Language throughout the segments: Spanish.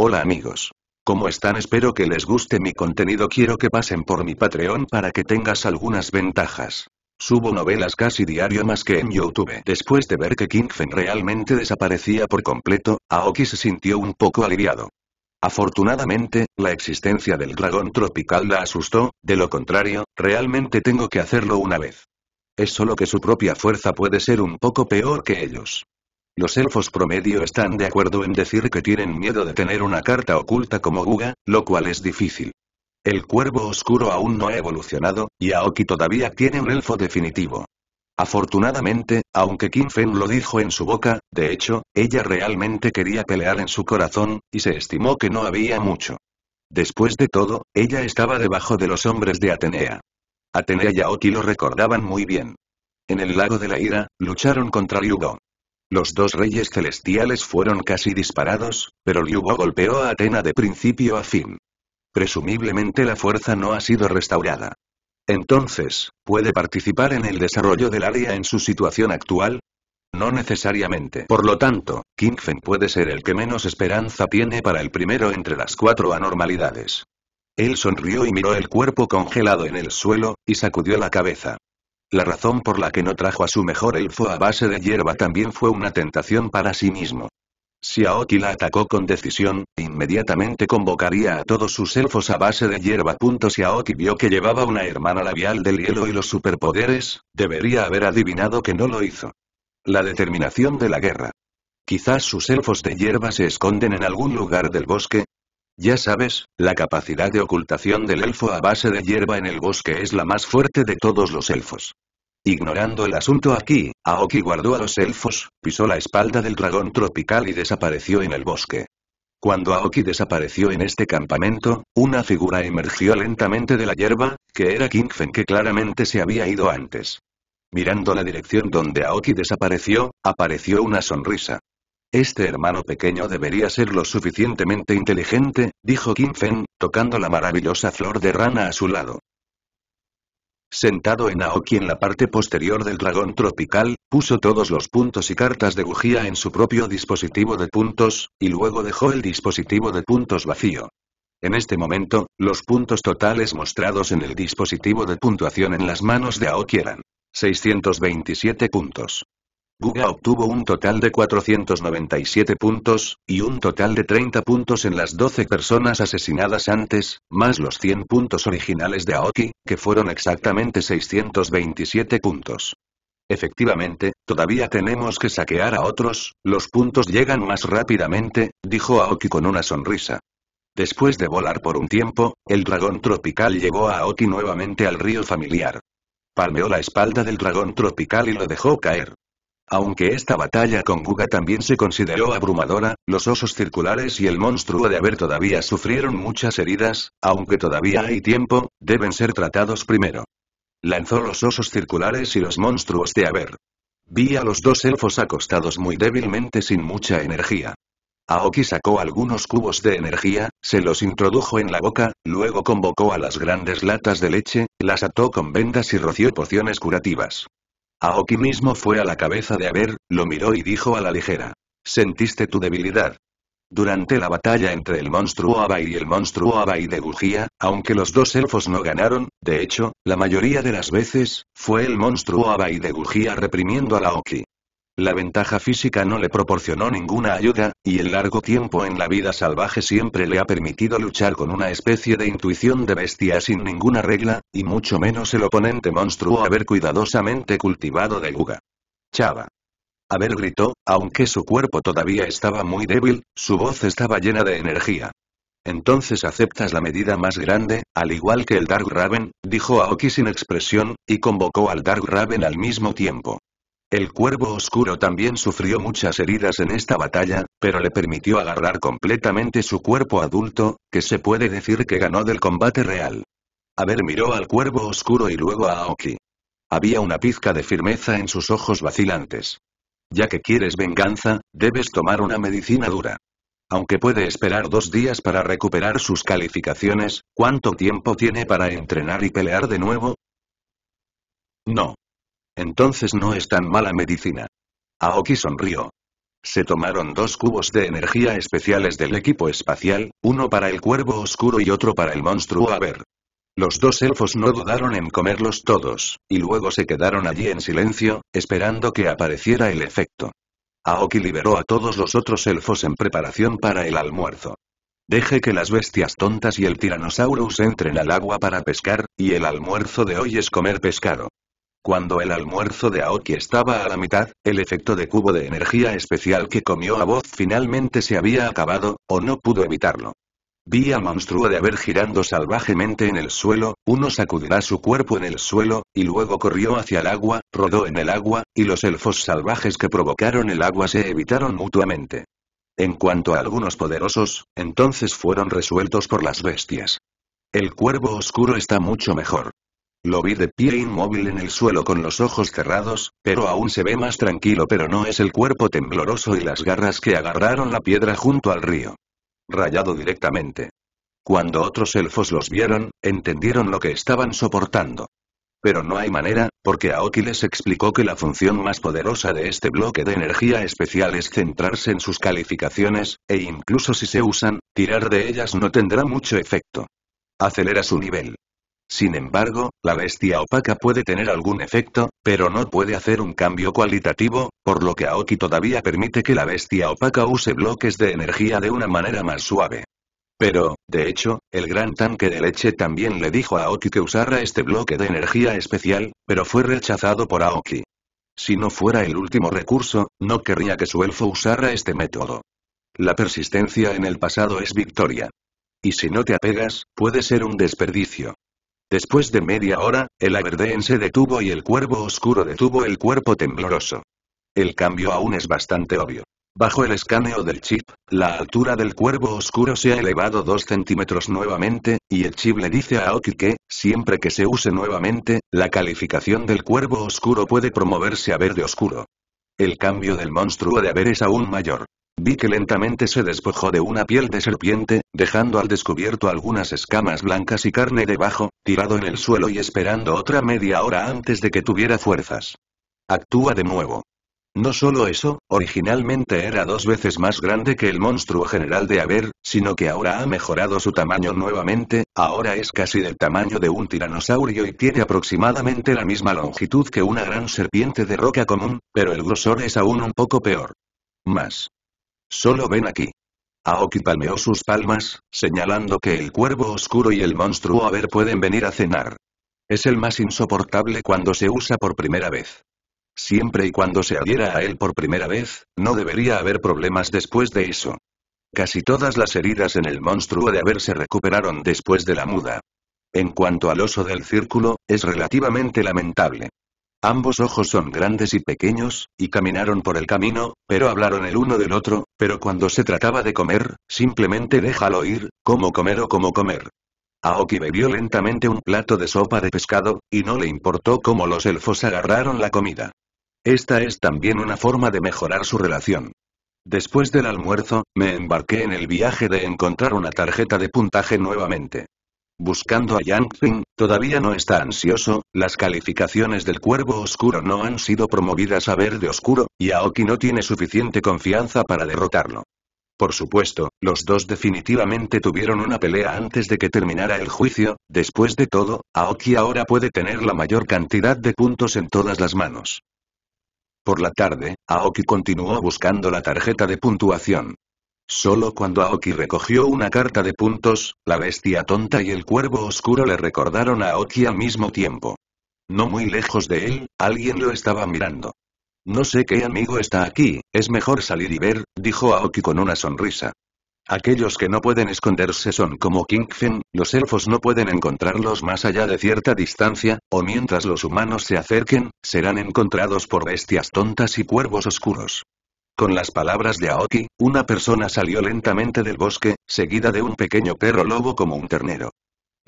Hola amigos. ¿Cómo están? Espero que les guste mi contenido. Quiero que pasen por mi Patreon para que tengas algunas ventajas. Subo novelas casi diario más que en YouTube. Después de ver que Kingfen realmente desaparecía por completo, Aoki se sintió un poco aliviado. Afortunadamente, la existencia del dragón tropical la asustó, de lo contrario, realmente tengo que hacerlo una vez. Es solo que su propia fuerza puede ser un poco peor que ellos. Los elfos promedio están de acuerdo en decir que tienen miedo de tener una carta oculta como Guga, lo cual es difícil. El cuervo oscuro aún no ha evolucionado, y Aoki todavía tiene un elfo definitivo. Afortunadamente, aunque Kimfen lo dijo en su boca, de hecho, ella realmente quería pelear en su corazón, y se estimó que no había mucho. Después de todo, ella estaba debajo de los hombres de Atenea. Atenea y Aoki lo recordaban muy bien. En el lago de la ira, lucharon contra Ryugo. Los dos reyes celestiales fueron casi disparados, pero Liu golpeó a Atena de principio a fin. Presumiblemente la fuerza no ha sido restaurada. Entonces, ¿puede participar en el desarrollo del área en su situación actual? No necesariamente. Por lo tanto, King puede ser el que menos esperanza tiene para el primero entre las cuatro anormalidades. Él sonrió y miró el cuerpo congelado en el suelo, y sacudió la cabeza. La razón por la que no trajo a su mejor elfo a base de hierba también fue una tentación para sí mismo. Si Aoki la atacó con decisión, inmediatamente convocaría a todos sus elfos a base de hierba. Si Aoki vio que llevaba una hermana labial del hielo y los superpoderes, debería haber adivinado que no lo hizo. La determinación de la guerra. Quizás sus elfos de hierba se esconden en algún lugar del bosque, ya sabes, la capacidad de ocultación del elfo a base de hierba en el bosque es la más fuerte de todos los elfos. Ignorando el asunto aquí, Aoki guardó a los elfos, pisó la espalda del dragón tropical y desapareció en el bosque. Cuando Aoki desapareció en este campamento, una figura emergió lentamente de la hierba, que era Kingfen que claramente se había ido antes. Mirando la dirección donde Aoki desapareció, apareció una sonrisa. Este hermano pequeño debería ser lo suficientemente inteligente, dijo Kim Feng, tocando la maravillosa flor de rana a su lado. Sentado en Aoki en la parte posterior del dragón tropical, puso todos los puntos y cartas de bujía en su propio dispositivo de puntos, y luego dejó el dispositivo de puntos vacío. En este momento, los puntos totales mostrados en el dispositivo de puntuación en las manos de Aoki eran 627 puntos. Guga obtuvo un total de 497 puntos, y un total de 30 puntos en las 12 personas asesinadas antes, más los 100 puntos originales de Aoki, que fueron exactamente 627 puntos. Efectivamente, todavía tenemos que saquear a otros, los puntos llegan más rápidamente, dijo Aoki con una sonrisa. Después de volar por un tiempo, el dragón tropical llevó a Aoki nuevamente al río familiar. Palmeó la espalda del dragón tropical y lo dejó caer. Aunque esta batalla con Guga también se consideró abrumadora, los osos circulares y el monstruo de haber todavía sufrieron muchas heridas, aunque todavía hay tiempo, deben ser tratados primero. Lanzó los osos circulares y los monstruos de haber. Vi a los dos elfos acostados muy débilmente sin mucha energía. Aoki sacó algunos cubos de energía, se los introdujo en la boca, luego convocó a las grandes latas de leche, las ató con vendas y roció pociones curativas. Aoki mismo fue a la cabeza de Haber, lo miró y dijo a la ligera. Sentiste tu debilidad. Durante la batalla entre el monstruo Abai y el monstruo Abai de Gujía, aunque los dos elfos no ganaron, de hecho, la mayoría de las veces, fue el monstruo Abai de Gujía reprimiendo a la Aoki. La ventaja física no le proporcionó ninguna ayuda, y el largo tiempo en la vida salvaje siempre le ha permitido luchar con una especie de intuición de bestia sin ninguna regla, y mucho menos el oponente monstruo haber cuidadosamente cultivado de Guga. Chava. haber gritó, aunque su cuerpo todavía estaba muy débil, su voz estaba llena de energía. Entonces aceptas la medida más grande, al igual que el Dark Raven, dijo Aoki sin expresión, y convocó al Dark Raven al mismo tiempo. El cuervo oscuro también sufrió muchas heridas en esta batalla, pero le permitió agarrar completamente su cuerpo adulto, que se puede decir que ganó del combate real. A ver miró al cuervo oscuro y luego a Aoki. Había una pizca de firmeza en sus ojos vacilantes. Ya que quieres venganza, debes tomar una medicina dura. Aunque puede esperar dos días para recuperar sus calificaciones, ¿cuánto tiempo tiene para entrenar y pelear de nuevo? No, entonces no es tan mala medicina. Aoki sonrió. Se tomaron dos cubos de energía especiales del equipo espacial, uno para el cuervo oscuro y otro para el monstruo ver, Los dos elfos no dudaron en comerlos todos, y luego se quedaron allí en silencio, esperando que apareciera el efecto. Aoki liberó a todos los otros elfos en preparación para el almuerzo. Deje que las bestias tontas y el tiranosaurus entren al agua para pescar, y el almuerzo de hoy es comer pescado. Cuando el almuerzo de Aoki estaba a la mitad, el efecto de cubo de energía especial que comió a voz finalmente se había acabado, o no pudo evitarlo. Vi al monstruo de haber girando salvajemente en el suelo, uno sacudirá su cuerpo en el suelo, y luego corrió hacia el agua, rodó en el agua, y los elfos salvajes que provocaron el agua se evitaron mutuamente. En cuanto a algunos poderosos, entonces fueron resueltos por las bestias. El cuervo oscuro está mucho mejor. Lo vi de pie inmóvil en el suelo con los ojos cerrados, pero aún se ve más tranquilo pero no es el cuerpo tembloroso y las garras que agarraron la piedra junto al río. Rayado directamente. Cuando otros elfos los vieron, entendieron lo que estaban soportando. Pero no hay manera, porque Aoki les explicó que la función más poderosa de este bloque de energía especial es centrarse en sus calificaciones, e incluso si se usan, tirar de ellas no tendrá mucho efecto. Acelera su nivel. Sin embargo, la bestia opaca puede tener algún efecto, pero no puede hacer un cambio cualitativo, por lo que Aoki todavía permite que la bestia opaca use bloques de energía de una manera más suave. Pero, de hecho, el gran tanque de leche también le dijo a Aoki que usara este bloque de energía especial, pero fue rechazado por Aoki. Si no fuera el último recurso, no querría que su elfo usara este método. La persistencia en el pasado es victoria. Y si no te apegas, puede ser un desperdicio. Después de media hora, el Aberdeen se detuvo y el cuervo oscuro detuvo el cuerpo tembloroso. El cambio aún es bastante obvio. Bajo el escaneo del chip, la altura del cuervo oscuro se ha elevado 2 centímetros nuevamente, y el chip le dice a Oki que, siempre que se use nuevamente, la calificación del cuervo oscuro puede promoverse a verde oscuro. El cambio del monstruo de haber es aún mayor. Vi que lentamente se despojó de una piel de serpiente, dejando al descubierto algunas escamas blancas y carne debajo, tirado en el suelo y esperando otra media hora antes de que tuviera fuerzas. Actúa de nuevo. No solo eso, originalmente era dos veces más grande que el monstruo general de Haber, sino que ahora ha mejorado su tamaño nuevamente, ahora es casi del tamaño de un tiranosaurio y tiene aproximadamente la misma longitud que una gran serpiente de roca común, pero el grosor es aún un poco peor. Más. Solo ven aquí. Aoki palmeó sus palmas, señalando que el cuervo oscuro y el monstruo a ver pueden venir a cenar. Es el más insoportable cuando se usa por primera vez. Siempre y cuando se adhiera a él por primera vez, no debería haber problemas después de eso. Casi todas las heridas en el monstruo de haber se recuperaron después de la muda. En cuanto al oso del círculo, es relativamente lamentable. Ambos ojos son grandes y pequeños, y caminaron por el camino, pero hablaron el uno del otro, pero cuando se trataba de comer, simplemente déjalo ir, como comer o como comer. Aoki bebió lentamente un plato de sopa de pescado, y no le importó cómo los elfos agarraron la comida. Esta es también una forma de mejorar su relación. Después del almuerzo, me embarqué en el viaje de encontrar una tarjeta de puntaje nuevamente. Buscando a Yang Ping, todavía no está ansioso, las calificaciones del cuervo oscuro no han sido promovidas a verde oscuro, y Aoki no tiene suficiente confianza para derrotarlo. Por supuesto, los dos definitivamente tuvieron una pelea antes de que terminara el juicio, después de todo, Aoki ahora puede tener la mayor cantidad de puntos en todas las manos. Por la tarde, Aoki continuó buscando la tarjeta de puntuación. Solo cuando Aoki recogió una carta de puntos, la bestia tonta y el cuervo oscuro le recordaron a Aoki al mismo tiempo. No muy lejos de él, alguien lo estaba mirando. No sé qué amigo está aquí, es mejor salir y ver, dijo Aoki con una sonrisa. Aquellos que no pueden esconderse son como Kingfen, los elfos no pueden encontrarlos más allá de cierta distancia, o mientras los humanos se acerquen, serán encontrados por bestias tontas y cuervos oscuros. Con las palabras de Aoki, una persona salió lentamente del bosque, seguida de un pequeño perro lobo como un ternero.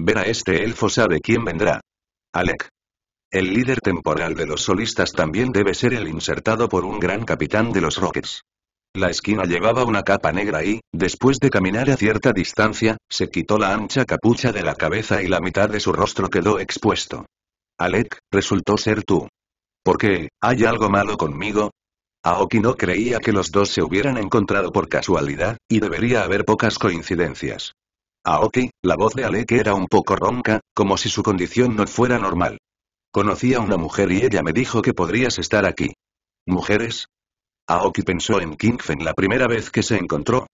Ver a este elfo sabe quién vendrá. Alec. El líder temporal de los solistas también debe ser el insertado por un gran capitán de los Rockets. La esquina llevaba una capa negra y, después de caminar a cierta distancia, se quitó la ancha capucha de la cabeza y la mitad de su rostro quedó expuesto. Alec, resultó ser tú. ¿Por qué? ¿Hay algo malo conmigo? Aoki no creía que los dos se hubieran encontrado por casualidad, y debería haber pocas coincidencias. Aoki, la voz de Alec era un poco ronca, como si su condición no fuera normal. Conocí a una mujer y ella me dijo que podrías estar aquí. ¿Mujeres? Aoki pensó en Kingfen la primera vez que se encontró.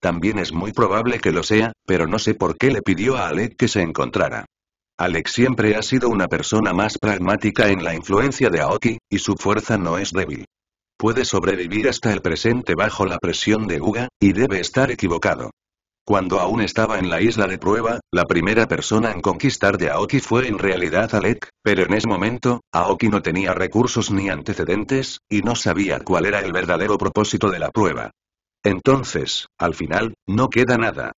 También es muy probable que lo sea, pero no sé por qué le pidió a Alec que se encontrara. Alec siempre ha sido una persona más pragmática en la influencia de Aoki, y su fuerza no es débil. Puede sobrevivir hasta el presente bajo la presión de Uga, y debe estar equivocado. Cuando aún estaba en la isla de prueba, la primera persona en conquistar de Aoki fue en realidad Alec, pero en ese momento, Aoki no tenía recursos ni antecedentes, y no sabía cuál era el verdadero propósito de la prueba. Entonces, al final, no queda nada.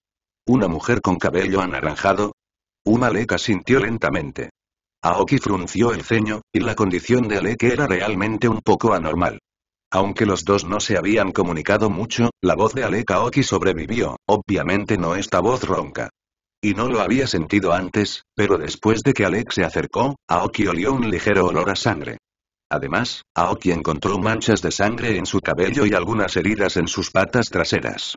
¿Una mujer con cabello anaranjado? Una Alec sintió lentamente. Aoki frunció el ceño, y la condición de Alec era realmente un poco anormal. Aunque los dos no se habían comunicado mucho, la voz de Alek Aoki sobrevivió, obviamente no esta voz ronca. Y no lo había sentido antes, pero después de que Alec se acercó, Aoki olió un ligero olor a sangre. Además, Aoki encontró manchas de sangre en su cabello y algunas heridas en sus patas traseras.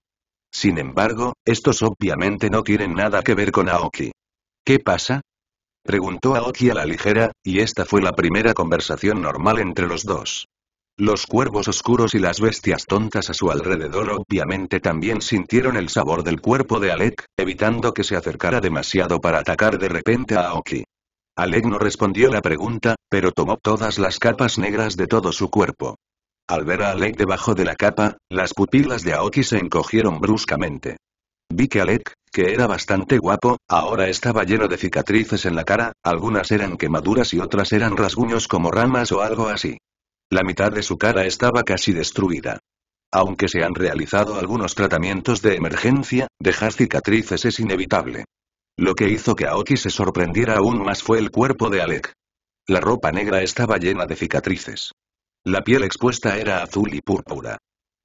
Sin embargo, estos obviamente no tienen nada que ver con Aoki. ¿Qué pasa? Preguntó Aoki a la ligera, y esta fue la primera conversación normal entre los dos. Los cuervos oscuros y las bestias tontas a su alrededor obviamente también sintieron el sabor del cuerpo de Alec, evitando que se acercara demasiado para atacar de repente a Aoki. Alec no respondió la pregunta, pero tomó todas las capas negras de todo su cuerpo. Al ver a Alec debajo de la capa, las pupilas de Aoki se encogieron bruscamente. Vi que Alec, que era bastante guapo, ahora estaba lleno de cicatrices en la cara, algunas eran quemaduras y otras eran rasguños como ramas o algo así. La mitad de su cara estaba casi destruida. Aunque se han realizado algunos tratamientos de emergencia, dejar cicatrices es inevitable. Lo que hizo que Aoki se sorprendiera aún más fue el cuerpo de Alec. La ropa negra estaba llena de cicatrices. La piel expuesta era azul y púrpura.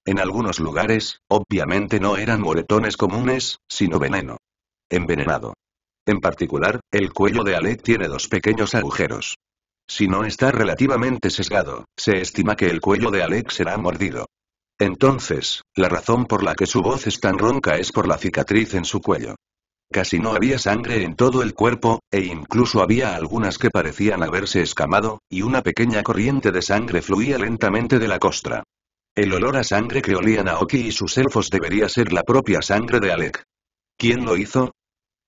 En algunos lugares, obviamente no eran moretones comunes, sino veneno. Envenenado. En particular, el cuello de Alec tiene dos pequeños agujeros. Si no está relativamente sesgado, se estima que el cuello de Alec será mordido. Entonces, la razón por la que su voz es tan ronca es por la cicatriz en su cuello. Casi no había sangre en todo el cuerpo, e incluso había algunas que parecían haberse escamado, y una pequeña corriente de sangre fluía lentamente de la costra. El olor a sangre que olían Oki y sus elfos debería ser la propia sangre de Alec. ¿Quién lo hizo?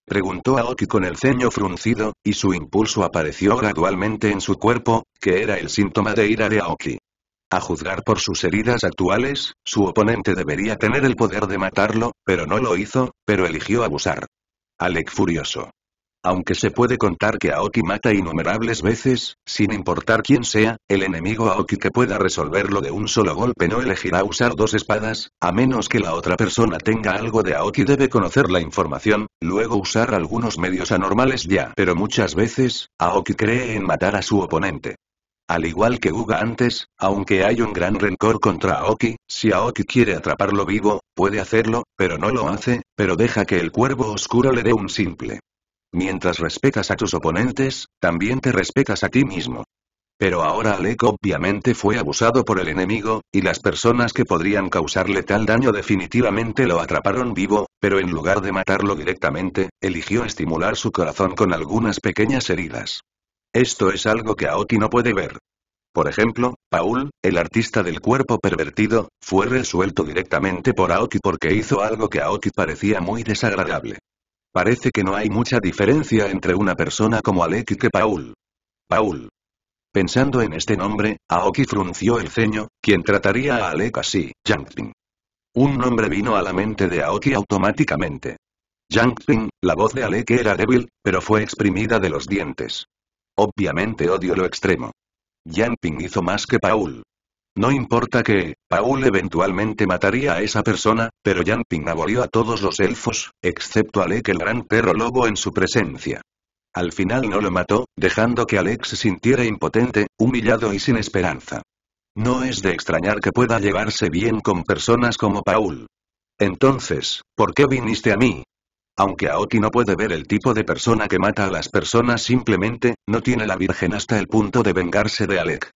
Preguntó Aoki con el ceño fruncido, y su impulso apareció gradualmente en su cuerpo, que era el síntoma de ira de Aoki. A juzgar por sus heridas actuales, su oponente debería tener el poder de matarlo, pero no lo hizo, pero eligió abusar. Alec furioso. Aunque se puede contar que Aoki mata innumerables veces, sin importar quién sea, el enemigo Aoki que pueda resolverlo de un solo golpe no elegirá usar dos espadas, a menos que la otra persona tenga algo de Aoki debe conocer la información, luego usar algunos medios anormales ya. Pero muchas veces, Aoki cree en matar a su oponente. Al igual que Uga antes, aunque hay un gran rencor contra Aoki, si Aoki quiere atraparlo vivo, puede hacerlo, pero no lo hace, pero deja que el cuervo oscuro le dé un simple Mientras respetas a tus oponentes, también te respetas a ti mismo. Pero ahora Alec obviamente fue abusado por el enemigo, y las personas que podrían causarle tal daño definitivamente lo atraparon vivo, pero en lugar de matarlo directamente, eligió estimular su corazón con algunas pequeñas heridas. Esto es algo que Aoki no puede ver. Por ejemplo, Paul, el artista del cuerpo pervertido, fue resuelto directamente por Aoki porque hizo algo que a Aoki parecía muy desagradable. Parece que no hay mucha diferencia entre una persona como Alec que Paul. Paul. Pensando en este nombre, Aoki frunció el ceño, quien trataría a Alec así, Yangping. Un nombre vino a la mente de Aoki automáticamente. Yangping, la voz de Alec era débil, pero fue exprimida de los dientes. Obviamente odio lo extremo. Yangping hizo más que Paul. No importa que, Paul eventualmente mataría a esa persona, pero Ping abolió a todos los elfos, excepto a Alec el gran perro lobo en su presencia. Al final no lo mató, dejando que Alec se sintiera impotente, humillado y sin esperanza. No es de extrañar que pueda llevarse bien con personas como Paul. Entonces, ¿por qué viniste a mí? Aunque Aoki no puede ver el tipo de persona que mata a las personas simplemente, no tiene la Virgen hasta el punto de vengarse de Alec.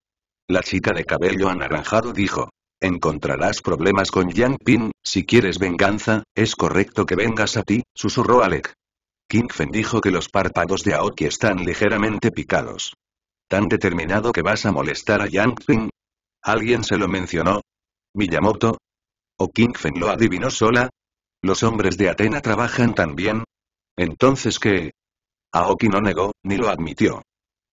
La chica de cabello anaranjado dijo. Encontrarás problemas con Yang Ping, si quieres venganza, es correcto que vengas a ti, susurró Alec. King dijo que los párpados de Aoki están ligeramente picados. ¿Tan determinado que vas a molestar a Yang Ping? ¿Alguien se lo mencionó? ¿Miyamoto? ¿O King lo adivinó sola? ¿Los hombres de Atena trabajan tan bien? Entonces, ¿qué? Aoki no negó, ni lo admitió.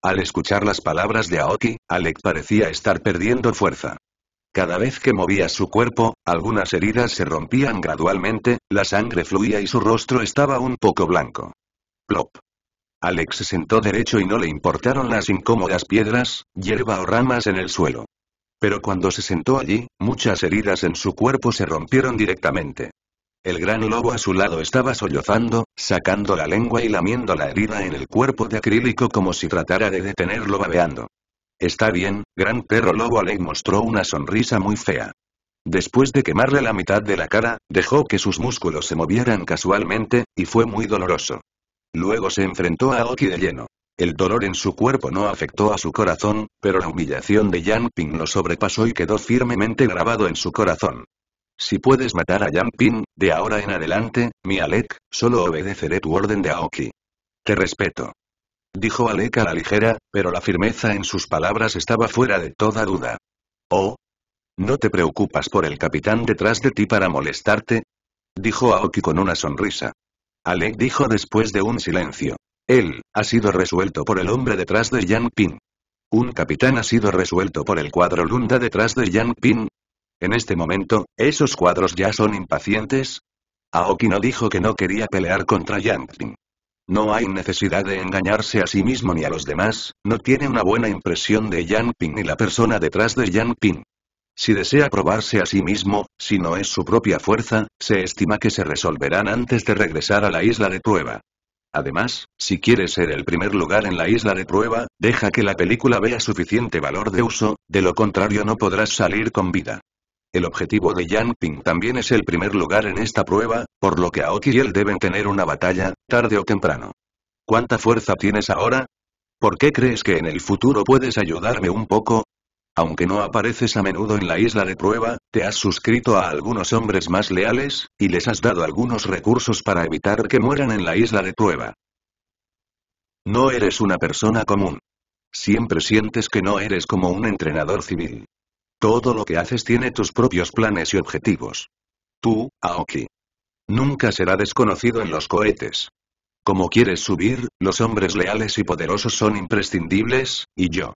Al escuchar las palabras de Aoki, Alec parecía estar perdiendo fuerza. Cada vez que movía su cuerpo, algunas heridas se rompían gradualmente, la sangre fluía y su rostro estaba un poco blanco. Plop. Alex se sentó derecho y no le importaron las incómodas piedras, hierba o ramas en el suelo. Pero cuando se sentó allí, muchas heridas en su cuerpo se rompieron directamente. El gran lobo a su lado estaba sollozando, sacando la lengua y lamiendo la herida en el cuerpo de acrílico como si tratara de detenerlo babeando. Está bien, gran perro lobo Alec mostró una sonrisa muy fea. Después de quemarle la mitad de la cara, dejó que sus músculos se movieran casualmente, y fue muy doloroso. Luego se enfrentó a Oki de lleno. El dolor en su cuerpo no afectó a su corazón, pero la humillación de Yan Ping lo sobrepasó y quedó firmemente grabado en su corazón. Si puedes matar a Yang Ping, de ahora en adelante, mi Alec, solo obedeceré tu orden de Aoki. Te respeto. Dijo Alec a la ligera, pero la firmeza en sus palabras estaba fuera de toda duda. Oh. ¿No te preocupas por el capitán detrás de ti para molestarte? Dijo Aoki con una sonrisa. Alec dijo después de un silencio. Él, ha sido resuelto por el hombre detrás de Yang Ping. Un capitán ha sido resuelto por el cuadro Lunda detrás de Yang Ping, en este momento, ¿esos cuadros ya son impacientes? Aoki no dijo que no quería pelear contra Yanping. No hay necesidad de engañarse a sí mismo ni a los demás, no tiene una buena impresión de Yanping ni la persona detrás de Yanping. Si desea probarse a sí mismo, si no es su propia fuerza, se estima que se resolverán antes de regresar a la isla de prueba. Además, si quiere ser el primer lugar en la isla de prueba, deja que la película vea suficiente valor de uso, de lo contrario no podrás salir con vida. El objetivo de Yang Ping también es el primer lugar en esta prueba, por lo que Aoki y él deben tener una batalla, tarde o temprano. ¿Cuánta fuerza tienes ahora? ¿Por qué crees que en el futuro puedes ayudarme un poco? Aunque no apareces a menudo en la isla de prueba, te has suscrito a algunos hombres más leales, y les has dado algunos recursos para evitar que mueran en la isla de prueba. No eres una persona común. Siempre sientes que no eres como un entrenador civil. Todo lo que haces tiene tus propios planes y objetivos. Tú, Aoki. Nunca será desconocido en los cohetes. Como quieres subir, los hombres leales y poderosos son imprescindibles, y yo.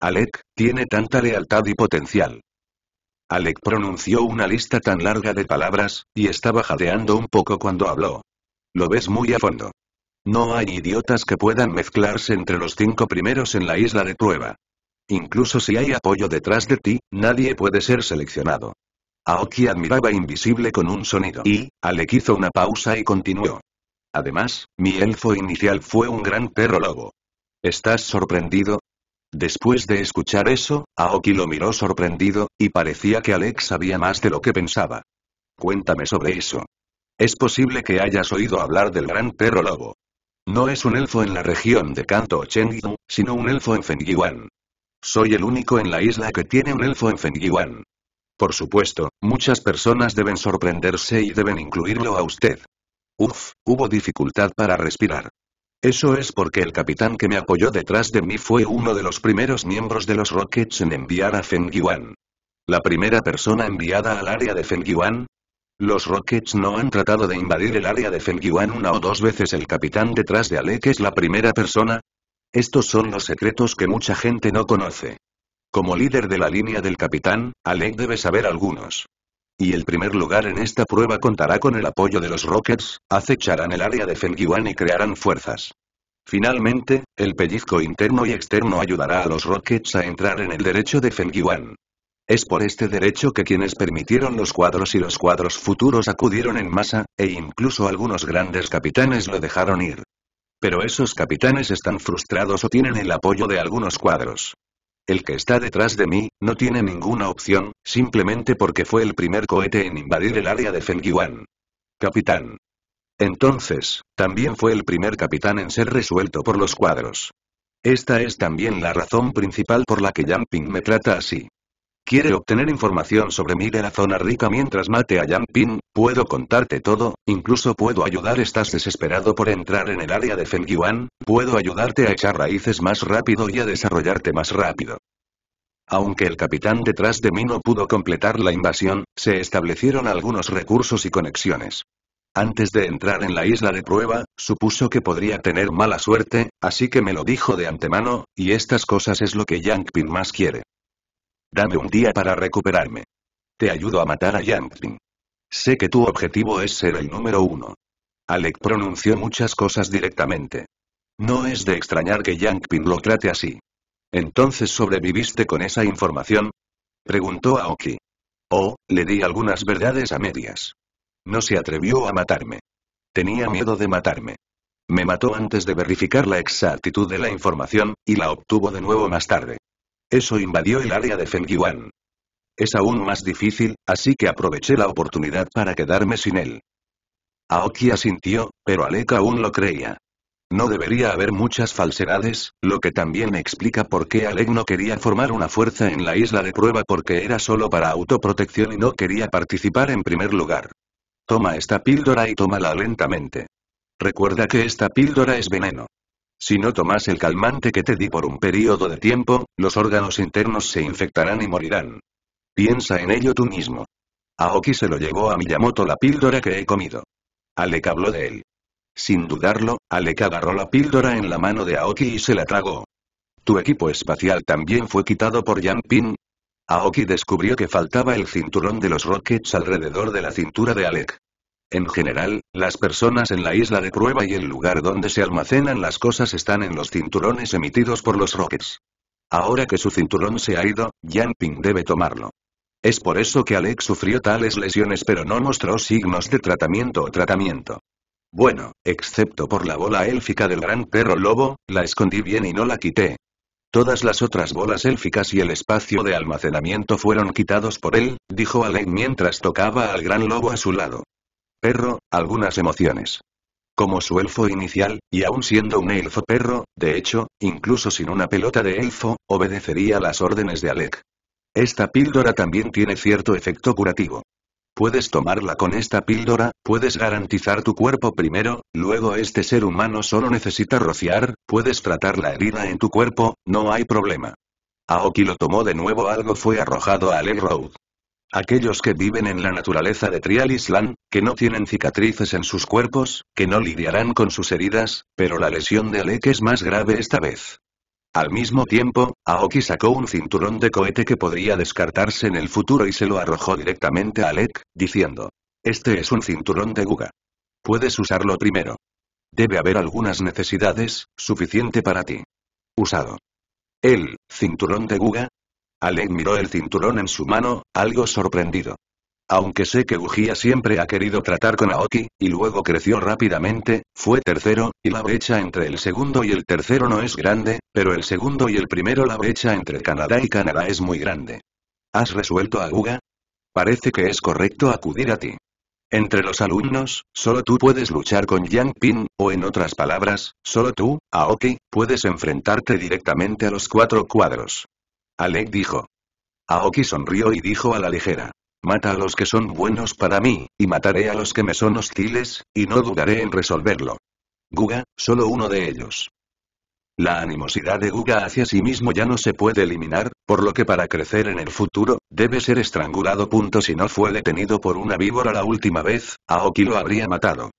Alec, tiene tanta lealtad y potencial. Alec pronunció una lista tan larga de palabras, y estaba jadeando un poco cuando habló. Lo ves muy a fondo. No hay idiotas que puedan mezclarse entre los cinco primeros en la isla de prueba. Incluso si hay apoyo detrás de ti, nadie puede ser seleccionado. Aoki admiraba invisible con un sonido y, Alec hizo una pausa y continuó. Además, mi elfo inicial fue un gran perro lobo. ¿Estás sorprendido? Después de escuchar eso, Aoki lo miró sorprendido, y parecía que Alex sabía más de lo que pensaba. Cuéntame sobre eso. Es posible que hayas oído hablar del gran perro lobo. No es un elfo en la región de Kanto o Chengdu, sino un elfo en Fengyuan. Soy el único en la isla que tiene un elfo en Fengyuan. Por supuesto, muchas personas deben sorprenderse y deben incluirlo a usted. Uf, hubo dificultad para respirar. Eso es porque el capitán que me apoyó detrás de mí fue uno de los primeros miembros de los Rockets en enviar a Fengyuan. La primera persona enviada al área de Fengyuan, los Rockets no han tratado de invadir el área de Fengyuan una o dos veces el capitán detrás de Alec es la primera persona, estos son los secretos que mucha gente no conoce. Como líder de la línea del capitán, Alec debe saber algunos. Y el primer lugar en esta prueba contará con el apoyo de los Rockets, acecharán el área de Fengyuan y crearán fuerzas. Finalmente, el pellizco interno y externo ayudará a los Rockets a entrar en el derecho de Fengyuan. Es por este derecho que quienes permitieron los cuadros y los cuadros futuros acudieron en masa, e incluso algunos grandes capitanes lo dejaron ir. Pero esos capitanes están frustrados o tienen el apoyo de algunos cuadros. El que está detrás de mí, no tiene ninguna opción, simplemente porque fue el primer cohete en invadir el área de Fengyuan. Capitán. Entonces, también fue el primer capitán en ser resuelto por los cuadros. Esta es también la razón principal por la que Yang me trata así. Quiere obtener información sobre mí de la zona rica mientras mate a Yang Ping, puedo contarte todo, incluso puedo ayudar estás desesperado por entrar en el área de Feng puedo ayudarte a echar raíces más rápido y a desarrollarte más rápido. Aunque el capitán detrás de mí no pudo completar la invasión, se establecieron algunos recursos y conexiones. Antes de entrar en la isla de prueba, supuso que podría tener mala suerte, así que me lo dijo de antemano, y estas cosas es lo que Yang Ping más quiere. Dame un día para recuperarme. Te ayudo a matar a Ping. Sé que tu objetivo es ser el número uno. Alec pronunció muchas cosas directamente. No es de extrañar que Ping lo trate así. ¿Entonces sobreviviste con esa información? Preguntó Aoki. Oh, le di algunas verdades a medias. No se atrevió a matarme. Tenía miedo de matarme. Me mató antes de verificar la exactitud de la información, y la obtuvo de nuevo más tarde. Eso invadió el área de Fengyuan. Es aún más difícil, así que aproveché la oportunidad para quedarme sin él. Aoki asintió, pero Alec aún lo creía. No debería haber muchas falsedades, lo que también explica por qué Alec no quería formar una fuerza en la isla de prueba porque era solo para autoprotección y no quería participar en primer lugar. Toma esta píldora y tómala lentamente. Recuerda que esta píldora es veneno. Si no tomas el calmante que te di por un periodo de tiempo, los órganos internos se infectarán y morirán. Piensa en ello tú mismo. Aoki se lo llevó a Miyamoto la píldora que he comido. Alec habló de él. Sin dudarlo, Alec agarró la píldora en la mano de Aoki y se la tragó. ¿Tu equipo espacial también fue quitado por Ping? Aoki descubrió que faltaba el cinturón de los Rockets alrededor de la cintura de Alec. En general, las personas en la isla de prueba y el lugar donde se almacenan las cosas están en los cinturones emitidos por los Rockets. Ahora que su cinturón se ha ido, Ping debe tomarlo. Es por eso que Alex sufrió tales lesiones pero no mostró signos de tratamiento o tratamiento. Bueno, excepto por la bola élfica del gran perro lobo, la escondí bien y no la quité. Todas las otras bolas élficas y el espacio de almacenamiento fueron quitados por él, dijo Alec mientras tocaba al gran lobo a su lado perro, algunas emociones. Como su elfo inicial, y aún siendo un elfo perro, de hecho, incluso sin una pelota de elfo, obedecería las órdenes de Alec. Esta píldora también tiene cierto efecto curativo. Puedes tomarla con esta píldora, puedes garantizar tu cuerpo primero, luego este ser humano solo necesita rociar, puedes tratar la herida en tu cuerpo, no hay problema. Aoki lo tomó de nuevo algo fue arrojado a Alec Road. Aquellos que viven en la naturaleza de Trial Island, que no tienen cicatrices en sus cuerpos, que no lidiarán con sus heridas, pero la lesión de Alec es más grave esta vez. Al mismo tiempo, Aoki sacó un cinturón de cohete que podría descartarse en el futuro y se lo arrojó directamente a Alec, diciendo, este es un cinturón de Guga. Puedes usarlo primero. Debe haber algunas necesidades, suficiente para ti. Usado. El cinturón de Guga Alec miró el cinturón en su mano, algo sorprendido. Aunque sé que Ujía siempre ha querido tratar con Aoki, y luego creció rápidamente, fue tercero, y la brecha entre el segundo y el tercero no es grande, pero el segundo y el primero la brecha entre Canadá y Canadá es muy grande. ¿Has resuelto a Guga? Parece que es correcto acudir a ti. Entre los alumnos, solo tú puedes luchar con Yang Ping, o en otras palabras, solo tú, Aoki, puedes enfrentarte directamente a los cuatro cuadros. Alec dijo. Aoki sonrió y dijo a la ligera. Mata a los que son buenos para mí, y mataré a los que me son hostiles, y no dudaré en resolverlo. Guga, solo uno de ellos. La animosidad de Guga hacia sí mismo ya no se puede eliminar, por lo que para crecer en el futuro, debe ser estrangulado. Punto si no fue detenido por una víbora la última vez, Aoki lo habría matado.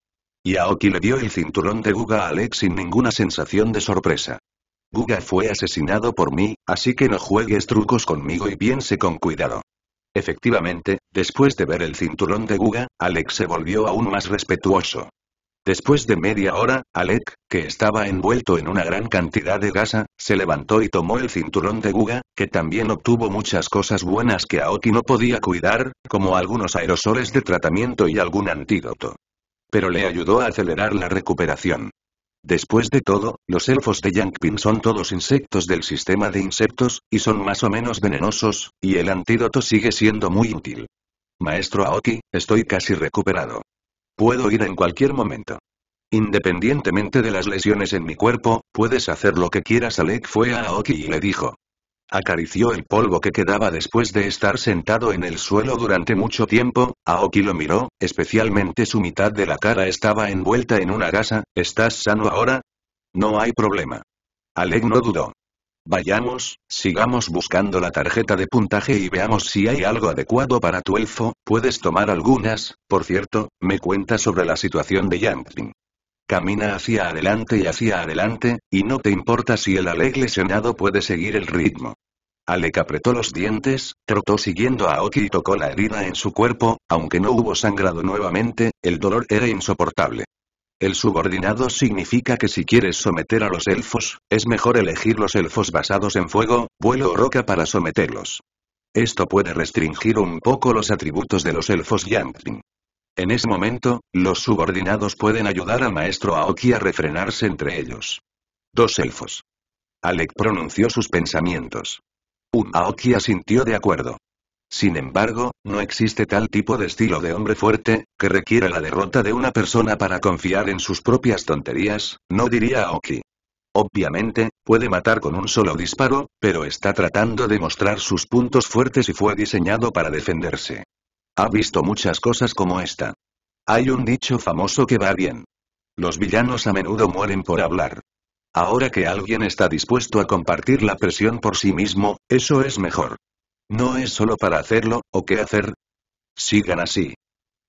Y Aoki le dio el cinturón de Guga a Alec sin ninguna sensación de sorpresa. Guga fue asesinado por mí, así que no juegues trucos conmigo y piense con cuidado. Efectivamente, después de ver el cinturón de Guga, Alec se volvió aún más respetuoso. Después de media hora, Alec, que estaba envuelto en una gran cantidad de gasa, se levantó y tomó el cinturón de Guga, que también obtuvo muchas cosas buenas que Aoki no podía cuidar, como algunos aerosoles de tratamiento y algún antídoto. Pero le ayudó a acelerar la recuperación. Después de todo, los elfos de Yangping son todos insectos del sistema de insectos, y son más o menos venenosos, y el antídoto sigue siendo muy útil. Maestro Aoki, estoy casi recuperado. Puedo ir en cualquier momento. Independientemente de las lesiones en mi cuerpo, puedes hacer lo que quieras. Alec fue a Aoki y le dijo. Acarició el polvo que quedaba después de estar sentado en el suelo durante mucho tiempo, Aoki lo miró, especialmente su mitad de la cara estaba envuelta en una gasa, ¿estás sano ahora? No hay problema. Alec no dudó. Vayamos, sigamos buscando la tarjeta de puntaje y veamos si hay algo adecuado para tu elfo, puedes tomar algunas, por cierto, me cuenta sobre la situación de Yangping. Camina hacia adelante y hacia adelante, y no te importa si el Alec lesionado puede seguir el ritmo. Alec apretó los dientes, trotó siguiendo a Oki y tocó la herida en su cuerpo, aunque no hubo sangrado nuevamente, el dolor era insoportable. El subordinado significa que si quieres someter a los elfos, es mejor elegir los elfos basados en fuego, vuelo o roca para someterlos. Esto puede restringir un poco los atributos de los elfos Yangting. En ese momento, los subordinados pueden ayudar al maestro Aoki a refrenarse entre ellos. Dos elfos. Alec pronunció sus pensamientos. Un Aoki asintió de acuerdo. Sin embargo, no existe tal tipo de estilo de hombre fuerte, que requiere la derrota de una persona para confiar en sus propias tonterías, no diría Aoki. Obviamente, puede matar con un solo disparo, pero está tratando de mostrar sus puntos fuertes y fue diseñado para defenderse. Ha visto muchas cosas como esta. Hay un dicho famoso que va bien. Los villanos a menudo mueren por hablar. Ahora que alguien está dispuesto a compartir la presión por sí mismo, eso es mejor. No es solo para hacerlo, o qué hacer. Sigan así.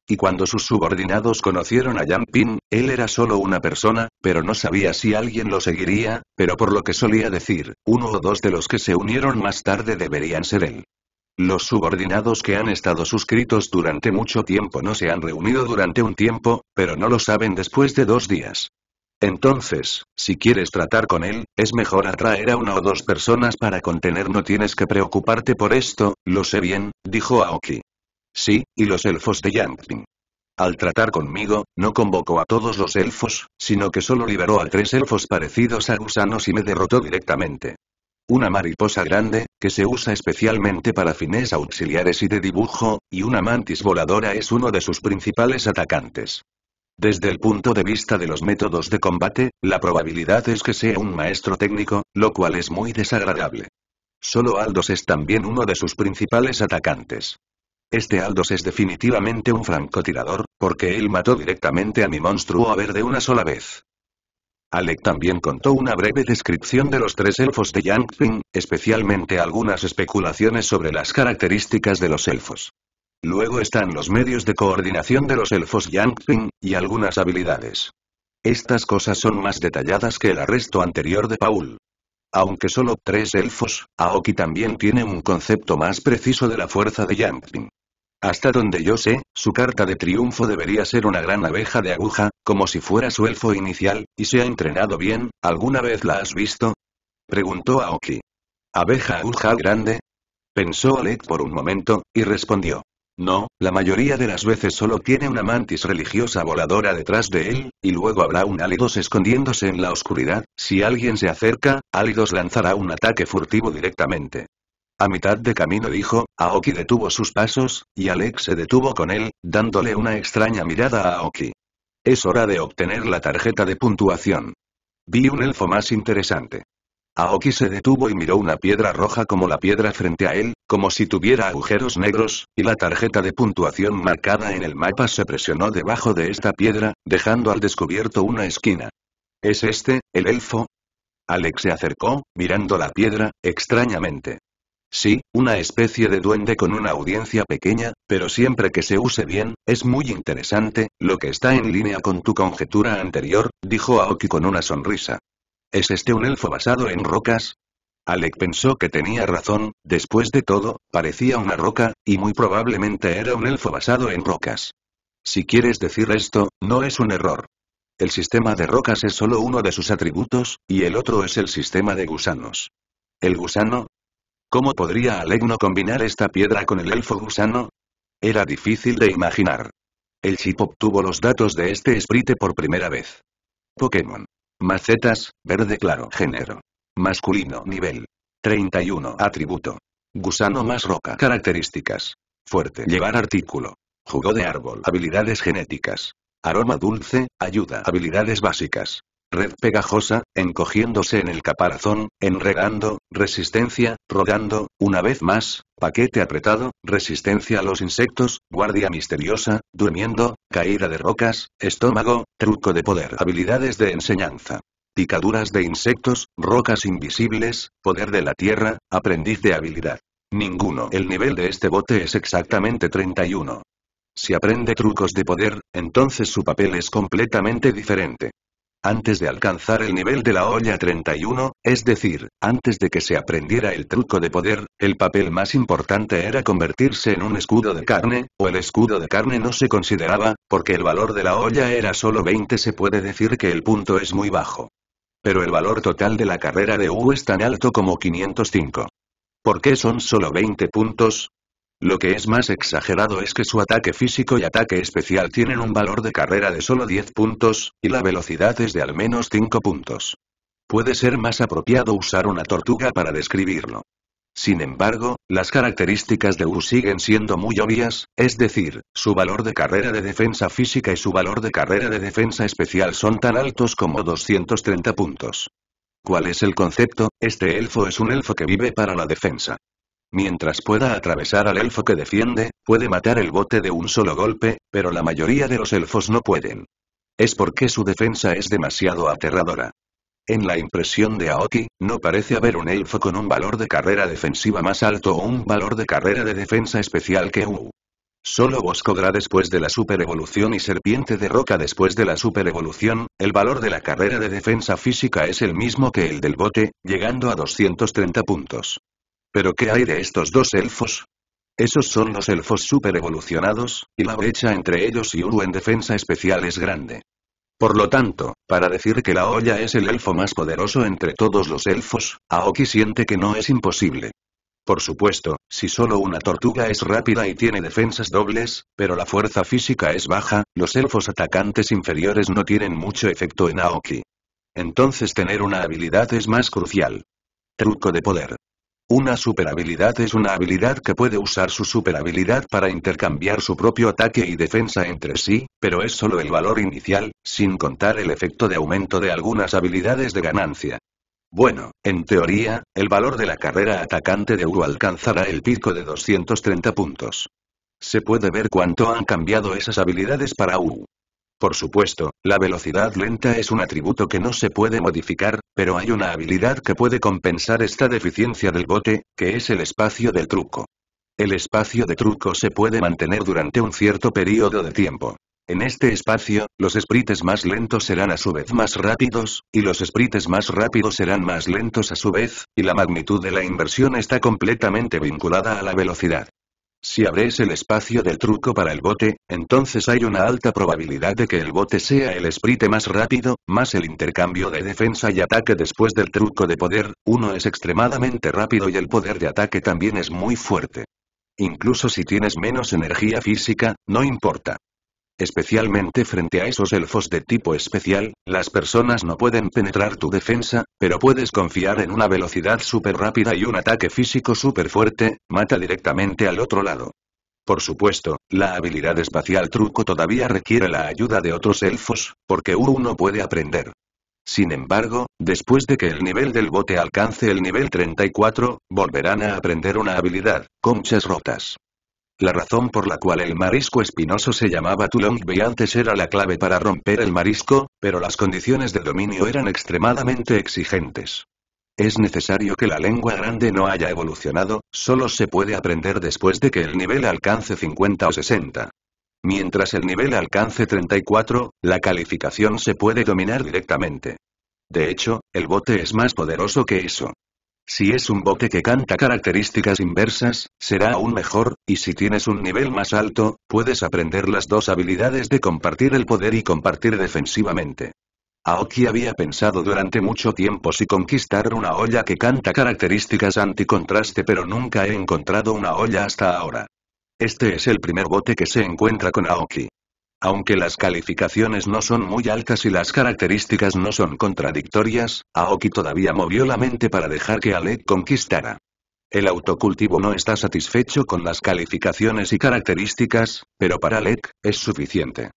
Y cuando sus subordinados conocieron a Yang Ping, él era solo una persona, pero no sabía si alguien lo seguiría, pero por lo que solía decir, uno o dos de los que se unieron más tarde deberían ser él. Los subordinados que han estado suscritos durante mucho tiempo no se han reunido durante un tiempo, pero no lo saben después de dos días. Entonces, si quieres tratar con él, es mejor atraer a una o dos personas para contener. No tienes que preocuparte por esto, lo sé bien, dijo Aoki. Sí, y los elfos de Yangtin. Al tratar conmigo, no convocó a todos los elfos, sino que solo liberó a tres elfos parecidos a gusanos y me derrotó directamente una mariposa grande, que se usa especialmente para fines auxiliares y de dibujo, y una mantis voladora es uno de sus principales atacantes. Desde el punto de vista de los métodos de combate, la probabilidad es que sea un maestro técnico, lo cual es muy desagradable. Solo Aldos es también uno de sus principales atacantes. Este Aldos es definitivamente un francotirador, porque él mató directamente a mi monstruo a verde una sola vez. Alec también contó una breve descripción de los tres elfos de Yangping, especialmente algunas especulaciones sobre las características de los elfos. Luego están los medios de coordinación de los elfos Yangping, y algunas habilidades. Estas cosas son más detalladas que el arresto anterior de Paul. Aunque solo tres elfos, Aoki también tiene un concepto más preciso de la fuerza de Yangping. Hasta donde yo sé, su carta de triunfo debería ser una gran abeja de aguja, como si fuera su elfo inicial, y se ha entrenado bien, ¿alguna vez la has visto? Preguntó Aoki. ¿Abeja aguja grande? Pensó Oleg por un momento, y respondió. No, la mayoría de las veces solo tiene una mantis religiosa voladora detrás de él, y luego habrá un álidos escondiéndose en la oscuridad, si alguien se acerca, álidos lanzará un ataque furtivo directamente. A mitad de camino dijo, Aoki detuvo sus pasos, y Alex se detuvo con él, dándole una extraña mirada a Aoki. Es hora de obtener la tarjeta de puntuación. Vi un elfo más interesante. Aoki se detuvo y miró una piedra roja como la piedra frente a él, como si tuviera agujeros negros, y la tarjeta de puntuación marcada en el mapa se presionó debajo de esta piedra, dejando al descubierto una esquina. ¿Es este, el elfo? Alex se acercó, mirando la piedra, extrañamente. Sí, una especie de duende con una audiencia pequeña, pero siempre que se use bien, es muy interesante, lo que está en línea con tu conjetura anterior, dijo Aoki con una sonrisa. ¿Es este un elfo basado en rocas? Alec pensó que tenía razón, después de todo, parecía una roca, y muy probablemente era un elfo basado en rocas. Si quieres decir esto, no es un error. El sistema de rocas es solo uno de sus atributos, y el otro es el sistema de gusanos. El gusano, ¿Cómo podría Alegno combinar esta piedra con el elfo gusano? Era difícil de imaginar. El chip obtuvo los datos de este sprite por primera vez. Pokémon. Macetas, verde claro. Género. Masculino. Nivel. 31. Atributo. Gusano más roca. Características. Fuerte. Llevar artículo. Jugo de árbol. Habilidades genéticas. Aroma dulce, ayuda. Habilidades básicas red pegajosa, encogiéndose en el caparazón, enregando, resistencia, rodando, una vez más, paquete apretado, resistencia a los insectos, guardia misteriosa, durmiendo, caída de rocas, estómago, truco de poder, habilidades de enseñanza. Picaduras de insectos, rocas invisibles, poder de la tierra, aprendiz de habilidad. Ninguno. El nivel de este bote es exactamente 31. Si aprende trucos de poder, entonces su papel es completamente diferente. Antes de alcanzar el nivel de la olla 31, es decir, antes de que se aprendiera el truco de poder, el papel más importante era convertirse en un escudo de carne, o el escudo de carne no se consideraba, porque el valor de la olla era solo 20 se puede decir que el punto es muy bajo. Pero el valor total de la carrera de U es tan alto como 505. ¿Por qué son solo 20 puntos? Lo que es más exagerado es que su ataque físico y ataque especial tienen un valor de carrera de solo 10 puntos, y la velocidad es de al menos 5 puntos. Puede ser más apropiado usar una tortuga para describirlo. Sin embargo, las características de U siguen siendo muy obvias, es decir, su valor de carrera de defensa física y su valor de carrera de defensa especial son tan altos como 230 puntos. ¿Cuál es el concepto? Este elfo es un elfo que vive para la defensa. Mientras pueda atravesar al elfo que defiende, puede matar el bote de un solo golpe, pero la mayoría de los elfos no pueden. Es porque su defensa es demasiado aterradora. En la impresión de Aoki, no parece haber un elfo con un valor de carrera defensiva más alto o un valor de carrera de defensa especial que U. Solo Boscodra después de la superevolución y Serpiente de Roca después de la superevolución, el valor de la carrera de defensa física es el mismo que el del bote, llegando a 230 puntos. ¿Pero qué hay de estos dos elfos? Esos son los elfos super evolucionados, y la brecha entre ellos y Uru en defensa especial es grande. Por lo tanto, para decir que la olla es el elfo más poderoso entre todos los elfos, Aoki siente que no es imposible. Por supuesto, si solo una tortuga es rápida y tiene defensas dobles, pero la fuerza física es baja, los elfos atacantes inferiores no tienen mucho efecto en Aoki. Entonces tener una habilidad es más crucial. Truco de poder. Una superhabilidad es una habilidad que puede usar su superhabilidad para intercambiar su propio ataque y defensa entre sí, pero es solo el valor inicial, sin contar el efecto de aumento de algunas habilidades de ganancia. Bueno, en teoría, el valor de la carrera atacante de Uru alcanzará el pico de 230 puntos. Se puede ver cuánto han cambiado esas habilidades para U. Por supuesto, la velocidad lenta es un atributo que no se puede modificar, pero hay una habilidad que puede compensar esta deficiencia del bote, que es el espacio del truco. El espacio de truco se puede mantener durante un cierto periodo de tiempo. En este espacio, los sprites más lentos serán a su vez más rápidos, y los sprites más rápidos serán más lentos a su vez, y la magnitud de la inversión está completamente vinculada a la velocidad. Si abres el espacio del truco para el bote, entonces hay una alta probabilidad de que el bote sea el Sprite más rápido, más el intercambio de defensa y ataque después del truco de poder, uno es extremadamente rápido y el poder de ataque también es muy fuerte. Incluso si tienes menos energía física, no importa. Especialmente frente a esos elfos de tipo especial, las personas no pueden penetrar tu defensa, pero puedes confiar en una velocidad súper rápida y un ataque físico súper fuerte, mata directamente al otro lado. Por supuesto, la habilidad espacial truco todavía requiere la ayuda de otros elfos, porque uno puede aprender. Sin embargo, después de que el nivel del bote alcance el nivel 34, volverán a aprender una habilidad, conchas rotas. La razón por la cual el marisco espinoso se llamaba Tulongbe antes era la clave para romper el marisco, pero las condiciones de dominio eran extremadamente exigentes. Es necesario que la lengua grande no haya evolucionado, solo se puede aprender después de que el nivel alcance 50 o 60. Mientras el nivel alcance 34, la calificación se puede dominar directamente. De hecho, el bote es más poderoso que eso. Si es un bote que canta características inversas, será aún mejor, y si tienes un nivel más alto, puedes aprender las dos habilidades de compartir el poder y compartir defensivamente. Aoki había pensado durante mucho tiempo si conquistar una olla que canta características anticontraste pero nunca he encontrado una olla hasta ahora. Este es el primer bote que se encuentra con Aoki. Aunque las calificaciones no son muy altas y las características no son contradictorias, Aoki todavía movió la mente para dejar que Alec conquistara. El autocultivo no está satisfecho con las calificaciones y características, pero para Alec, es suficiente.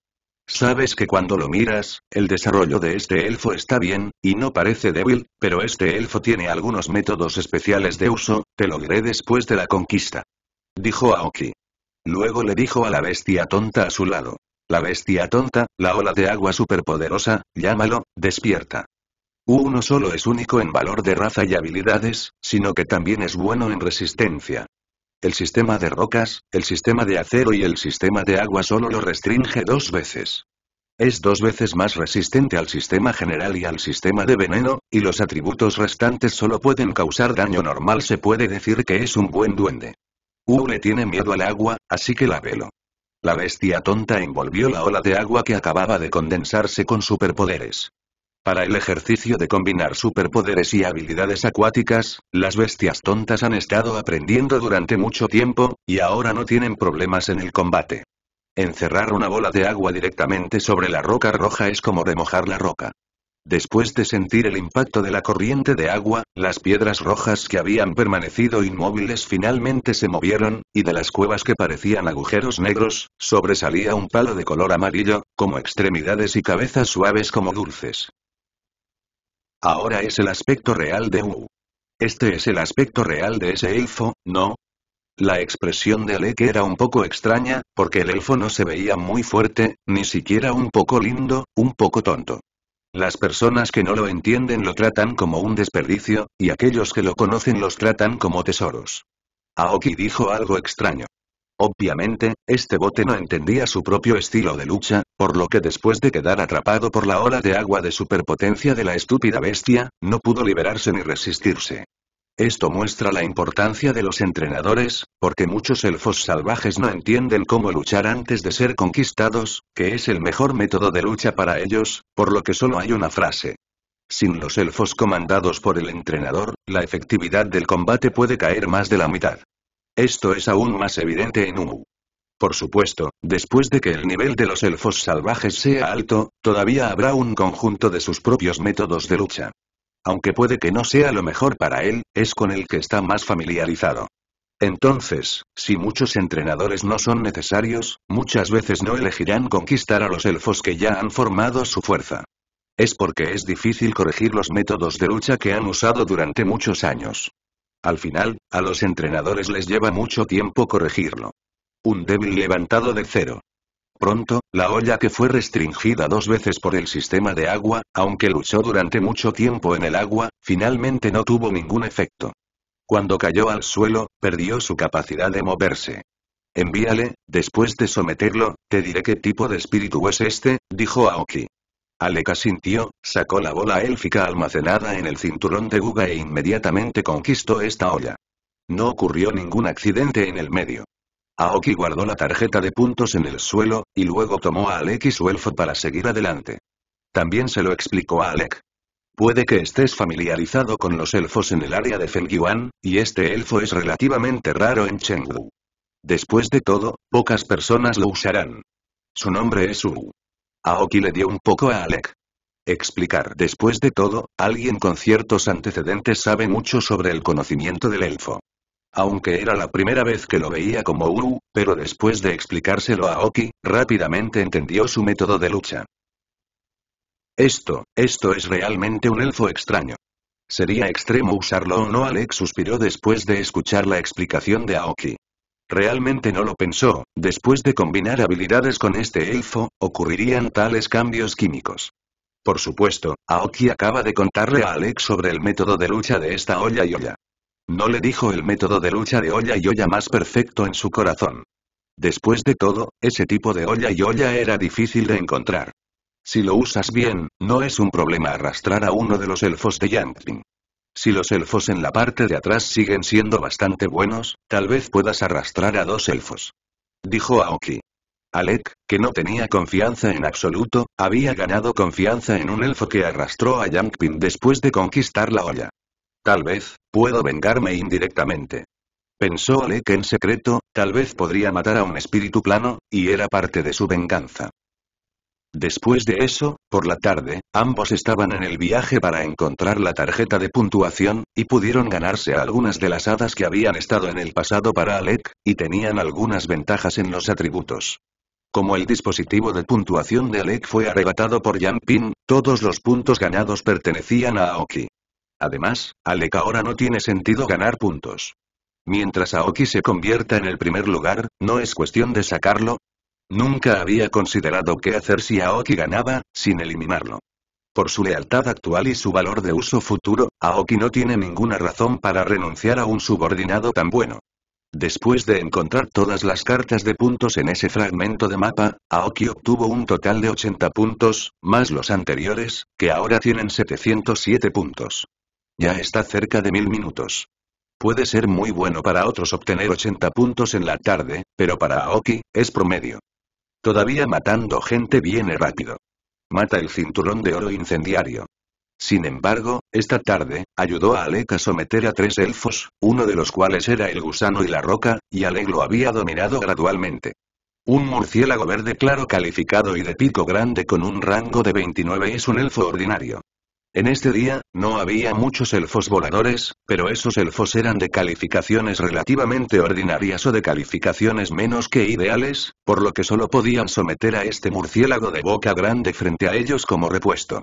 Sabes que cuando lo miras, el desarrollo de este elfo está bien, y no parece débil, pero este elfo tiene algunos métodos especiales de uso, te lo diré después de la conquista. Dijo Aoki. Luego le dijo a la bestia tonta a su lado. La bestia tonta, la ola de agua superpoderosa, llámalo, despierta. U no solo es único en valor de raza y habilidades, sino que también es bueno en resistencia. El sistema de rocas, el sistema de acero y el sistema de agua solo lo restringe dos veces. Es dos veces más resistente al sistema general y al sistema de veneno, y los atributos restantes solo pueden causar daño normal se puede decir que es un buen duende. U le tiene miedo al agua, así que la velo. La bestia tonta envolvió la ola de agua que acababa de condensarse con superpoderes. Para el ejercicio de combinar superpoderes y habilidades acuáticas, las bestias tontas han estado aprendiendo durante mucho tiempo, y ahora no tienen problemas en el combate. Encerrar una bola de agua directamente sobre la roca roja es como remojar la roca. Después de sentir el impacto de la corriente de agua, las piedras rojas que habían permanecido inmóviles finalmente se movieron, y de las cuevas que parecían agujeros negros, sobresalía un palo de color amarillo, como extremidades y cabezas suaves como dulces. Ahora es el aspecto real de U. Este es el aspecto real de ese elfo, ¿no? La expresión de Alec era un poco extraña, porque el elfo no se veía muy fuerte, ni siquiera un poco lindo, un poco tonto. Las personas que no lo entienden lo tratan como un desperdicio, y aquellos que lo conocen los tratan como tesoros. Aoki dijo algo extraño. Obviamente, este bote no entendía su propio estilo de lucha, por lo que después de quedar atrapado por la ola de agua de superpotencia de la estúpida bestia, no pudo liberarse ni resistirse. Esto muestra la importancia de los entrenadores, porque muchos elfos salvajes no entienden cómo luchar antes de ser conquistados, que es el mejor método de lucha para ellos, por lo que solo hay una frase. Sin los elfos comandados por el entrenador, la efectividad del combate puede caer más de la mitad. Esto es aún más evidente en Umu. Por supuesto, después de que el nivel de los elfos salvajes sea alto, todavía habrá un conjunto de sus propios métodos de lucha. Aunque puede que no sea lo mejor para él, es con el que está más familiarizado. Entonces, si muchos entrenadores no son necesarios, muchas veces no elegirán conquistar a los elfos que ya han formado su fuerza. Es porque es difícil corregir los métodos de lucha que han usado durante muchos años. Al final, a los entrenadores les lleva mucho tiempo corregirlo. Un débil levantado de cero, Pronto, la olla que fue restringida dos veces por el sistema de agua, aunque luchó durante mucho tiempo en el agua, finalmente no tuvo ningún efecto. Cuando cayó al suelo, perdió su capacidad de moverse. Envíale, después de someterlo, te diré qué tipo de espíritu es este, dijo Aoki. Aleka sintió, sacó la bola élfica almacenada en el cinturón de Uga e inmediatamente conquistó esta olla. No ocurrió ningún accidente en el medio. Aoki guardó la tarjeta de puntos en el suelo, y luego tomó a Alec y su elfo para seguir adelante. También se lo explicó a Alec. Puede que estés familiarizado con los elfos en el área de Fengyuan, y este elfo es relativamente raro en Chengdu. Después de todo, pocas personas lo usarán. Su nombre es Wu. Aoki le dio un poco a Alec. Explicar Después de todo, alguien con ciertos antecedentes sabe mucho sobre el conocimiento del elfo aunque era la primera vez que lo veía como Uru, pero después de explicárselo a Oki, rápidamente entendió su método de lucha. Esto, esto es realmente un elfo extraño. Sería extremo usarlo o no, Alex suspiró después de escuchar la explicación de Aoki. Realmente no lo pensó, después de combinar habilidades con este elfo, ocurrirían tales cambios químicos. Por supuesto, Aoki acaba de contarle a Alex sobre el método de lucha de esta olla y olla. No le dijo el método de lucha de olla y olla más perfecto en su corazón. Después de todo, ese tipo de olla y olla era difícil de encontrar. Si lo usas bien, no es un problema arrastrar a uno de los elfos de Yangping. Si los elfos en la parte de atrás siguen siendo bastante buenos, tal vez puedas arrastrar a dos elfos. Dijo Aoki. Alec, que no tenía confianza en absoluto, había ganado confianza en un elfo que arrastró a Yangping después de conquistar la olla. Tal vez, puedo vengarme indirectamente. Pensó Alec en secreto, tal vez podría matar a un espíritu plano, y era parte de su venganza. Después de eso, por la tarde, ambos estaban en el viaje para encontrar la tarjeta de puntuación, y pudieron ganarse a algunas de las hadas que habían estado en el pasado para Alec, y tenían algunas ventajas en los atributos. Como el dispositivo de puntuación de Alec fue arrebatado por Yampin, todos los puntos ganados pertenecían a Aoki. Además, Alec ahora no tiene sentido ganar puntos. Mientras Aoki se convierta en el primer lugar, ¿no es cuestión de sacarlo? Nunca había considerado qué hacer si Aoki ganaba, sin eliminarlo. Por su lealtad actual y su valor de uso futuro, Aoki no tiene ninguna razón para renunciar a un subordinado tan bueno. Después de encontrar todas las cartas de puntos en ese fragmento de mapa, Aoki obtuvo un total de 80 puntos, más los anteriores, que ahora tienen 707 puntos. Ya está cerca de mil minutos. Puede ser muy bueno para otros obtener 80 puntos en la tarde, pero para Aoki, es promedio. Todavía matando gente viene rápido. Mata el cinturón de oro incendiario. Sin embargo, esta tarde, ayudó a Alec a someter a tres elfos, uno de los cuales era el gusano y la roca, y Alec lo había dominado gradualmente. Un murciélago verde claro calificado y de pico grande con un rango de 29 es un elfo ordinario. En este día, no había muchos elfos voladores, pero esos elfos eran de calificaciones relativamente ordinarias o de calificaciones menos que ideales, por lo que solo podían someter a este murciélago de boca grande frente a ellos como repuesto.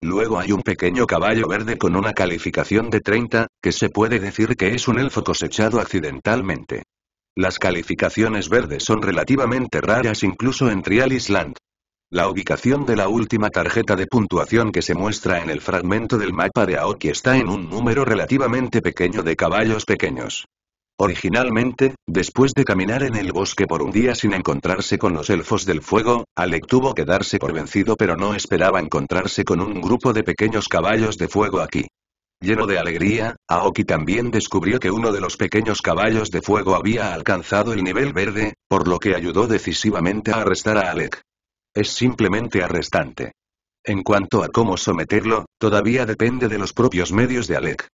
Luego hay un pequeño caballo verde con una calificación de 30, que se puede decir que es un elfo cosechado accidentalmente. Las calificaciones verdes son relativamente raras incluso en Trial Island, la ubicación de la última tarjeta de puntuación que se muestra en el fragmento del mapa de Aoki está en un número relativamente pequeño de caballos pequeños. Originalmente, después de caminar en el bosque por un día sin encontrarse con los elfos del fuego, Alec tuvo que darse por vencido pero no esperaba encontrarse con un grupo de pequeños caballos de fuego aquí. Lleno de alegría, Aoki también descubrió que uno de los pequeños caballos de fuego había alcanzado el nivel verde, por lo que ayudó decisivamente a arrestar a Alec. Es simplemente arrestante. En cuanto a cómo someterlo, todavía depende de los propios medios de Alec.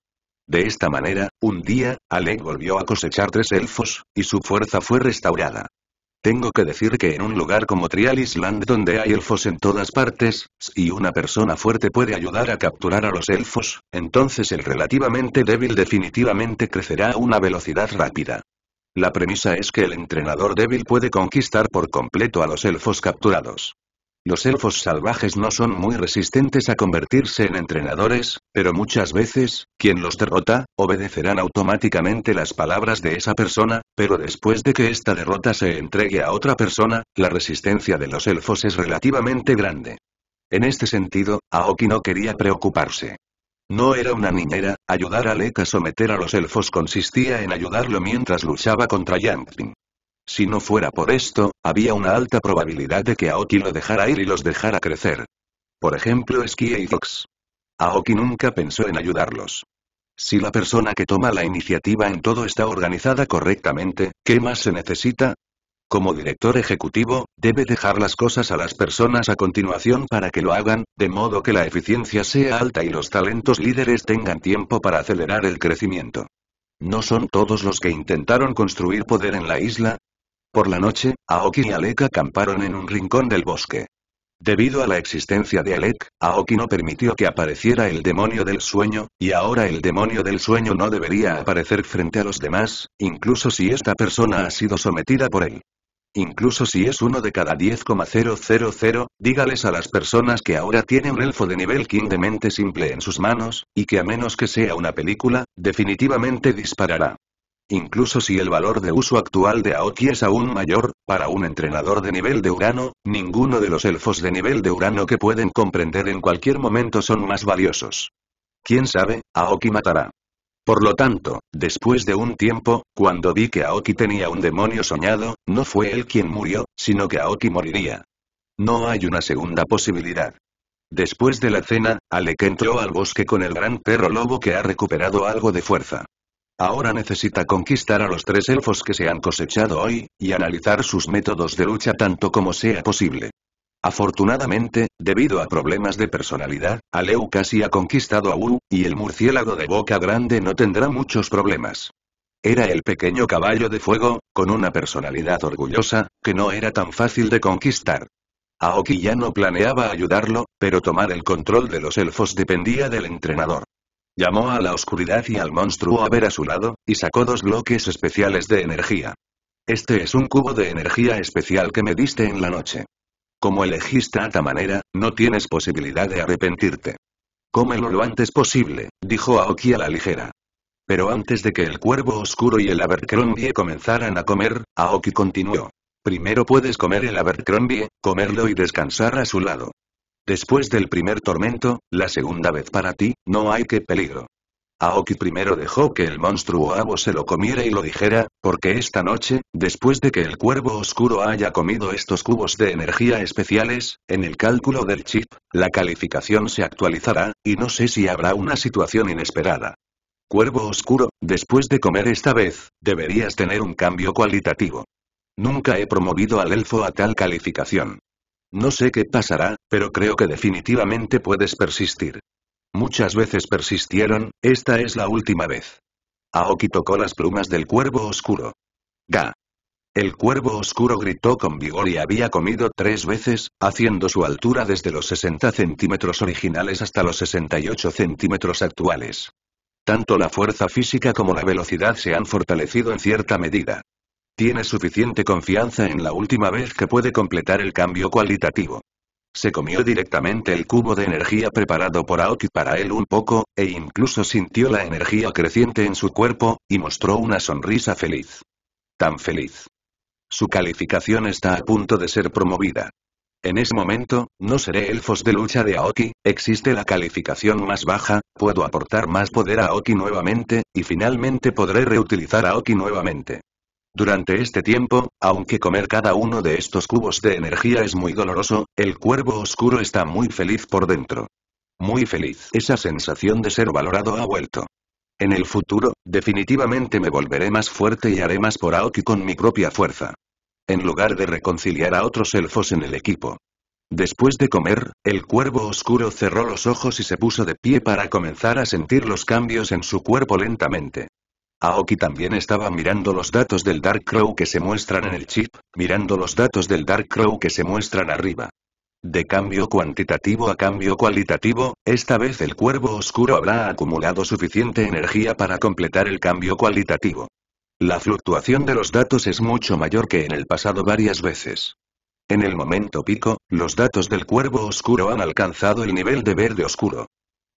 De esta manera, un día, Alec volvió a cosechar tres elfos, y su fuerza fue restaurada. Tengo que decir que en un lugar como Trial Island donde hay elfos en todas partes, y una persona fuerte puede ayudar a capturar a los elfos, entonces el relativamente débil definitivamente crecerá a una velocidad rápida. La premisa es que el entrenador débil puede conquistar por completo a los elfos capturados. Los elfos salvajes no son muy resistentes a convertirse en entrenadores, pero muchas veces, quien los derrota, obedecerán automáticamente las palabras de esa persona, pero después de que esta derrota se entregue a otra persona, la resistencia de los elfos es relativamente grande. En este sentido, Aoki no quería preocuparse. No era una niñera, ayudar a Lek a someter a los elfos consistía en ayudarlo mientras luchaba contra Yangtin. Si no fuera por esto, había una alta probabilidad de que Aoki lo dejara ir y los dejara crecer. Por ejemplo Skye y Fox. Aoki nunca pensó en ayudarlos. Si la persona que toma la iniciativa en todo está organizada correctamente, ¿qué más se necesita? Como director ejecutivo, debe dejar las cosas a las personas a continuación para que lo hagan, de modo que la eficiencia sea alta y los talentos líderes tengan tiempo para acelerar el crecimiento. ¿No son todos los que intentaron construir poder en la isla? Por la noche, Aoki y Alec acamparon en un rincón del bosque. Debido a la existencia de Alec, Aoki no permitió que apareciera el demonio del sueño, y ahora el demonio del sueño no debería aparecer frente a los demás, incluso si esta persona ha sido sometida por él. Incluso si es uno de cada 10,000, dígales a las personas que ahora tienen un elfo de nivel King de mente simple en sus manos, y que a menos que sea una película, definitivamente disparará. Incluso si el valor de uso actual de Aoki es aún mayor, para un entrenador de nivel de Urano, ninguno de los elfos de nivel de Urano que pueden comprender en cualquier momento son más valiosos. ¿Quién sabe? Aoki matará. Por lo tanto, después de un tiempo, cuando vi que Aoki tenía un demonio soñado, no fue él quien murió, sino que Aoki moriría. No hay una segunda posibilidad. Después de la cena, Alec entró al bosque con el gran perro lobo que ha recuperado algo de fuerza. Ahora necesita conquistar a los tres elfos que se han cosechado hoy, y analizar sus métodos de lucha tanto como sea posible. Afortunadamente, debido a problemas de personalidad, Aleu casi ha conquistado a Wu, y el murciélago de boca grande no tendrá muchos problemas. Era el pequeño caballo de fuego, con una personalidad orgullosa, que no era tan fácil de conquistar. Aoki ya no planeaba ayudarlo, pero tomar el control de los elfos dependía del entrenador. Llamó a la oscuridad y al monstruo a ver a su lado, y sacó dos bloques especiales de energía. Este es un cubo de energía especial que me diste en la noche. Como elegiste a ta manera, no tienes posibilidad de arrepentirte. Cómelo lo antes posible, dijo Aoki a la ligera. Pero antes de que el cuervo oscuro y el Abercrombie comenzaran a comer, Aoki continuó. Primero puedes comer el Abercrombie, comerlo y descansar a su lado. Después del primer tormento, la segunda vez para ti, no hay que peligro. Aoki primero dejó que el monstruo Abo se lo comiera y lo dijera, porque esta noche, después de que el cuervo oscuro haya comido estos cubos de energía especiales, en el cálculo del chip, la calificación se actualizará, y no sé si habrá una situación inesperada. Cuervo oscuro, después de comer esta vez, deberías tener un cambio cualitativo. Nunca he promovido al elfo a tal calificación. No sé qué pasará, pero creo que definitivamente puedes persistir. Muchas veces persistieron, esta es la última vez. Aoki tocó las plumas del cuervo oscuro. ¡Ga! El cuervo oscuro gritó con vigor y había comido tres veces, haciendo su altura desde los 60 centímetros originales hasta los 68 centímetros actuales. Tanto la fuerza física como la velocidad se han fortalecido en cierta medida. Tiene suficiente confianza en la última vez que puede completar el cambio cualitativo. Se comió directamente el cubo de energía preparado por Aoki para él un poco, e incluso sintió la energía creciente en su cuerpo, y mostró una sonrisa feliz. Tan feliz. Su calificación está a punto de ser promovida. En ese momento, no seré elfos de lucha de Aoki, existe la calificación más baja, puedo aportar más poder a Aoki nuevamente, y finalmente podré reutilizar a Aoki nuevamente. Durante este tiempo, aunque comer cada uno de estos cubos de energía es muy doloroso, el cuervo oscuro está muy feliz por dentro. Muy feliz. Esa sensación de ser valorado ha vuelto. En el futuro, definitivamente me volveré más fuerte y haré más por Aoki con mi propia fuerza. En lugar de reconciliar a otros elfos en el equipo. Después de comer, el cuervo oscuro cerró los ojos y se puso de pie para comenzar a sentir los cambios en su cuerpo lentamente. Aoki también estaba mirando los datos del Dark Crow que se muestran en el chip, mirando los datos del Dark Crow que se muestran arriba. De cambio cuantitativo a cambio cualitativo, esta vez el cuervo oscuro habrá acumulado suficiente energía para completar el cambio cualitativo. La fluctuación de los datos es mucho mayor que en el pasado varias veces. En el momento pico, los datos del cuervo oscuro han alcanzado el nivel de verde oscuro.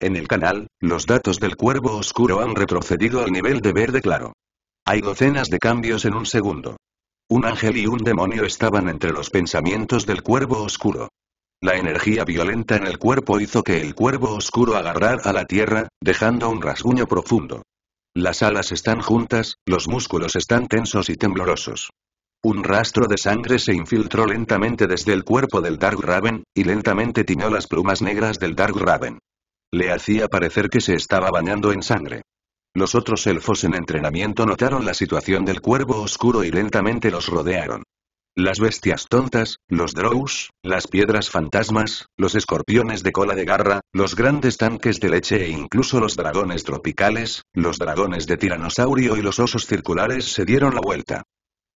En el canal, los datos del cuervo oscuro han retrocedido al nivel de verde claro. Hay docenas de cambios en un segundo. Un ángel y un demonio estaban entre los pensamientos del cuervo oscuro. La energía violenta en el cuerpo hizo que el cuervo oscuro agarrara a la tierra, dejando un rasguño profundo. Las alas están juntas, los músculos están tensos y temblorosos. Un rastro de sangre se infiltró lentamente desde el cuerpo del Dark Raven, y lentamente tiñó las plumas negras del Dark Raven. Le hacía parecer que se estaba bañando en sangre. Los otros elfos en entrenamiento notaron la situación del cuervo oscuro y lentamente los rodearon. Las bestias tontas, los drows, las piedras fantasmas, los escorpiones de cola de garra, los grandes tanques de leche e incluso los dragones tropicales, los dragones de tiranosaurio y los osos circulares se dieron la vuelta.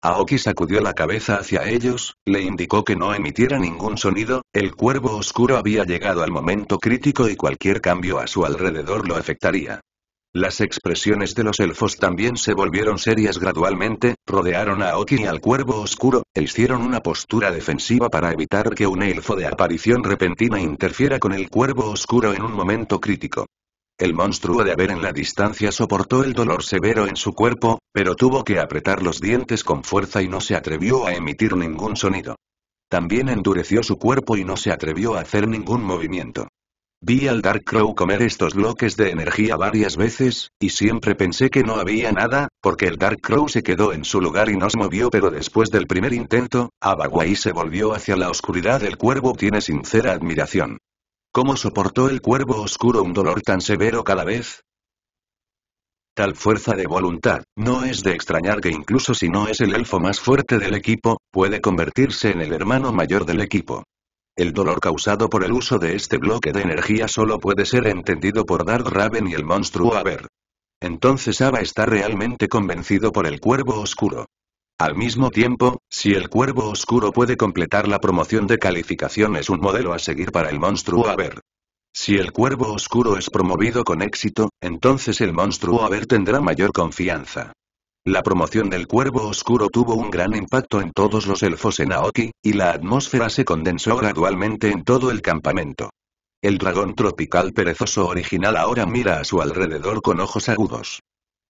Aoki sacudió la cabeza hacia ellos, le indicó que no emitiera ningún sonido, el cuervo oscuro había llegado al momento crítico y cualquier cambio a su alrededor lo afectaría. Las expresiones de los elfos también se volvieron serias gradualmente, rodearon a Aoki y al cuervo oscuro, e hicieron una postura defensiva para evitar que un elfo de aparición repentina interfiera con el cuervo oscuro en un momento crítico. El monstruo de haber en la distancia soportó el dolor severo en su cuerpo, pero tuvo que apretar los dientes con fuerza y no se atrevió a emitir ningún sonido. También endureció su cuerpo y no se atrevió a hacer ningún movimiento. Vi al Dark Crow comer estos bloques de energía varias veces, y siempre pensé que no había nada, porque el Dark Crow se quedó en su lugar y no se movió pero después del primer intento, y se volvió hacia la oscuridad el cuervo tiene sincera admiración. ¿Cómo soportó el cuervo oscuro un dolor tan severo cada vez? Tal fuerza de voluntad, no es de extrañar que incluso si no es el elfo más fuerte del equipo, puede convertirse en el hermano mayor del equipo. El dolor causado por el uso de este bloque de energía solo puede ser entendido por Dark Raven y el monstruo Aver. Entonces Ava está realmente convencido por el Cuervo Oscuro. Al mismo tiempo, si el Cuervo Oscuro puede completar la promoción de calificación es un modelo a seguir para el monstruo Aver. Si el cuervo oscuro es promovido con éxito, entonces el monstruo ver tendrá mayor confianza. La promoción del cuervo oscuro tuvo un gran impacto en todos los elfos en Aoki, y la atmósfera se condensó gradualmente en todo el campamento. El dragón tropical perezoso original ahora mira a su alrededor con ojos agudos.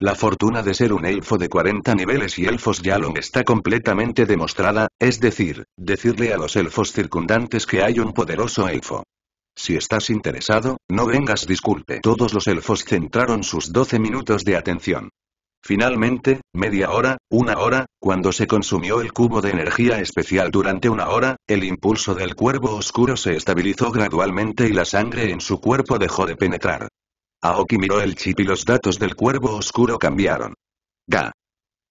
La fortuna de ser un elfo de 40 niveles y elfos Yalong está completamente demostrada, es decir, decirle a los elfos circundantes que hay un poderoso elfo. Si estás interesado, no vengas disculpe. Todos los elfos centraron sus 12 minutos de atención. Finalmente, media hora, una hora, cuando se consumió el cubo de energía especial durante una hora, el impulso del cuervo oscuro se estabilizó gradualmente y la sangre en su cuerpo dejó de penetrar. Aoki miró el chip y los datos del cuervo oscuro cambiaron. Ga.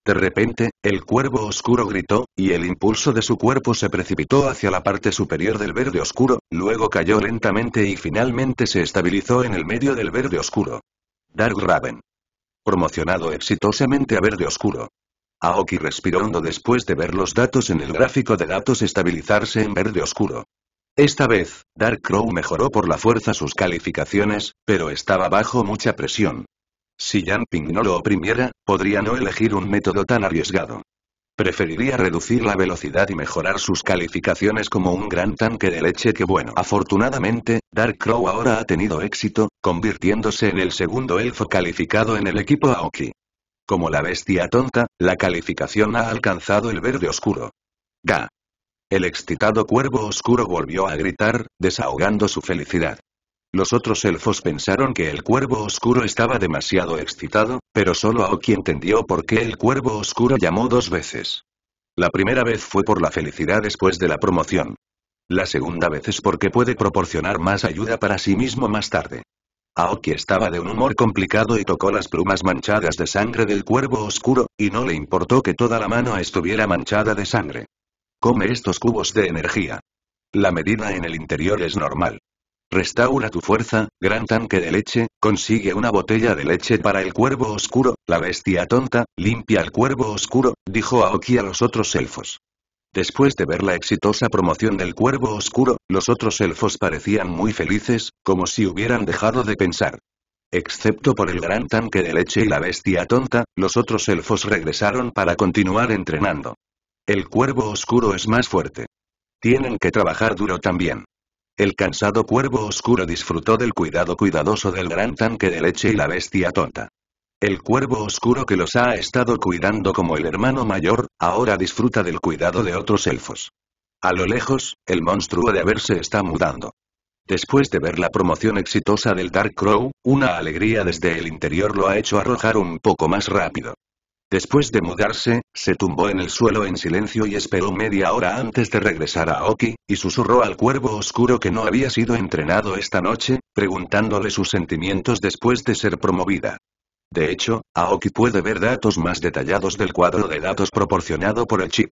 De repente, el cuervo oscuro gritó, y el impulso de su cuerpo se precipitó hacia la parte superior del verde oscuro, luego cayó lentamente y finalmente se estabilizó en el medio del verde oscuro. Dark Raven. Promocionado exitosamente a verde oscuro. Aoki respiró hondo después de ver los datos en el gráfico de datos estabilizarse en verde oscuro. Esta vez, Dark Crow mejoró por la fuerza sus calificaciones, pero estaba bajo mucha presión. Si Ping no lo oprimiera, podría no elegir un método tan arriesgado. Preferiría reducir la velocidad y mejorar sus calificaciones como un gran tanque de leche que bueno. Afortunadamente, Dark Crow ahora ha tenido éxito, convirtiéndose en el segundo elfo calificado en el equipo Aoki. Como la bestia tonta, la calificación ha alcanzado el verde oscuro. Ga. El excitado cuervo oscuro volvió a gritar, desahogando su felicidad. Los otros elfos pensaron que el cuervo oscuro estaba demasiado excitado, pero solo Aoki entendió por qué el cuervo oscuro llamó dos veces. La primera vez fue por la felicidad después de la promoción. La segunda vez es porque puede proporcionar más ayuda para sí mismo más tarde. Aoki estaba de un humor complicado y tocó las plumas manchadas de sangre del cuervo oscuro, y no le importó que toda la mano estuviera manchada de sangre. Come estos cubos de energía. La medida en el interior es normal. Restaura tu fuerza, gran tanque de leche, consigue una botella de leche para el cuervo oscuro, la bestia tonta, limpia al cuervo oscuro, dijo Aoki a los otros elfos. Después de ver la exitosa promoción del cuervo oscuro, los otros elfos parecían muy felices, como si hubieran dejado de pensar. Excepto por el gran tanque de leche y la bestia tonta, los otros elfos regresaron para continuar entrenando. El cuervo oscuro es más fuerte. Tienen que trabajar duro también. El cansado cuervo oscuro disfrutó del cuidado cuidadoso del gran tanque de leche y la bestia tonta. El cuervo oscuro que los ha estado cuidando como el hermano mayor, ahora disfruta del cuidado de otros elfos. A lo lejos, el monstruo de haberse está mudando. Después de ver la promoción exitosa del Dark Crow, una alegría desde el interior lo ha hecho arrojar un poco más rápido. Después de mudarse, se tumbó en el suelo en silencio y esperó media hora antes de regresar a Aoki, y susurró al cuervo oscuro que no había sido entrenado esta noche, preguntándole sus sentimientos después de ser promovida. De hecho, Aoki puede ver datos más detallados del cuadro de datos proporcionado por el chip.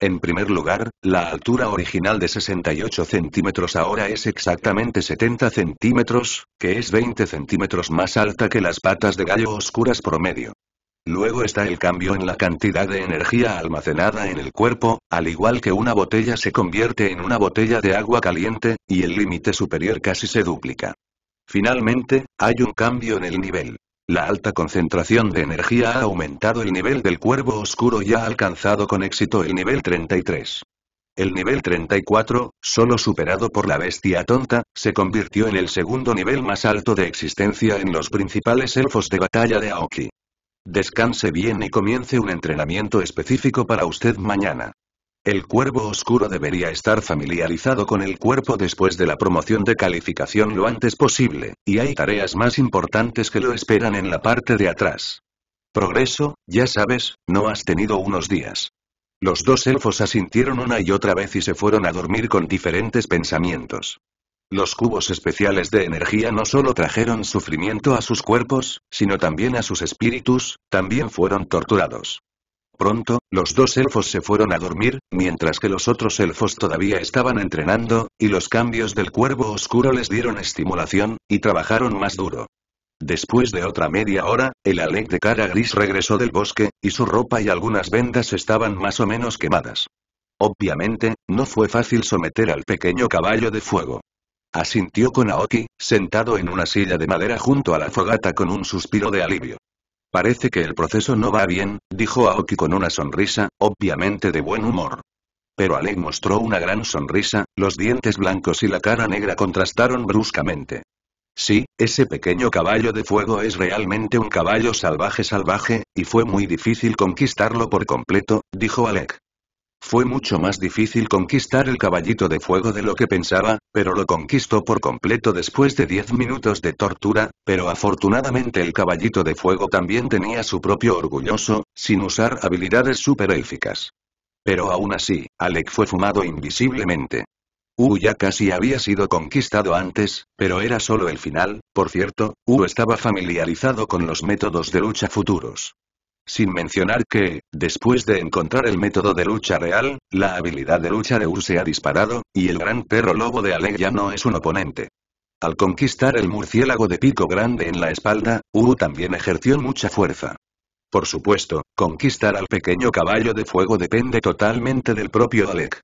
En primer lugar, la altura original de 68 centímetros ahora es exactamente 70 centímetros, que es 20 centímetros más alta que las patas de gallo oscuras promedio. Luego está el cambio en la cantidad de energía almacenada en el cuerpo, al igual que una botella se convierte en una botella de agua caliente, y el límite superior casi se duplica. Finalmente, hay un cambio en el nivel. La alta concentración de energía ha aumentado el nivel del cuervo oscuro y ha alcanzado con éxito el nivel 33. El nivel 34, solo superado por la bestia tonta, se convirtió en el segundo nivel más alto de existencia en los principales elfos de batalla de Aoki. Descanse bien y comience un entrenamiento específico para usted mañana. El cuervo oscuro debería estar familiarizado con el cuerpo después de la promoción de calificación lo antes posible, y hay tareas más importantes que lo esperan en la parte de atrás. Progreso, ya sabes, no has tenido unos días. Los dos elfos asintieron una y otra vez y se fueron a dormir con diferentes pensamientos. Los cubos especiales de energía no solo trajeron sufrimiento a sus cuerpos, sino también a sus espíritus, también fueron torturados. Pronto, los dos elfos se fueron a dormir, mientras que los otros elfos todavía estaban entrenando, y los cambios del cuervo oscuro les dieron estimulación, y trabajaron más duro. Después de otra media hora, el Alec de cara gris regresó del bosque, y su ropa y algunas vendas estaban más o menos quemadas. Obviamente, no fue fácil someter al pequeño caballo de fuego asintió con Aoki, sentado en una silla de madera junto a la fogata con un suspiro de alivio. Parece que el proceso no va bien, dijo Aoki con una sonrisa, obviamente de buen humor. Pero Alec mostró una gran sonrisa, los dientes blancos y la cara negra contrastaron bruscamente. Sí, ese pequeño caballo de fuego es realmente un caballo salvaje salvaje, y fue muy difícil conquistarlo por completo, dijo Alec. Fue mucho más difícil conquistar el caballito de fuego de lo que pensaba, pero lo conquistó por completo después de 10 minutos de tortura, pero afortunadamente el caballito de fuego también tenía su propio orgulloso, sin usar habilidades super élficas. Pero aún así, Alec fue fumado invisiblemente. U ya casi había sido conquistado antes, pero era solo el final, por cierto, U estaba familiarizado con los métodos de lucha futuros. Sin mencionar que, después de encontrar el método de lucha real, la habilidad de lucha de U se ha disparado, y el gran perro lobo de Alec ya no es un oponente. Al conquistar el murciélago de pico grande en la espalda, U también ejerció mucha fuerza. Por supuesto, conquistar al pequeño caballo de fuego depende totalmente del propio Alec.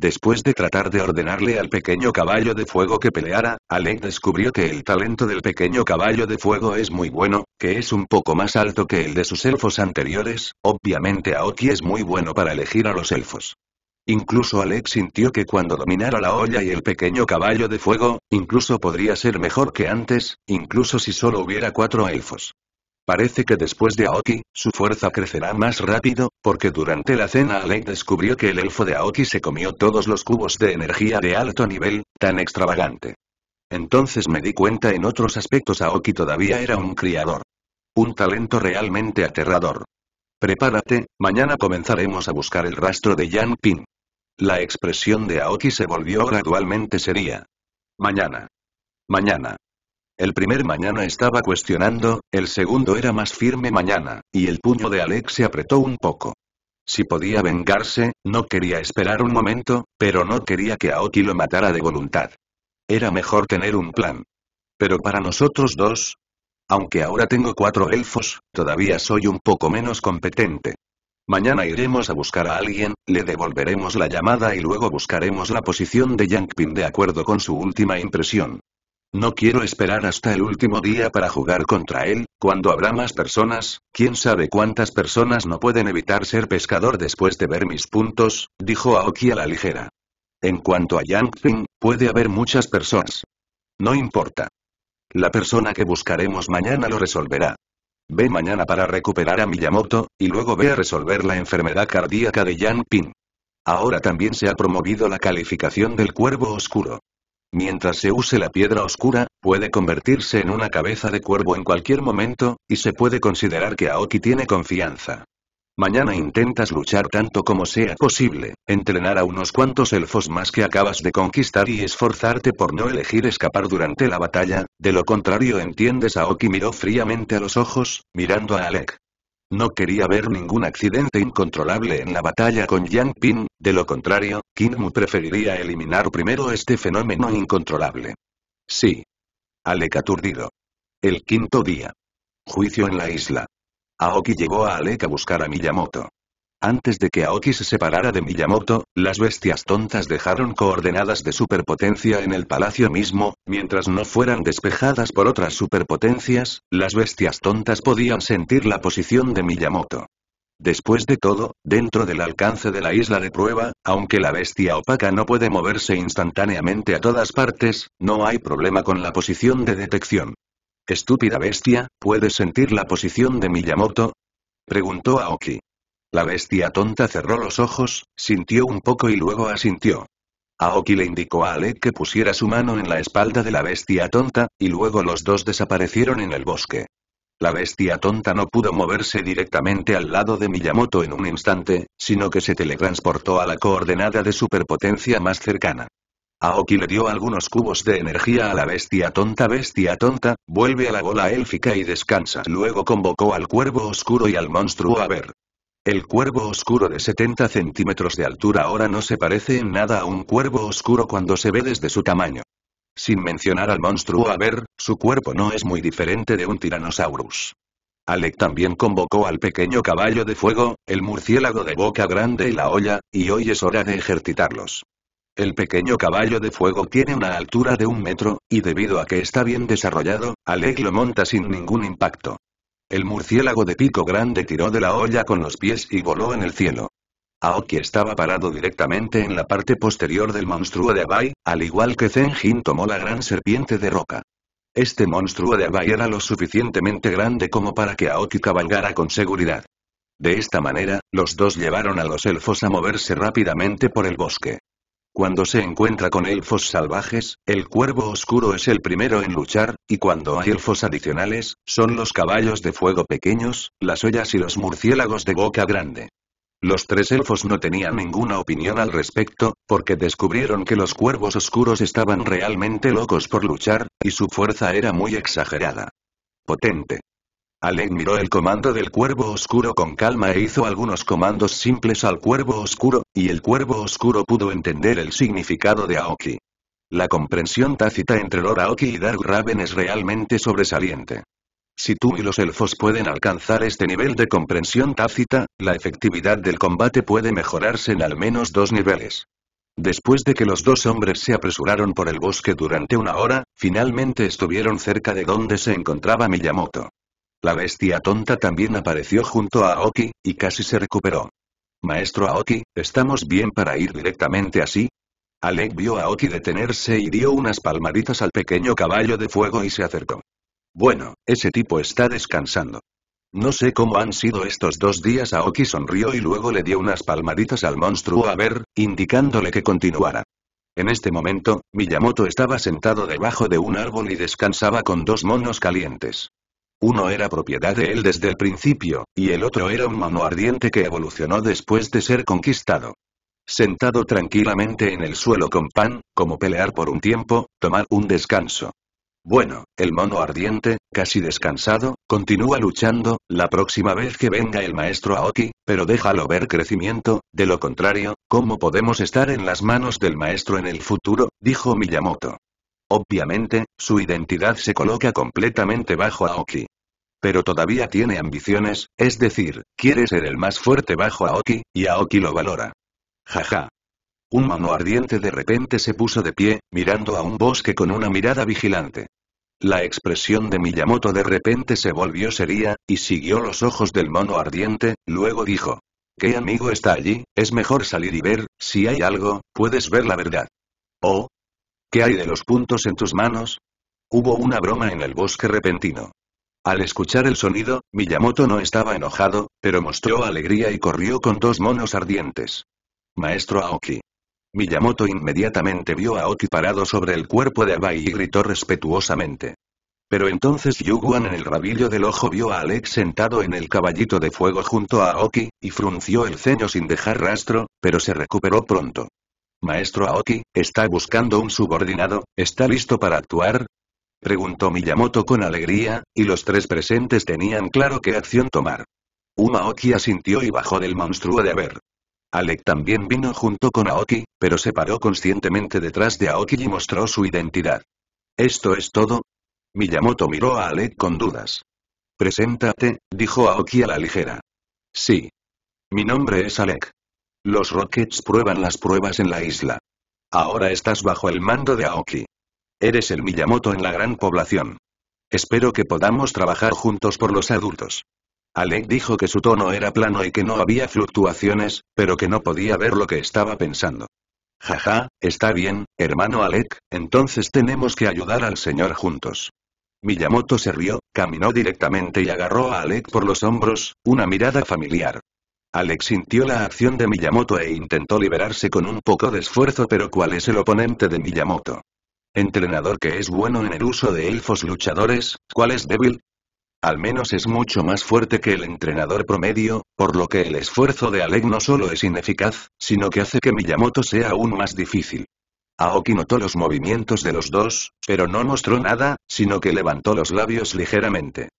Después de tratar de ordenarle al pequeño caballo de fuego que peleara, Alec descubrió que el talento del pequeño caballo de fuego es muy bueno, que es un poco más alto que el de sus elfos anteriores, obviamente Aoki es muy bueno para elegir a los elfos. Incluso Alec sintió que cuando dominara la olla y el pequeño caballo de fuego, incluso podría ser mejor que antes, incluso si solo hubiera cuatro elfos. Parece que después de Aoki, su fuerza crecerá más rápido, porque durante la cena Alec descubrió que el elfo de Aoki se comió todos los cubos de energía de alto nivel, tan extravagante. Entonces me di cuenta en otros aspectos Aoki todavía era un criador. Un talento realmente aterrador. Prepárate, mañana comenzaremos a buscar el rastro de Yan Ping. La expresión de Aoki se volvió gradualmente seria. Mañana. Mañana. El primer mañana estaba cuestionando, el segundo era más firme mañana, y el puño de Alex se apretó un poco. Si podía vengarse, no quería esperar un momento, pero no quería que Aoki lo matara de voluntad. Era mejor tener un plan. Pero para nosotros dos... Aunque ahora tengo cuatro elfos, todavía soy un poco menos competente. Mañana iremos a buscar a alguien, le devolveremos la llamada y luego buscaremos la posición de Yangping de acuerdo con su última impresión. No quiero esperar hasta el último día para jugar contra él, cuando habrá más personas, quién sabe cuántas personas no pueden evitar ser pescador después de ver mis puntos, dijo Aoki a la ligera. En cuanto a Ping, puede haber muchas personas. No importa. La persona que buscaremos mañana lo resolverá. Ve mañana para recuperar a Miyamoto, y luego ve a resolver la enfermedad cardíaca de Yang Ping. Ahora también se ha promovido la calificación del cuervo oscuro. Mientras se use la piedra oscura, puede convertirse en una cabeza de cuervo en cualquier momento, y se puede considerar que Aoki tiene confianza. Mañana intentas luchar tanto como sea posible, entrenar a unos cuantos elfos más que acabas de conquistar y esforzarte por no elegir escapar durante la batalla, de lo contrario entiendes Aoki miró fríamente a los ojos, mirando a Alec. No quería ver ningún accidente incontrolable en la batalla con Yang Ping, de lo contrario, Kinmu preferiría eliminar primero este fenómeno incontrolable. Sí. Alec aturdido. El quinto día. Juicio en la isla. Aoki llevó a Alec a buscar a Miyamoto. Antes de que Aoki se separara de Miyamoto, las bestias tontas dejaron coordenadas de superpotencia en el palacio mismo, mientras no fueran despejadas por otras superpotencias, las bestias tontas podían sentir la posición de Miyamoto. Después de todo, dentro del alcance de la isla de prueba, aunque la bestia opaca no puede moverse instantáneamente a todas partes, no hay problema con la posición de detección. Estúpida bestia, ¿puedes sentir la posición de Miyamoto? Preguntó Aoki. La bestia tonta cerró los ojos, sintió un poco y luego asintió. Aoki le indicó a Alec que pusiera su mano en la espalda de la bestia tonta, y luego los dos desaparecieron en el bosque. La bestia tonta no pudo moverse directamente al lado de Miyamoto en un instante, sino que se teletransportó a la coordenada de superpotencia más cercana. Aoki le dio algunos cubos de energía a la bestia tonta bestia tonta, vuelve a la bola élfica y descansa. Luego convocó al cuervo oscuro y al monstruo a ver. El cuervo oscuro de 70 centímetros de altura ahora no se parece en nada a un cuervo oscuro cuando se ve desde su tamaño. Sin mencionar al monstruo a ver, su cuerpo no es muy diferente de un tiranosaurus. Alec también convocó al pequeño caballo de fuego, el murciélago de boca grande y la olla, y hoy es hora de ejercitarlos. El pequeño caballo de fuego tiene una altura de un metro, y debido a que está bien desarrollado, Alec lo monta sin ningún impacto. El murciélago de pico grande tiró de la olla con los pies y voló en el cielo. Aoki estaba parado directamente en la parte posterior del monstruo de Abai, al igual que Zenjin tomó la gran serpiente de roca. Este monstruo de Abai era lo suficientemente grande como para que Aoki cabalgara con seguridad. De esta manera, los dos llevaron a los elfos a moverse rápidamente por el bosque. Cuando se encuentra con elfos salvajes, el cuervo oscuro es el primero en luchar, y cuando hay elfos adicionales, son los caballos de fuego pequeños, las ollas y los murciélagos de boca grande. Los tres elfos no tenían ninguna opinión al respecto, porque descubrieron que los cuervos oscuros estaban realmente locos por luchar, y su fuerza era muy exagerada. Potente. Alec miró el comando del cuervo oscuro con calma e hizo algunos comandos simples al cuervo oscuro, y el cuervo oscuro pudo entender el significado de Aoki. La comprensión tácita entre Lord Aoki y Dark Raven es realmente sobresaliente. Si tú y los elfos pueden alcanzar este nivel de comprensión tácita, la efectividad del combate puede mejorarse en al menos dos niveles. Después de que los dos hombres se apresuraron por el bosque durante una hora, finalmente estuvieron cerca de donde se encontraba Miyamoto. La bestia tonta también apareció junto a Aoki, y casi se recuperó. Maestro Aoki, ¿estamos bien para ir directamente así? Alec vio a Aoki detenerse y dio unas palmaditas al pequeño caballo de fuego y se acercó. Bueno, ese tipo está descansando. No sé cómo han sido estos dos días. Aoki sonrió y luego le dio unas palmaditas al monstruo a ver, indicándole que continuara. En este momento, Miyamoto estaba sentado debajo de un árbol y descansaba con dos monos calientes. Uno era propiedad de él desde el principio, y el otro era un mono ardiente que evolucionó después de ser conquistado. Sentado tranquilamente en el suelo con pan, como pelear por un tiempo, tomar un descanso. Bueno, el mono ardiente, casi descansado, continúa luchando, la próxima vez que venga el maestro Aoki, pero déjalo ver crecimiento, de lo contrario, ¿cómo podemos estar en las manos del maestro en el futuro? dijo Miyamoto. Obviamente, su identidad se coloca completamente bajo Aoki. Pero todavía tiene ambiciones, es decir, quiere ser el más fuerte bajo Aoki, y Aoki lo valora. Jaja. Un mono ardiente de repente se puso de pie, mirando a un bosque con una mirada vigilante. La expresión de Miyamoto de repente se volvió seria, y siguió los ojos del mono ardiente, luego dijo. ¿Qué amigo está allí? Es mejor salir y ver, si hay algo, puedes ver la verdad. Oh, ¿Qué hay de los puntos en tus manos? Hubo una broma en el bosque repentino. Al escuchar el sonido, Miyamoto no estaba enojado, pero mostró alegría y corrió con dos monos ardientes. Maestro Aoki. Miyamoto inmediatamente vio a Aoki parado sobre el cuerpo de Abai y gritó respetuosamente. Pero entonces Yuguan en el rabillo del ojo vio a Alex sentado en el caballito de fuego junto a Aoki, y frunció el ceño sin dejar rastro, pero se recuperó pronto. Maestro Aoki, ¿está buscando un subordinado? ¿Está listo para actuar? Preguntó Miyamoto con alegría, y los tres presentes tenían claro qué acción tomar. una Aoki asintió y bajó del monstruo de haber. Alec también vino junto con Aoki, pero se paró conscientemente detrás de Aoki y mostró su identidad. ¿Esto es todo? Miyamoto miró a Alec con dudas. Preséntate, dijo Aoki a la ligera. Sí. Mi nombre es Alec. Los Rockets prueban las pruebas en la isla. Ahora estás bajo el mando de Aoki. Eres el Miyamoto en la gran población. Espero que podamos trabajar juntos por los adultos. Alec dijo que su tono era plano y que no había fluctuaciones, pero que no podía ver lo que estaba pensando. Jaja, está bien, hermano Alec, entonces tenemos que ayudar al señor juntos. Miyamoto se rió, caminó directamente y agarró a Alec por los hombros, una mirada familiar. Alex sintió la acción de Miyamoto e intentó liberarse con un poco de esfuerzo pero ¿cuál es el oponente de Miyamoto? Entrenador que es bueno en el uso de elfos luchadores, ¿cuál es débil? Al menos es mucho más fuerte que el entrenador promedio, por lo que el esfuerzo de Alec no solo es ineficaz, sino que hace que Miyamoto sea aún más difícil. Aoki notó los movimientos de los dos, pero no mostró nada, sino que levantó los labios ligeramente.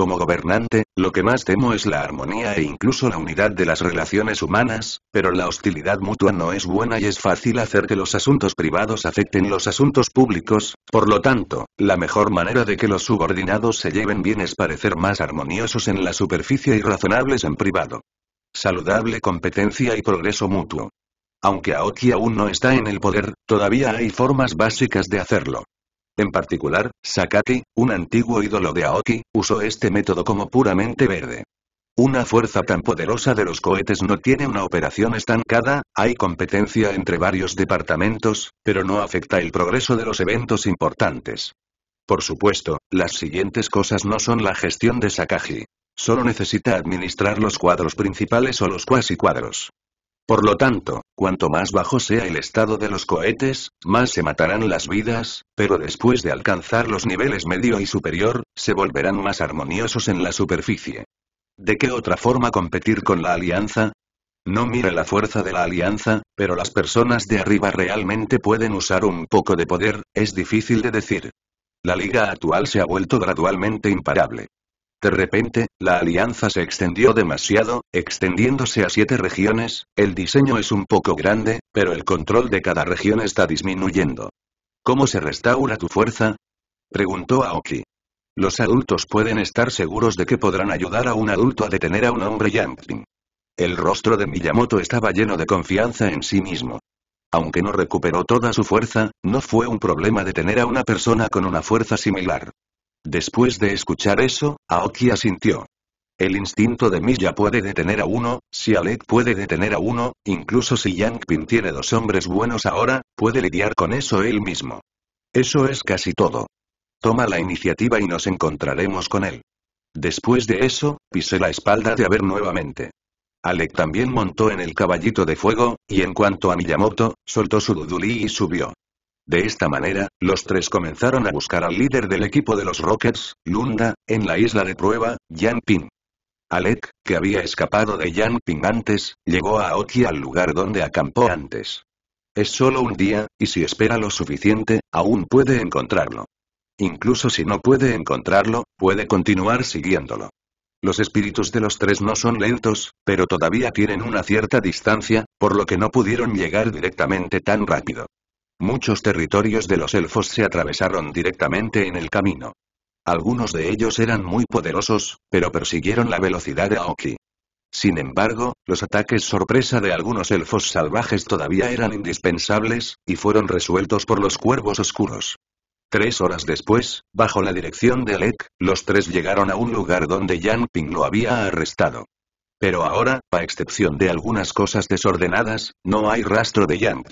Como gobernante, lo que más temo es la armonía e incluso la unidad de las relaciones humanas, pero la hostilidad mutua no es buena y es fácil hacer que los asuntos privados afecten los asuntos públicos, por lo tanto, la mejor manera de que los subordinados se lleven bien es parecer más armoniosos en la superficie y razonables en privado. Saludable competencia y progreso mutuo. Aunque Aoki aún no está en el poder, todavía hay formas básicas de hacerlo. En particular, Sakaki, un antiguo ídolo de Aoki, usó este método como puramente verde. Una fuerza tan poderosa de los cohetes no tiene una operación estancada, hay competencia entre varios departamentos, pero no afecta el progreso de los eventos importantes. Por supuesto, las siguientes cosas no son la gestión de Sakaki. Solo necesita administrar los cuadros principales o los cuasi cuadros. Por lo tanto, cuanto más bajo sea el estado de los cohetes, más se matarán las vidas, pero después de alcanzar los niveles medio y superior, se volverán más armoniosos en la superficie. ¿De qué otra forma competir con la alianza? No mire la fuerza de la alianza, pero las personas de arriba realmente pueden usar un poco de poder, es difícil de decir. La liga actual se ha vuelto gradualmente imparable. De repente, la alianza se extendió demasiado, extendiéndose a siete regiones, el diseño es un poco grande, pero el control de cada región está disminuyendo. ¿Cómo se restaura tu fuerza? Preguntó Aoki. Los adultos pueden estar seguros de que podrán ayudar a un adulto a detener a un hombre Yamplin. El rostro de Miyamoto estaba lleno de confianza en sí mismo. Aunque no recuperó toda su fuerza, no fue un problema detener a una persona con una fuerza similar. Después de escuchar eso, Aoki asintió. El instinto de Miya puede detener a uno, si Alec puede detener a uno, incluso si Yangpin tiene dos hombres buenos ahora, puede lidiar con eso él mismo. Eso es casi todo. Toma la iniciativa y nos encontraremos con él. Después de eso, pisé la espalda de Aver nuevamente. Alec también montó en el caballito de fuego, y en cuanto a Miyamoto, soltó su dudulí y subió. De esta manera, los tres comenzaron a buscar al líder del equipo de los Rockets, Lunda, en la isla de prueba, Yanping. Alec, que había escapado de Yanping antes, llegó a Oki al lugar donde acampó antes. Es solo un día, y si espera lo suficiente, aún puede encontrarlo. Incluso si no puede encontrarlo, puede continuar siguiéndolo. Los espíritus de los tres no son lentos, pero todavía tienen una cierta distancia, por lo que no pudieron llegar directamente tan rápido. Muchos territorios de los elfos se atravesaron directamente en el camino. Algunos de ellos eran muy poderosos, pero persiguieron la velocidad de Aoki. Sin embargo, los ataques sorpresa de algunos elfos salvajes todavía eran indispensables, y fueron resueltos por los cuervos oscuros. Tres horas después, bajo la dirección de Alec, los tres llegaron a un lugar donde Yang lo había arrestado. Pero ahora, a excepción de algunas cosas desordenadas, no hay rastro de Yang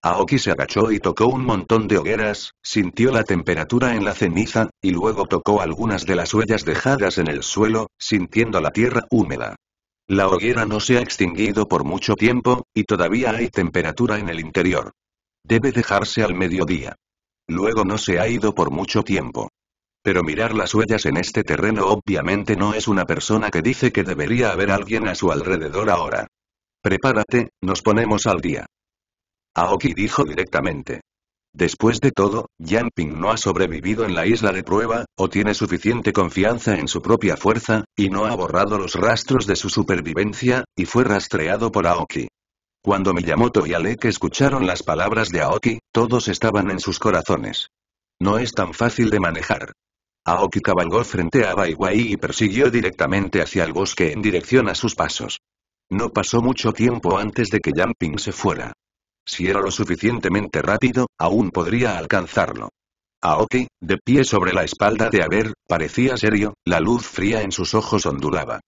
Aoki se agachó y tocó un montón de hogueras, sintió la temperatura en la ceniza, y luego tocó algunas de las huellas dejadas en el suelo, sintiendo la tierra húmeda. La hoguera no se ha extinguido por mucho tiempo, y todavía hay temperatura en el interior. Debe dejarse al mediodía. Luego no se ha ido por mucho tiempo. Pero mirar las huellas en este terreno obviamente no es una persona que dice que debería haber alguien a su alrededor ahora. Prepárate, nos ponemos al día. Aoki dijo directamente. Después de todo, Jumping no ha sobrevivido en la isla de prueba, o tiene suficiente confianza en su propia fuerza, y no ha borrado los rastros de su supervivencia, y fue rastreado por Aoki. Cuando Miyamoto y Alec escucharon las palabras de Aoki, todos estaban en sus corazones. No es tan fácil de manejar. Aoki cabalgó frente a Baiwai y persiguió directamente hacia el bosque en dirección a sus pasos. No pasó mucho tiempo antes de que Yanping se fuera. Si era lo suficientemente rápido, aún podría alcanzarlo. Aoki, de pie sobre la espalda de Aver, parecía serio, la luz fría en sus ojos ondulaba.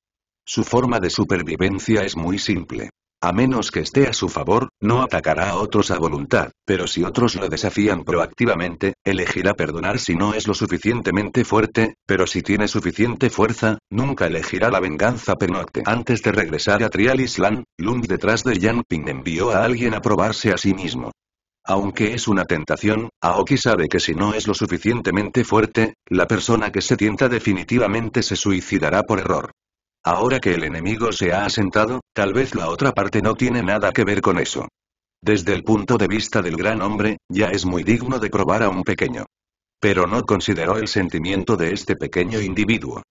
Su forma de supervivencia es muy simple. A menos que esté a su favor, no atacará a otros a voluntad, pero si otros lo desafían proactivamente, elegirá perdonar si no es lo suficientemente fuerte, pero si tiene suficiente fuerza, nunca elegirá la venganza pero Antes de regresar a Trial Island, Lund detrás de Ping envió a alguien a probarse a sí mismo. Aunque es una tentación, Aoki sabe que si no es lo suficientemente fuerte, la persona que se tienta definitivamente se suicidará por error. Ahora que el enemigo se ha asentado, tal vez la otra parte no tiene nada que ver con eso. Desde el punto de vista del gran hombre, ya es muy digno de probar a un pequeño. Pero no consideró el sentimiento de este pequeño individuo.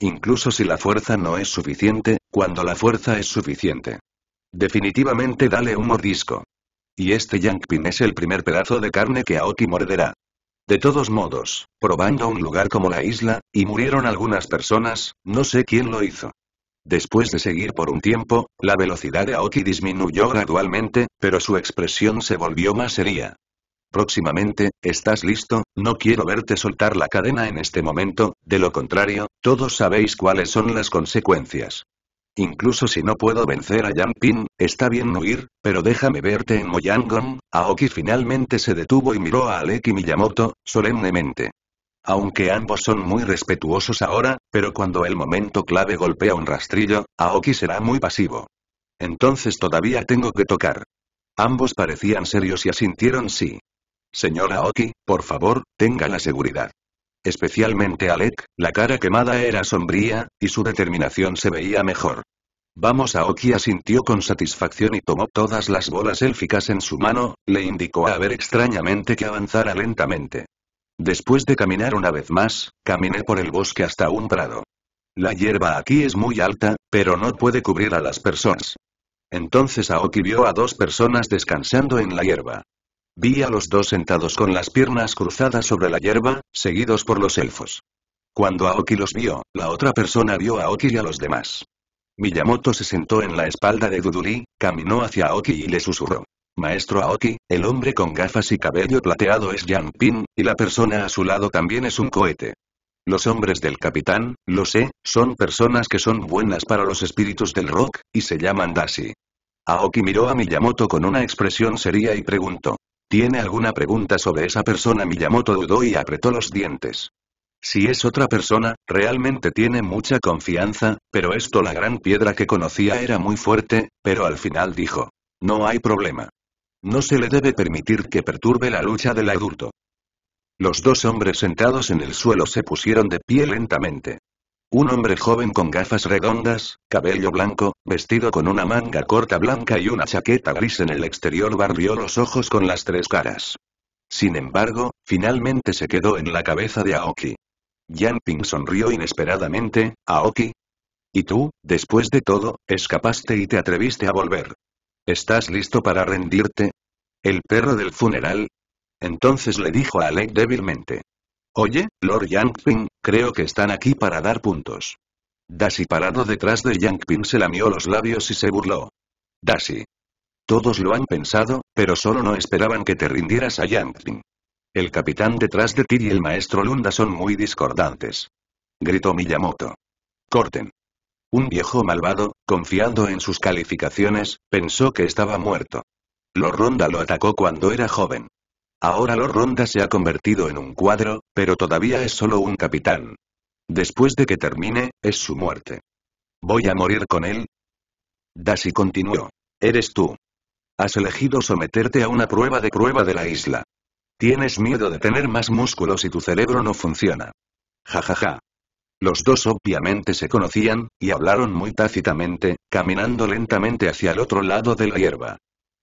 Incluso si la fuerza no es suficiente, cuando la fuerza es suficiente. Definitivamente dale un mordisco. Y este Yangpin es el primer pedazo de carne que Aoki morderá. De todos modos, probando un lugar como la isla, y murieron algunas personas, no sé quién lo hizo. Después de seguir por un tiempo, la velocidad de Aoki disminuyó gradualmente, pero su expresión se volvió más seria. Próximamente, ¿estás listo? No quiero verte soltar la cadena en este momento, de lo contrario, todos sabéis cuáles son las consecuencias. Incluso si no puedo vencer a Yang Pin, está bien huir, pero déjame verte en Moyangon. Aoki finalmente se detuvo y miró a Aleki Miyamoto, solemnemente. Aunque ambos son muy respetuosos ahora, pero cuando el momento clave golpea un rastrillo, Aoki será muy pasivo. Entonces todavía tengo que tocar. Ambos parecían serios y asintieron sí. Señora Aoki, por favor, tenga la seguridad especialmente Alec, la cara quemada era sombría, y su determinación se veía mejor. Vamos a Oki asintió con satisfacción y tomó todas las bolas élficas en su mano, le indicó a ver extrañamente que avanzara lentamente. Después de caminar una vez más, caminé por el bosque hasta un prado. La hierba aquí es muy alta, pero no puede cubrir a las personas. Entonces Aoki vio a dos personas descansando en la hierba. Vi a los dos sentados con las piernas cruzadas sobre la hierba, seguidos por los elfos. Cuando Aoki los vio, la otra persona vio a Aoki y a los demás. Miyamoto se sentó en la espalda de Duduli, caminó hacia Aoki y le susurró. Maestro Aoki, el hombre con gafas y cabello plateado es Yan Pin, y la persona a su lado también es un cohete. Los hombres del capitán, lo sé, son personas que son buenas para los espíritus del rock, y se llaman Dashi. Aoki miró a Miyamoto con una expresión seria y preguntó. ¿Tiene alguna pregunta sobre esa persona? Miyamoto dudó y apretó los dientes. Si es otra persona, realmente tiene mucha confianza, pero esto la gran piedra que conocía era muy fuerte, pero al final dijo. No hay problema. No se le debe permitir que perturbe la lucha del adulto. Los dos hombres sentados en el suelo se pusieron de pie lentamente. Un hombre joven con gafas redondas, cabello blanco, vestido con una manga corta blanca y una chaqueta gris en el exterior barrió los ojos con las tres caras. Sin embargo, finalmente se quedó en la cabeza de Aoki. Yanping sonrió inesperadamente, Aoki. Y tú, después de todo, escapaste y te atreviste a volver. ¿Estás listo para rendirte? ¿El perro del funeral? Entonces le dijo a Alec débilmente. Oye, Lord Yangping, creo que están aquí para dar puntos. Dashi parado detrás de Yangping se lamió los labios y se burló. Dashi. Todos lo han pensado, pero solo no esperaban que te rindieras a Yangping. El capitán detrás de ti y el maestro Lunda son muy discordantes. Gritó Miyamoto. Corten. Un viejo malvado, confiando en sus calificaciones, pensó que estaba muerto. Lord Ronda lo atacó cuando era joven. Ahora Lord Ronda se ha convertido en un cuadro, pero todavía es solo un capitán. Después de que termine, es su muerte. ¿Voy a morir con él? Dasi continuó. Eres tú. Has elegido someterte a una prueba de prueba de la isla. Tienes miedo de tener más músculos y tu cerebro no funciona. Jajaja. Ja, ja. Los dos obviamente se conocían, y hablaron muy tácitamente, caminando lentamente hacia el otro lado de la hierba.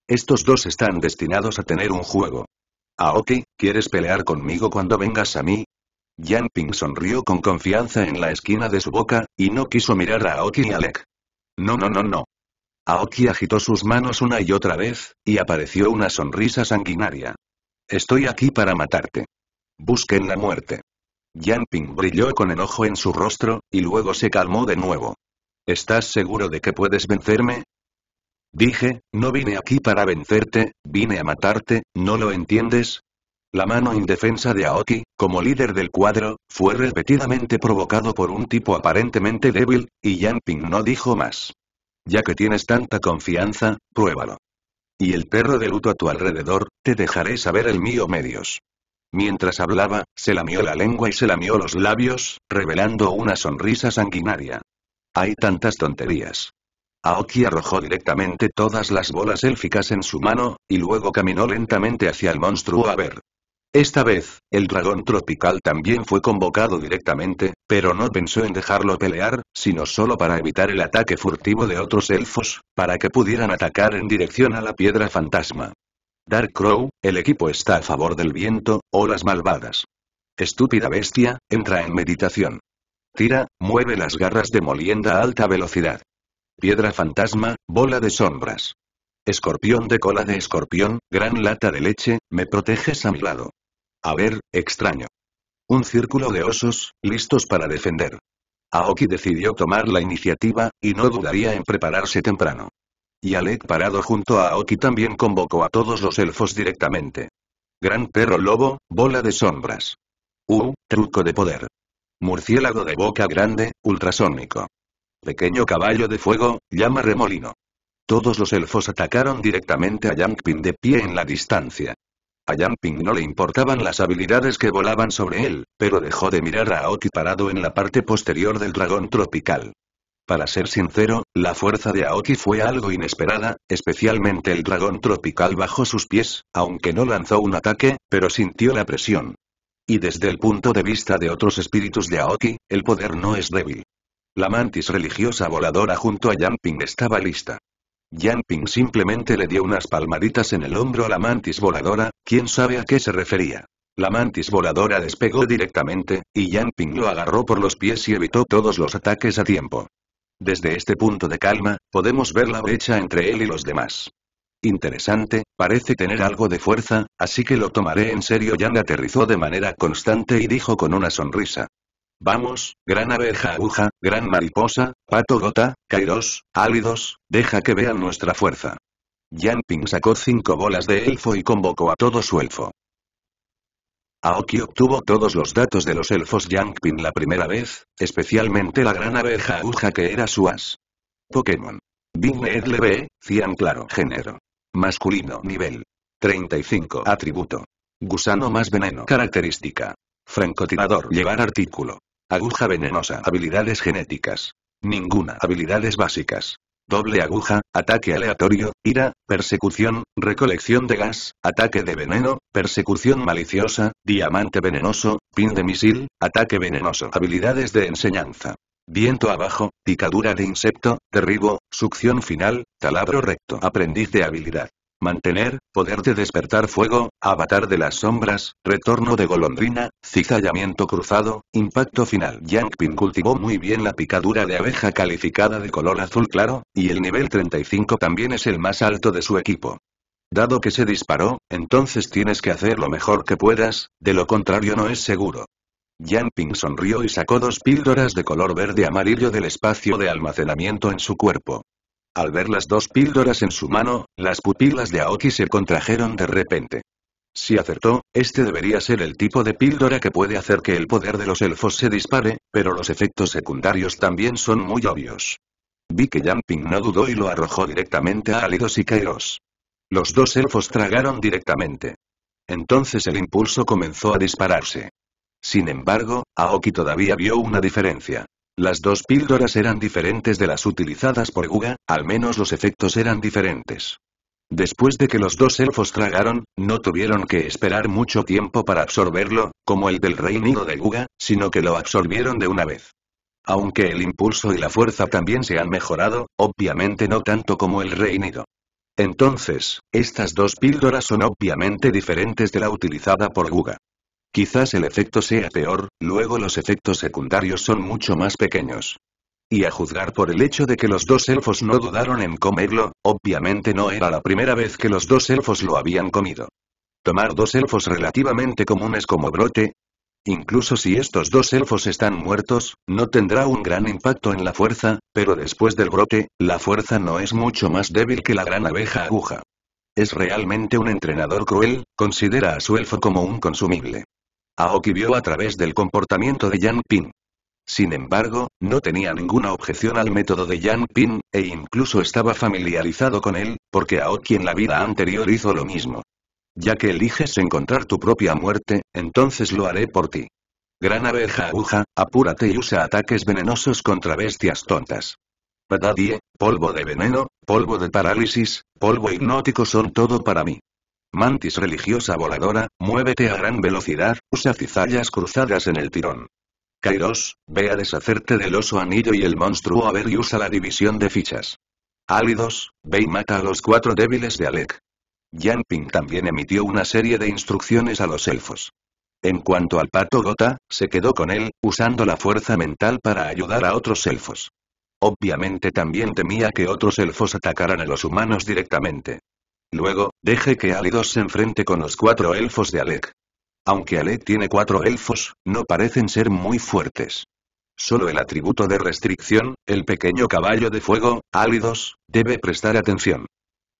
Estos dos están destinados a tener un juego. Aoki, ¿quieres pelear conmigo cuando vengas a mí? Yan Ping sonrió con confianza en la esquina de su boca, y no quiso mirar a Aoki ni a Lek. No, no, no, no. Aoki agitó sus manos una y otra vez, y apareció una sonrisa sanguinaria. Estoy aquí para matarte. Busquen la muerte. Yan Ping brilló con enojo en su rostro, y luego se calmó de nuevo. ¿Estás seguro de que puedes vencerme? Dije, no vine aquí para vencerte, vine a matarte, ¿no lo entiendes? La mano indefensa de Aoki, como líder del cuadro, fue repetidamente provocado por un tipo aparentemente débil, y Yan no dijo más. Ya que tienes tanta confianza, pruébalo. Y el perro de luto a tu alrededor, te dejaré saber el mío medios. Mientras hablaba, se lamió la lengua y se lamió los labios, revelando una sonrisa sanguinaria. Hay tantas tonterías. Aoki arrojó directamente todas las bolas élficas en su mano, y luego caminó lentamente hacia el monstruo a ver. Esta vez, el dragón tropical también fue convocado directamente, pero no pensó en dejarlo pelear, sino solo para evitar el ataque furtivo de otros elfos, para que pudieran atacar en dirección a la piedra fantasma. Dark Crow, el equipo está a favor del viento, o las malvadas. Estúpida bestia, entra en meditación. Tira, mueve las garras de molienda a alta velocidad. Piedra fantasma, bola de sombras. Escorpión de cola de escorpión, gran lata de leche, me proteges a mi lado. A ver, extraño. Un círculo de osos, listos para defender. Aoki decidió tomar la iniciativa, y no dudaría en prepararse temprano. Y Alec parado junto a Aoki también convocó a todos los elfos directamente. Gran perro lobo, bola de sombras. Uh, truco de poder. Murciélago de boca grande, ultrasónico. Pequeño caballo de fuego, llama remolino. Todos los elfos atacaron directamente a Yangping de pie en la distancia. A Yangping no le importaban las habilidades que volaban sobre él, pero dejó de mirar a Aoki parado en la parte posterior del dragón tropical. Para ser sincero, la fuerza de Aoki fue algo inesperada, especialmente el dragón tropical bajo sus pies, aunque no lanzó un ataque, pero sintió la presión. Y desde el punto de vista de otros espíritus de Aoki, el poder no es débil. La mantis religiosa voladora junto a Yamping estaba lista. Yamping simplemente le dio unas palmaditas en el hombro a la mantis voladora, quién sabe a qué se refería. La mantis voladora despegó directamente, y Yamping lo agarró por los pies y evitó todos los ataques a tiempo. Desde este punto de calma, podemos ver la brecha entre él y los demás. Interesante, parece tener algo de fuerza, así que lo tomaré en serio. Yang aterrizó de manera constante y dijo con una sonrisa. Vamos, gran abeja aguja, gran mariposa, pato gota, kairos, álidos, deja que vean nuestra fuerza. Yangping sacó cinco bolas de elfo y convocó a todo su elfo. Aoki obtuvo todos los datos de los elfos Yangping la primera vez, especialmente la gran abeja aguja que era su as. Pokémon. Edle B, Cian Claro. Género. Masculino. Nivel. 35. Atributo. Gusano más veneno. Característica. Francotirador. Llevar artículo. Aguja venenosa. Habilidades genéticas. Ninguna. Habilidades básicas. Doble aguja, ataque aleatorio, ira, persecución, recolección de gas, ataque de veneno, persecución maliciosa, diamante venenoso, pin de misil, ataque venenoso. Habilidades de enseñanza. Viento abajo, picadura de insecto, derribo, succión final, taladro recto. Aprendiz de habilidad. Mantener, poder de despertar fuego, avatar de las sombras, retorno de golondrina, cizallamiento cruzado, impacto final. Ping cultivó muy bien la picadura de abeja calificada de color azul claro, y el nivel 35 también es el más alto de su equipo. Dado que se disparó, entonces tienes que hacer lo mejor que puedas, de lo contrario no es seguro. Ping sonrió y sacó dos píldoras de color verde amarillo del espacio de almacenamiento en su cuerpo. Al ver las dos píldoras en su mano, las pupilas de Aoki se contrajeron de repente. Si acertó, este debería ser el tipo de píldora que puede hacer que el poder de los elfos se dispare, pero los efectos secundarios también son muy obvios. Vi que Jumping no dudó y lo arrojó directamente a Alidos y Kairos. Los dos elfos tragaron directamente. Entonces el impulso comenzó a dispararse. Sin embargo, Aoki todavía vio una diferencia. Las dos píldoras eran diferentes de las utilizadas por Guga, al menos los efectos eran diferentes. Después de que los dos elfos tragaron, no tuvieron que esperar mucho tiempo para absorberlo, como el del reinido de Guga, sino que lo absorbieron de una vez. Aunque el impulso y la fuerza también se han mejorado, obviamente no tanto como el reinido. Entonces, estas dos píldoras son obviamente diferentes de la utilizada por Guga. Quizás el efecto sea peor, luego los efectos secundarios son mucho más pequeños. Y a juzgar por el hecho de que los dos elfos no dudaron en comerlo, obviamente no era la primera vez que los dos elfos lo habían comido. Tomar dos elfos relativamente comunes como brote, Incluso si estos dos elfos están muertos, no tendrá un gran impacto en la fuerza, pero después del brote, la fuerza no es mucho más débil que la gran abeja aguja. Es realmente un entrenador cruel, considera a su elfo como un consumible. Aoki vio a través del comportamiento de Yan Ping. Sin embargo, no tenía ninguna objeción al método de Yan Ping, e incluso estaba familiarizado con él, porque Aoki en la vida anterior hizo lo mismo. Ya que eliges encontrar tu propia muerte, entonces lo haré por ti. Gran abeja aguja, apúrate y usa ataques venenosos contra bestias tontas. Padadie, polvo de veneno, polvo de parálisis, polvo hipnótico son todo para mí. Mantis religiosa voladora, muévete a gran velocidad, usa cizallas cruzadas en el tirón. Kairos, ve a deshacerte del oso anillo y el monstruo a ver y usa la división de fichas. Álidos, ve y mata a los cuatro débiles de Alec. Yanping también emitió una serie de instrucciones a los elfos. En cuanto al pato Gota, se quedó con él, usando la fuerza mental para ayudar a otros elfos. Obviamente también temía que otros elfos atacaran a los humanos directamente. Luego, deje que Alidos se enfrente con los cuatro elfos de Alec. Aunque Alec tiene cuatro elfos, no parecen ser muy fuertes. Solo el atributo de restricción, el pequeño caballo de fuego, Alidos, debe prestar atención.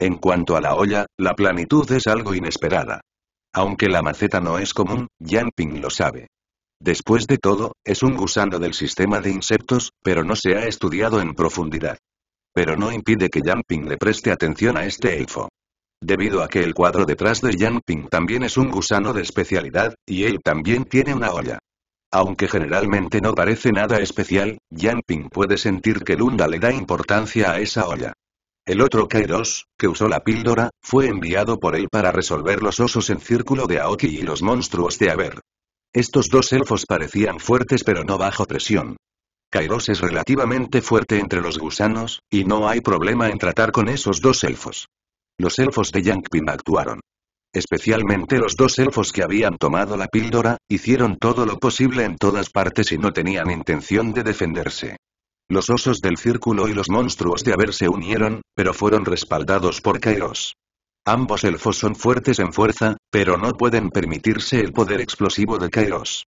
En cuanto a la olla, la planitud es algo inesperada. Aunque la maceta no es común, Yanping lo sabe. Después de todo, es un gusano del sistema de insectos, pero no se ha estudiado en profundidad. Pero no impide que Yanping le preste atención a este elfo. Debido a que el cuadro detrás de yanping también es un gusano de especialidad, y él también tiene una olla. Aunque generalmente no parece nada especial, yanping puede sentir que Lunda le da importancia a esa olla. El otro Kairos, que usó la píldora, fue enviado por él para resolver los osos en círculo de Aoki y los monstruos de Aver. Estos dos elfos parecían fuertes pero no bajo presión. Kairos es relativamente fuerte entre los gusanos, y no hay problema en tratar con esos dos elfos. Los elfos de Yangpin actuaron. Especialmente los dos elfos que habían tomado la píldora, hicieron todo lo posible en todas partes y no tenían intención de defenderse. Los osos del círculo y los monstruos de haber se unieron, pero fueron respaldados por Kairos. Ambos elfos son fuertes en fuerza, pero no pueden permitirse el poder explosivo de Kairos.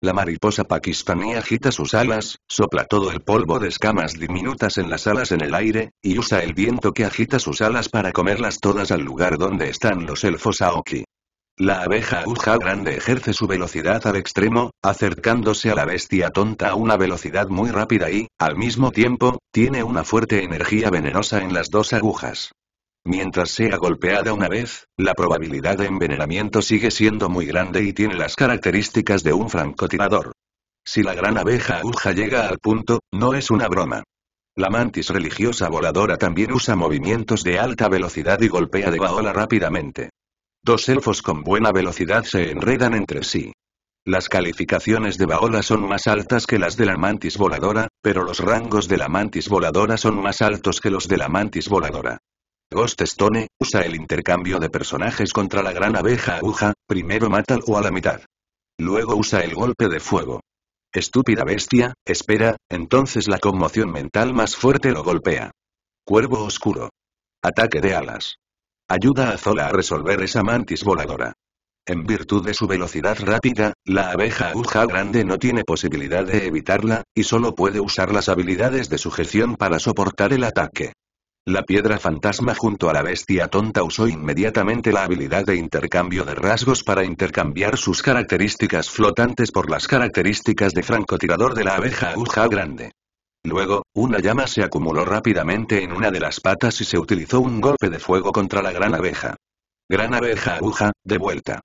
La mariposa pakistaní agita sus alas, sopla todo el polvo de escamas diminutas en las alas en el aire, y usa el viento que agita sus alas para comerlas todas al lugar donde están los elfos Aoki. La abeja aguja grande ejerce su velocidad al extremo, acercándose a la bestia tonta a una velocidad muy rápida y, al mismo tiempo, tiene una fuerte energía venenosa en las dos agujas. Mientras sea golpeada una vez, la probabilidad de envenenamiento sigue siendo muy grande y tiene las características de un francotirador. Si la gran abeja aguja llega al punto, no es una broma. La mantis religiosa voladora también usa movimientos de alta velocidad y golpea de baola rápidamente. Dos elfos con buena velocidad se enredan entre sí. Las calificaciones de Baola son más altas que las de la mantis voladora, pero los rangos de la mantis voladora son más altos que los de la mantis voladora. Ghost Stone, usa el intercambio de personajes contra la gran abeja aguja, primero o a la mitad. Luego usa el golpe de fuego. Estúpida bestia, espera, entonces la conmoción mental más fuerte lo golpea. Cuervo oscuro. Ataque de alas. Ayuda a Zola a resolver esa mantis voladora. En virtud de su velocidad rápida, la abeja aguja grande no tiene posibilidad de evitarla, y solo puede usar las habilidades de sujeción para soportar el ataque. La piedra fantasma junto a la bestia tonta usó inmediatamente la habilidad de intercambio de rasgos para intercambiar sus características flotantes por las características de francotirador de la abeja aguja grande. Luego, una llama se acumuló rápidamente en una de las patas y se utilizó un golpe de fuego contra la gran abeja. Gran abeja aguja, de vuelta.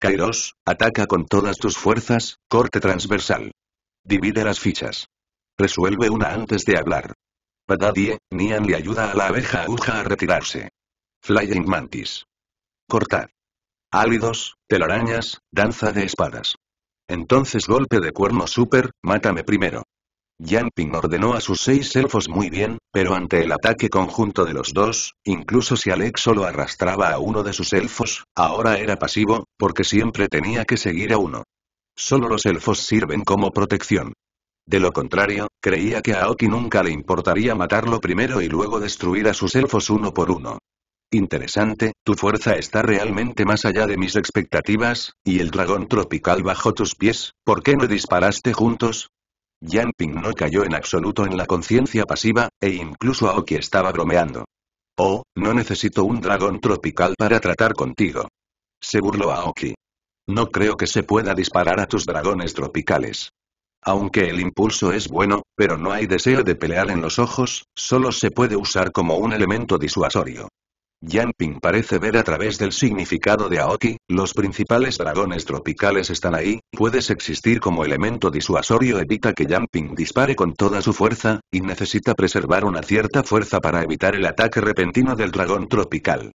Kairos, ataca con todas tus fuerzas, corte transversal. Divide las fichas. Resuelve una antes de hablar. Badadie, Nian le ayuda a la abeja aguja a retirarse. Flying Mantis. Cortar. Álidos, telarañas, danza de espadas. Entonces golpe de cuerno super, mátame primero. Jumping ordenó a sus seis elfos muy bien, pero ante el ataque conjunto de los dos, incluso si Alex solo arrastraba a uno de sus elfos, ahora era pasivo, porque siempre tenía que seguir a uno. Solo los elfos sirven como protección. De lo contrario, creía que a Aoki nunca le importaría matarlo primero y luego destruir a sus elfos uno por uno. Interesante, tu fuerza está realmente más allá de mis expectativas, y el dragón tropical bajo tus pies, ¿por qué no disparaste juntos? Yan no cayó en absoluto en la conciencia pasiva, e incluso Aoki estaba bromeando. Oh, no necesito un dragón tropical para tratar contigo. Se burló Aoki. No creo que se pueda disparar a tus dragones tropicales. Aunque el impulso es bueno, pero no hay deseo de pelear en los ojos, solo se puede usar como un elemento disuasorio. Yanping parece ver a través del significado de Aoki, los principales dragones tropicales están ahí, puedes existir como elemento disuasorio evita que Yanping dispare con toda su fuerza, y necesita preservar una cierta fuerza para evitar el ataque repentino del dragón tropical.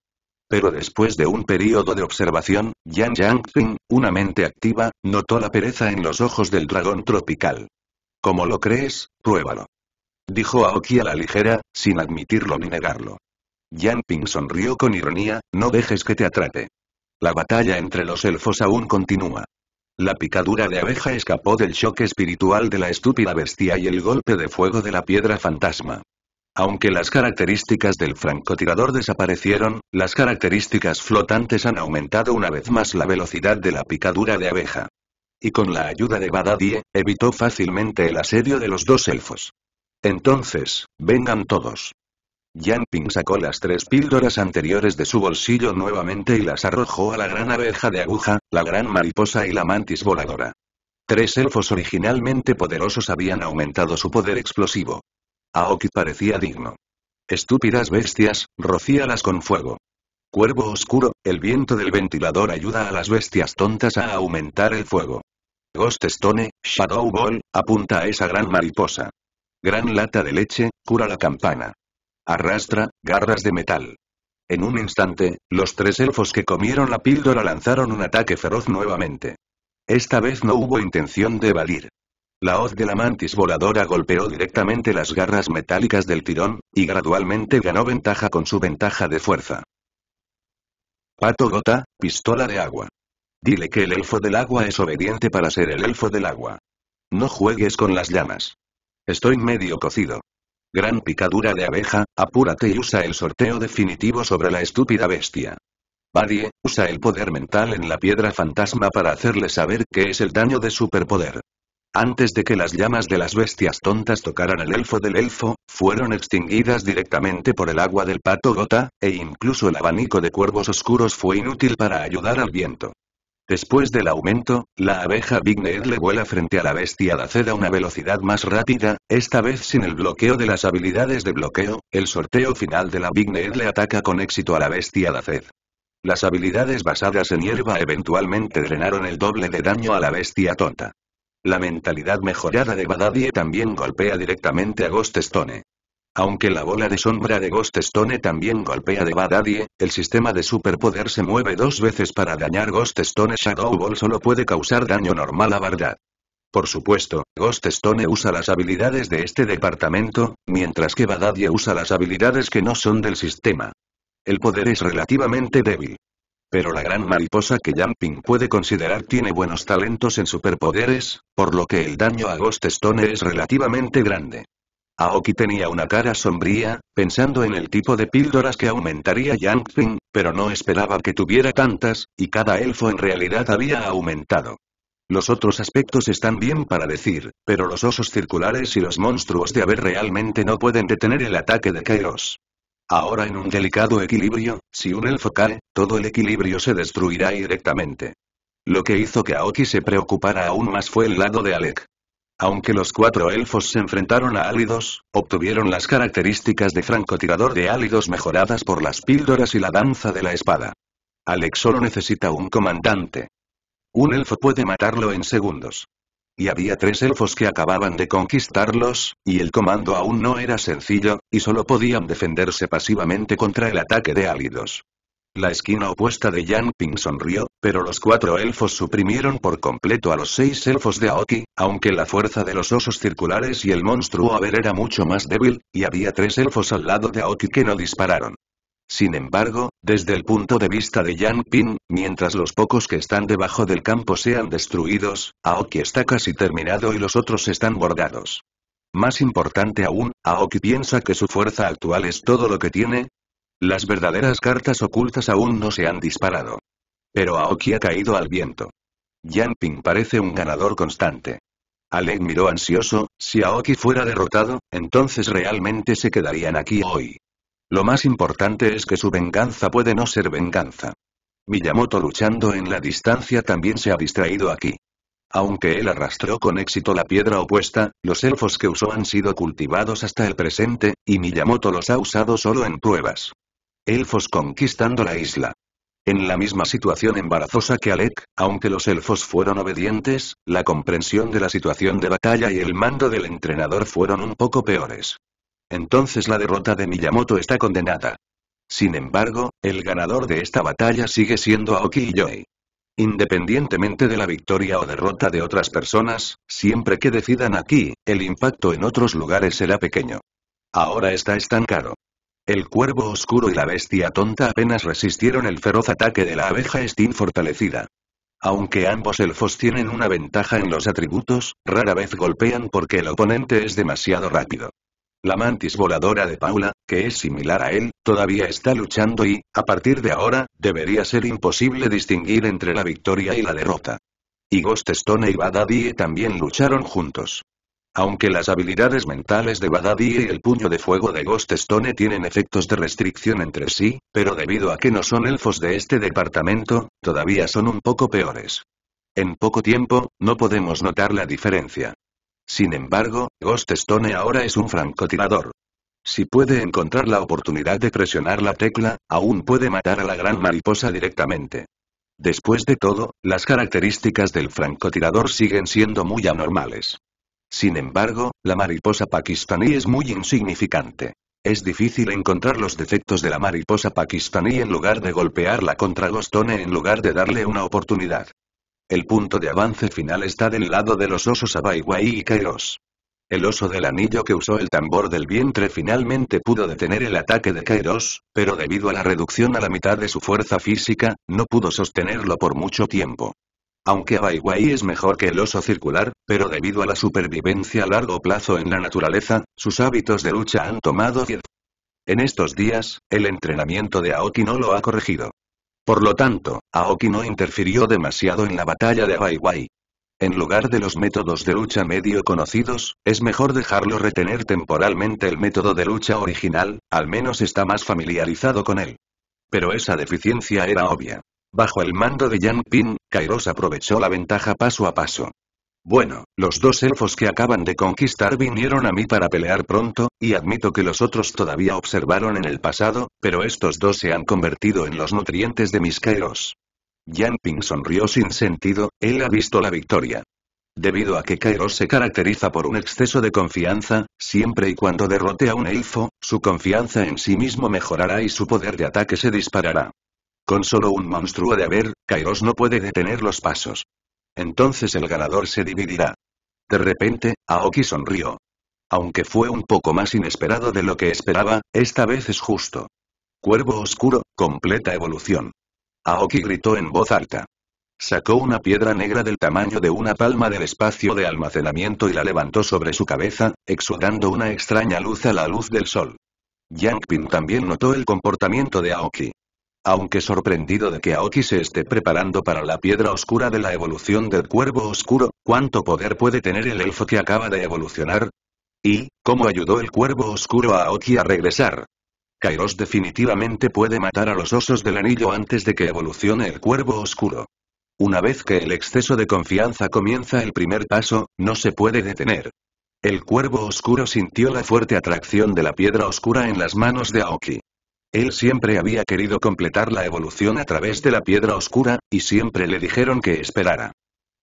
Pero después de un período de observación, Yang Yangping, una mente activa, notó la pereza en los ojos del dragón tropical. Como lo crees, pruébalo. Dijo Aoki a la ligera, sin admitirlo ni negarlo. Yangping sonrió con ironía, no dejes que te atrape. La batalla entre los elfos aún continúa. La picadura de abeja escapó del choque espiritual de la estúpida bestia y el golpe de fuego de la piedra fantasma. Aunque las características del francotirador desaparecieron, las características flotantes han aumentado una vez más la velocidad de la picadura de abeja. Y con la ayuda de Badadie, evitó fácilmente el asedio de los dos elfos. Entonces, vengan todos. Ping sacó las tres píldoras anteriores de su bolsillo nuevamente y las arrojó a la gran abeja de aguja, la gran mariposa y la mantis voladora. Tres elfos originalmente poderosos habían aumentado su poder explosivo. Aoki parecía digno. Estúpidas bestias, rocíalas con fuego. Cuervo oscuro, el viento del ventilador ayuda a las bestias tontas a aumentar el fuego. Ghost Stone, Shadow Ball, apunta a esa gran mariposa. Gran lata de leche, cura la campana. Arrastra, garras de metal. En un instante, los tres elfos que comieron la píldora lanzaron un ataque feroz nuevamente. Esta vez no hubo intención de evadir. La hoz de la mantis voladora golpeó directamente las garras metálicas del tirón, y gradualmente ganó ventaja con su ventaja de fuerza. Pato Gota, pistola de agua. Dile que el elfo del agua es obediente para ser el elfo del agua. No juegues con las llamas. Estoy medio cocido. Gran picadura de abeja, apúrate y usa el sorteo definitivo sobre la estúpida bestia. Padie, usa el poder mental en la piedra fantasma para hacerle saber qué es el daño de superpoder. Antes de que las llamas de las bestias tontas tocaran el elfo del elfo, fueron extinguidas directamente por el agua del pato gota, e incluso el abanico de cuervos oscuros fue inútil para ayudar al viento. Después del aumento, la abeja Big le vuela frente a la bestia de a una velocidad más rápida, esta vez sin el bloqueo de las habilidades de bloqueo, el sorteo final de la Big le ataca con éxito a la bestia de Las habilidades basadas en hierba eventualmente drenaron el doble de daño a la bestia tonta. La mentalidad mejorada de Badadie también golpea directamente a Ghost Stone. Aunque la bola de sombra de Ghost Stone también golpea de Badadie, el sistema de superpoder se mueve dos veces para dañar Ghost Stone Shadow Ball solo puede causar daño normal a verdad. Por supuesto, Ghost Stone usa las habilidades de este departamento, mientras que Badadie usa las habilidades que no son del sistema. El poder es relativamente débil. Pero la gran mariposa que Ping puede considerar tiene buenos talentos en superpoderes, por lo que el daño a Ghost Stone es relativamente grande. Aoki tenía una cara sombría, pensando en el tipo de píldoras que aumentaría Yangping, pero no esperaba que tuviera tantas, y cada elfo en realidad había aumentado. Los otros aspectos están bien para decir, pero los osos circulares y los monstruos de haber realmente no pueden detener el ataque de Kairos. Ahora en un delicado equilibrio, si un elfo cae, todo el equilibrio se destruirá directamente. Lo que hizo que Aoki se preocupara aún más fue el lado de Alec. Aunque los cuatro elfos se enfrentaron a Álidos, obtuvieron las características de francotirador de Álidos mejoradas por las píldoras y la danza de la espada. Alec solo necesita un comandante. Un elfo puede matarlo en segundos y había tres elfos que acababan de conquistarlos, y el comando aún no era sencillo, y solo podían defenderse pasivamente contra el ataque de álidos. La esquina opuesta de Yanping sonrió, pero los cuatro elfos suprimieron por completo a los seis elfos de Aoki, aunque la fuerza de los osos circulares y el monstruo ver era mucho más débil, y había tres elfos al lado de Aoki que no dispararon. Sin embargo, desde el punto de vista de Yang Ping, mientras los pocos que están debajo del campo sean destruidos, Aoki está casi terminado y los otros están bordados. Más importante aún, Aoki piensa que su fuerza actual es todo lo que tiene. Las verdaderas cartas ocultas aún no se han disparado. Pero Aoki ha caído al viento. Yang Ping parece un ganador constante. Alec miró ansioso, si Aoki fuera derrotado, entonces realmente se quedarían aquí hoy. Lo más importante es que su venganza puede no ser venganza. Miyamoto luchando en la distancia también se ha distraído aquí. Aunque él arrastró con éxito la piedra opuesta, los elfos que usó han sido cultivados hasta el presente, y Miyamoto los ha usado solo en pruebas. Elfos conquistando la isla. En la misma situación embarazosa que Alec, aunque los elfos fueron obedientes, la comprensión de la situación de batalla y el mando del entrenador fueron un poco peores. Entonces la derrota de Miyamoto está condenada. Sin embargo, el ganador de esta batalla sigue siendo Aoki Yoi. Independientemente de la victoria o derrota de otras personas, siempre que decidan aquí, el impacto en otros lugares será pequeño. Ahora está estancado. El cuervo oscuro y la bestia tonta apenas resistieron el feroz ataque de la abeja Steam fortalecida. Aunque ambos elfos tienen una ventaja en los atributos, rara vez golpean porque el oponente es demasiado rápido. La mantis voladora de Paula, que es similar a él, todavía está luchando y, a partir de ahora, debería ser imposible distinguir entre la victoria y la derrota. Y Ghost Stone y Badadie también lucharon juntos. Aunque las habilidades mentales de Badadie y el puño de fuego de Ghost Stone tienen efectos de restricción entre sí, pero debido a que no son elfos de este departamento, todavía son un poco peores. En poco tiempo, no podemos notar la diferencia. Sin embargo, Stone ahora es un francotirador. Si puede encontrar la oportunidad de presionar la tecla, aún puede matar a la gran mariposa directamente. Después de todo, las características del francotirador siguen siendo muy anormales. Sin embargo, la mariposa pakistaní es muy insignificante. Es difícil encontrar los defectos de la mariposa pakistaní en lugar de golpearla contra Stone en lugar de darle una oportunidad. El punto de avance final está del lado de los osos Abaiwai y Kairos. El oso del anillo que usó el tambor del vientre finalmente pudo detener el ataque de Kairos, pero debido a la reducción a la mitad de su fuerza física, no pudo sostenerlo por mucho tiempo. Aunque Abaiwai es mejor que el oso circular, pero debido a la supervivencia a largo plazo en la naturaleza, sus hábitos de lucha han tomado En estos días, el entrenamiento de Aoki no lo ha corregido. Por lo tanto, Aoki no interfirió demasiado en la batalla de Abaiwai. En lugar de los métodos de lucha medio conocidos, es mejor dejarlo retener temporalmente el método de lucha original, al menos está más familiarizado con él. Pero esa deficiencia era obvia. Bajo el mando de Yan Ping, Kairos aprovechó la ventaja paso a paso. Bueno, los dos elfos que acaban de conquistar vinieron a mí para pelear pronto, y admito que los otros todavía observaron en el pasado, pero estos dos se han convertido en los nutrientes de mis Kairos. Yanping sonrió sin sentido, él ha visto la victoria. Debido a que Kairos se caracteriza por un exceso de confianza, siempre y cuando derrote a un elfo, su confianza en sí mismo mejorará y su poder de ataque se disparará. Con solo un monstruo de haber, Kairos no puede detener los pasos. Entonces el ganador se dividirá. De repente, Aoki sonrió. Aunque fue un poco más inesperado de lo que esperaba, esta vez es justo. Cuervo oscuro, completa evolución. Aoki gritó en voz alta. Sacó una piedra negra del tamaño de una palma del espacio de almacenamiento y la levantó sobre su cabeza, exudando una extraña luz a la luz del sol. Yang también notó el comportamiento de Aoki aunque sorprendido de que Aoki se esté preparando para la piedra oscura de la evolución del cuervo oscuro, ¿cuánto poder puede tener el elfo que acaba de evolucionar? ¿Y cómo ayudó el cuervo oscuro a Aoki a regresar? Kairos definitivamente puede matar a los osos del anillo antes de que evolucione el cuervo oscuro. Una vez que el exceso de confianza comienza el primer paso, no se puede detener. El cuervo oscuro sintió la fuerte atracción de la piedra oscura en las manos de Aoki. Él siempre había querido completar la evolución a través de la piedra oscura, y siempre le dijeron que esperara.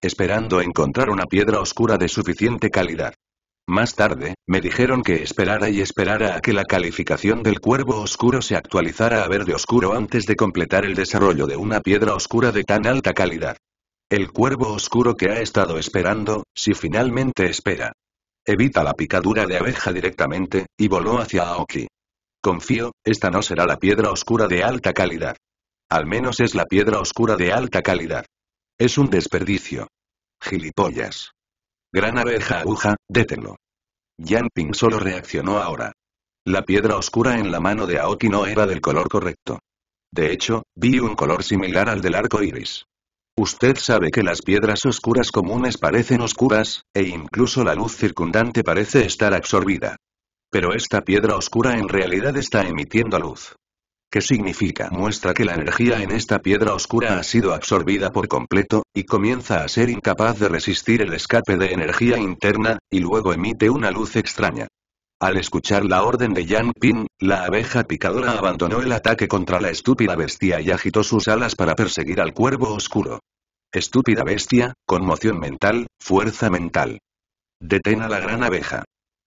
Esperando encontrar una piedra oscura de suficiente calidad. Más tarde, me dijeron que esperara y esperara a que la calificación del cuervo oscuro se actualizara a verde oscuro antes de completar el desarrollo de una piedra oscura de tan alta calidad. El cuervo oscuro que ha estado esperando, si finalmente espera. Evita la picadura de abeja directamente, y voló hacia Aoki. Confío, esta no será la piedra oscura de alta calidad. Al menos es la piedra oscura de alta calidad. Es un desperdicio. Gilipollas. Gran abeja aguja, détenlo. Yan Ping solo reaccionó ahora. La piedra oscura en la mano de Aoki no era del color correcto. De hecho, vi un color similar al del arco iris. Usted sabe que las piedras oscuras comunes parecen oscuras, e incluso la luz circundante parece estar absorbida. Pero esta piedra oscura en realidad está emitiendo luz. ¿Qué significa? Muestra que la energía en esta piedra oscura ha sido absorbida por completo, y comienza a ser incapaz de resistir el escape de energía interna, y luego emite una luz extraña. Al escuchar la orden de Yang Ping, la abeja picadora abandonó el ataque contra la estúpida bestia y agitó sus alas para perseguir al cuervo oscuro. Estúpida bestia, conmoción mental, fuerza mental. Detén a la gran abeja.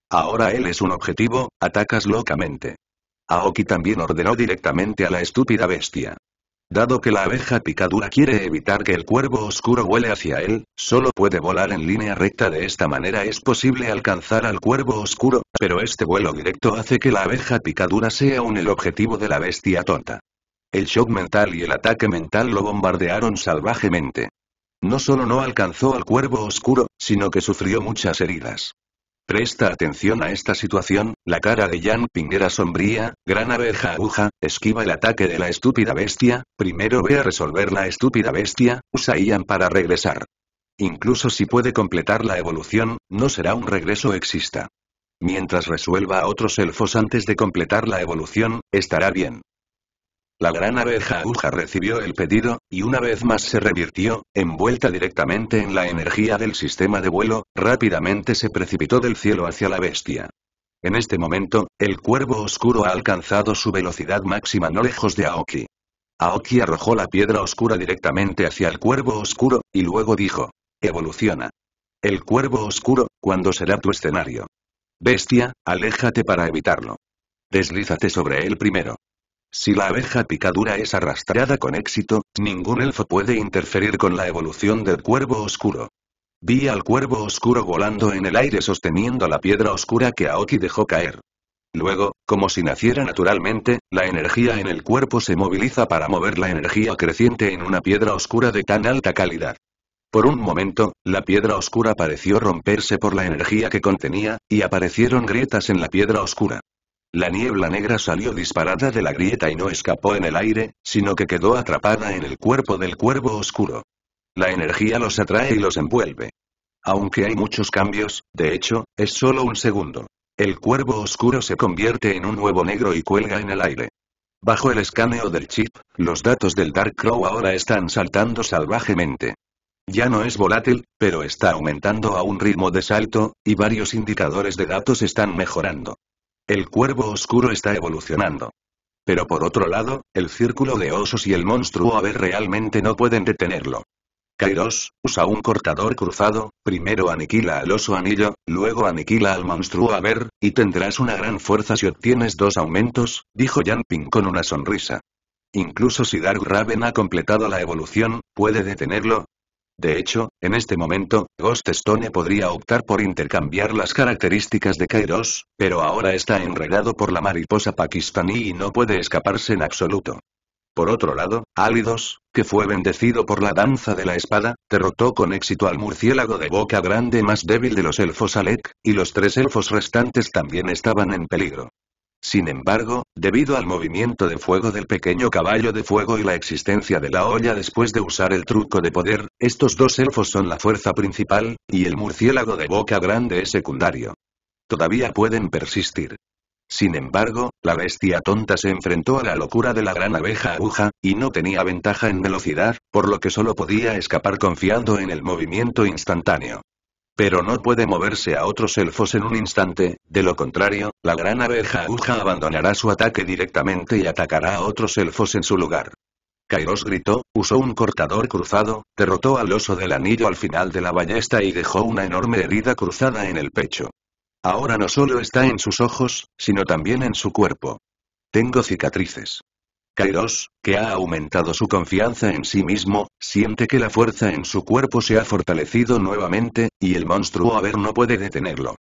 Ahora él es un objetivo, atacas locamente. Aoki también ordenó directamente a la estúpida bestia. Dado que la abeja picadura quiere evitar que el cuervo oscuro huele hacia él, solo puede volar en línea recta de esta manera es posible alcanzar al cuervo oscuro, pero este vuelo directo hace que la abeja picadura sea un el objetivo de la bestia tonta. El shock mental y el ataque mental lo bombardearon salvajemente. No solo no alcanzó al cuervo oscuro, sino que sufrió muchas heridas. Presta atención a esta situación, la cara de Yang Ping era sombría, gran abeja aguja, esquiva el ataque de la estúpida bestia, primero ve a resolver la estúpida bestia, usa Ian para regresar. Incluso si puede completar la evolución, no será un regreso exista. Mientras resuelva a otros elfos antes de completar la evolución, estará bien. La gran abeja aguja recibió el pedido, y una vez más se revirtió, envuelta directamente en la energía del sistema de vuelo, rápidamente se precipitó del cielo hacia la bestia. En este momento, el cuervo oscuro ha alcanzado su velocidad máxima no lejos de Aoki. Aoki arrojó la piedra oscura directamente hacia el cuervo oscuro, y luego dijo, evoluciona. El cuervo oscuro, ¿cuándo será tu escenario? Bestia, aléjate para evitarlo. Deslízate sobre él primero. Si la abeja picadura es arrastrada con éxito, ningún elfo puede interferir con la evolución del cuervo oscuro. Vi al cuervo oscuro volando en el aire sosteniendo la piedra oscura que Aoki dejó caer. Luego, como si naciera naturalmente, la energía en el cuerpo se moviliza para mover la energía creciente en una piedra oscura de tan alta calidad. Por un momento, la piedra oscura pareció romperse por la energía que contenía, y aparecieron grietas en la piedra oscura. La niebla negra salió disparada de la grieta y no escapó en el aire, sino que quedó atrapada en el cuerpo del cuervo oscuro. La energía los atrae y los envuelve. Aunque hay muchos cambios, de hecho, es solo un segundo. El cuervo oscuro se convierte en un nuevo negro y cuelga en el aire. Bajo el escaneo del chip, los datos del Dark Crow ahora están saltando salvajemente. Ya no es volátil, pero está aumentando a un ritmo de salto, y varios indicadores de datos están mejorando. El cuervo oscuro está evolucionando. Pero por otro lado, el círculo de osos y el monstruo ver realmente no pueden detenerlo. Kairos, usa un cortador cruzado, primero aniquila al oso anillo, luego aniquila al monstruo ver, y tendrás una gran fuerza si obtienes dos aumentos, dijo Yanping con una sonrisa. Incluso si Dark Raven ha completado la evolución, puede detenerlo, de hecho, en este momento, Ghost Stone podría optar por intercambiar las características de Kairos, pero ahora está enredado por la mariposa pakistaní y no puede escaparse en absoluto. Por otro lado, Alidos, que fue bendecido por la danza de la espada, derrotó con éxito al murciélago de boca grande más débil de los elfos Alec, y los tres elfos restantes también estaban en peligro. Sin embargo, debido al movimiento de fuego del pequeño caballo de fuego y la existencia de la olla después de usar el truco de poder, estos dos elfos son la fuerza principal, y el murciélago de boca grande es secundario. Todavía pueden persistir. Sin embargo, la bestia tonta se enfrentó a la locura de la gran abeja aguja, y no tenía ventaja en velocidad, por lo que solo podía escapar confiando en el movimiento instantáneo. Pero no puede moverse a otros elfos en un instante, de lo contrario, la gran abeja aguja abandonará su ataque directamente y atacará a otros elfos en su lugar. Kairos gritó, usó un cortador cruzado, derrotó al oso del anillo al final de la ballesta y dejó una enorme herida cruzada en el pecho. Ahora no solo está en sus ojos, sino también en su cuerpo. Tengo cicatrices. Kairos, que ha aumentado su confianza en sí mismo, Siente que la fuerza en su cuerpo se ha fortalecido nuevamente, y el monstruo a ver no puede detenerlo.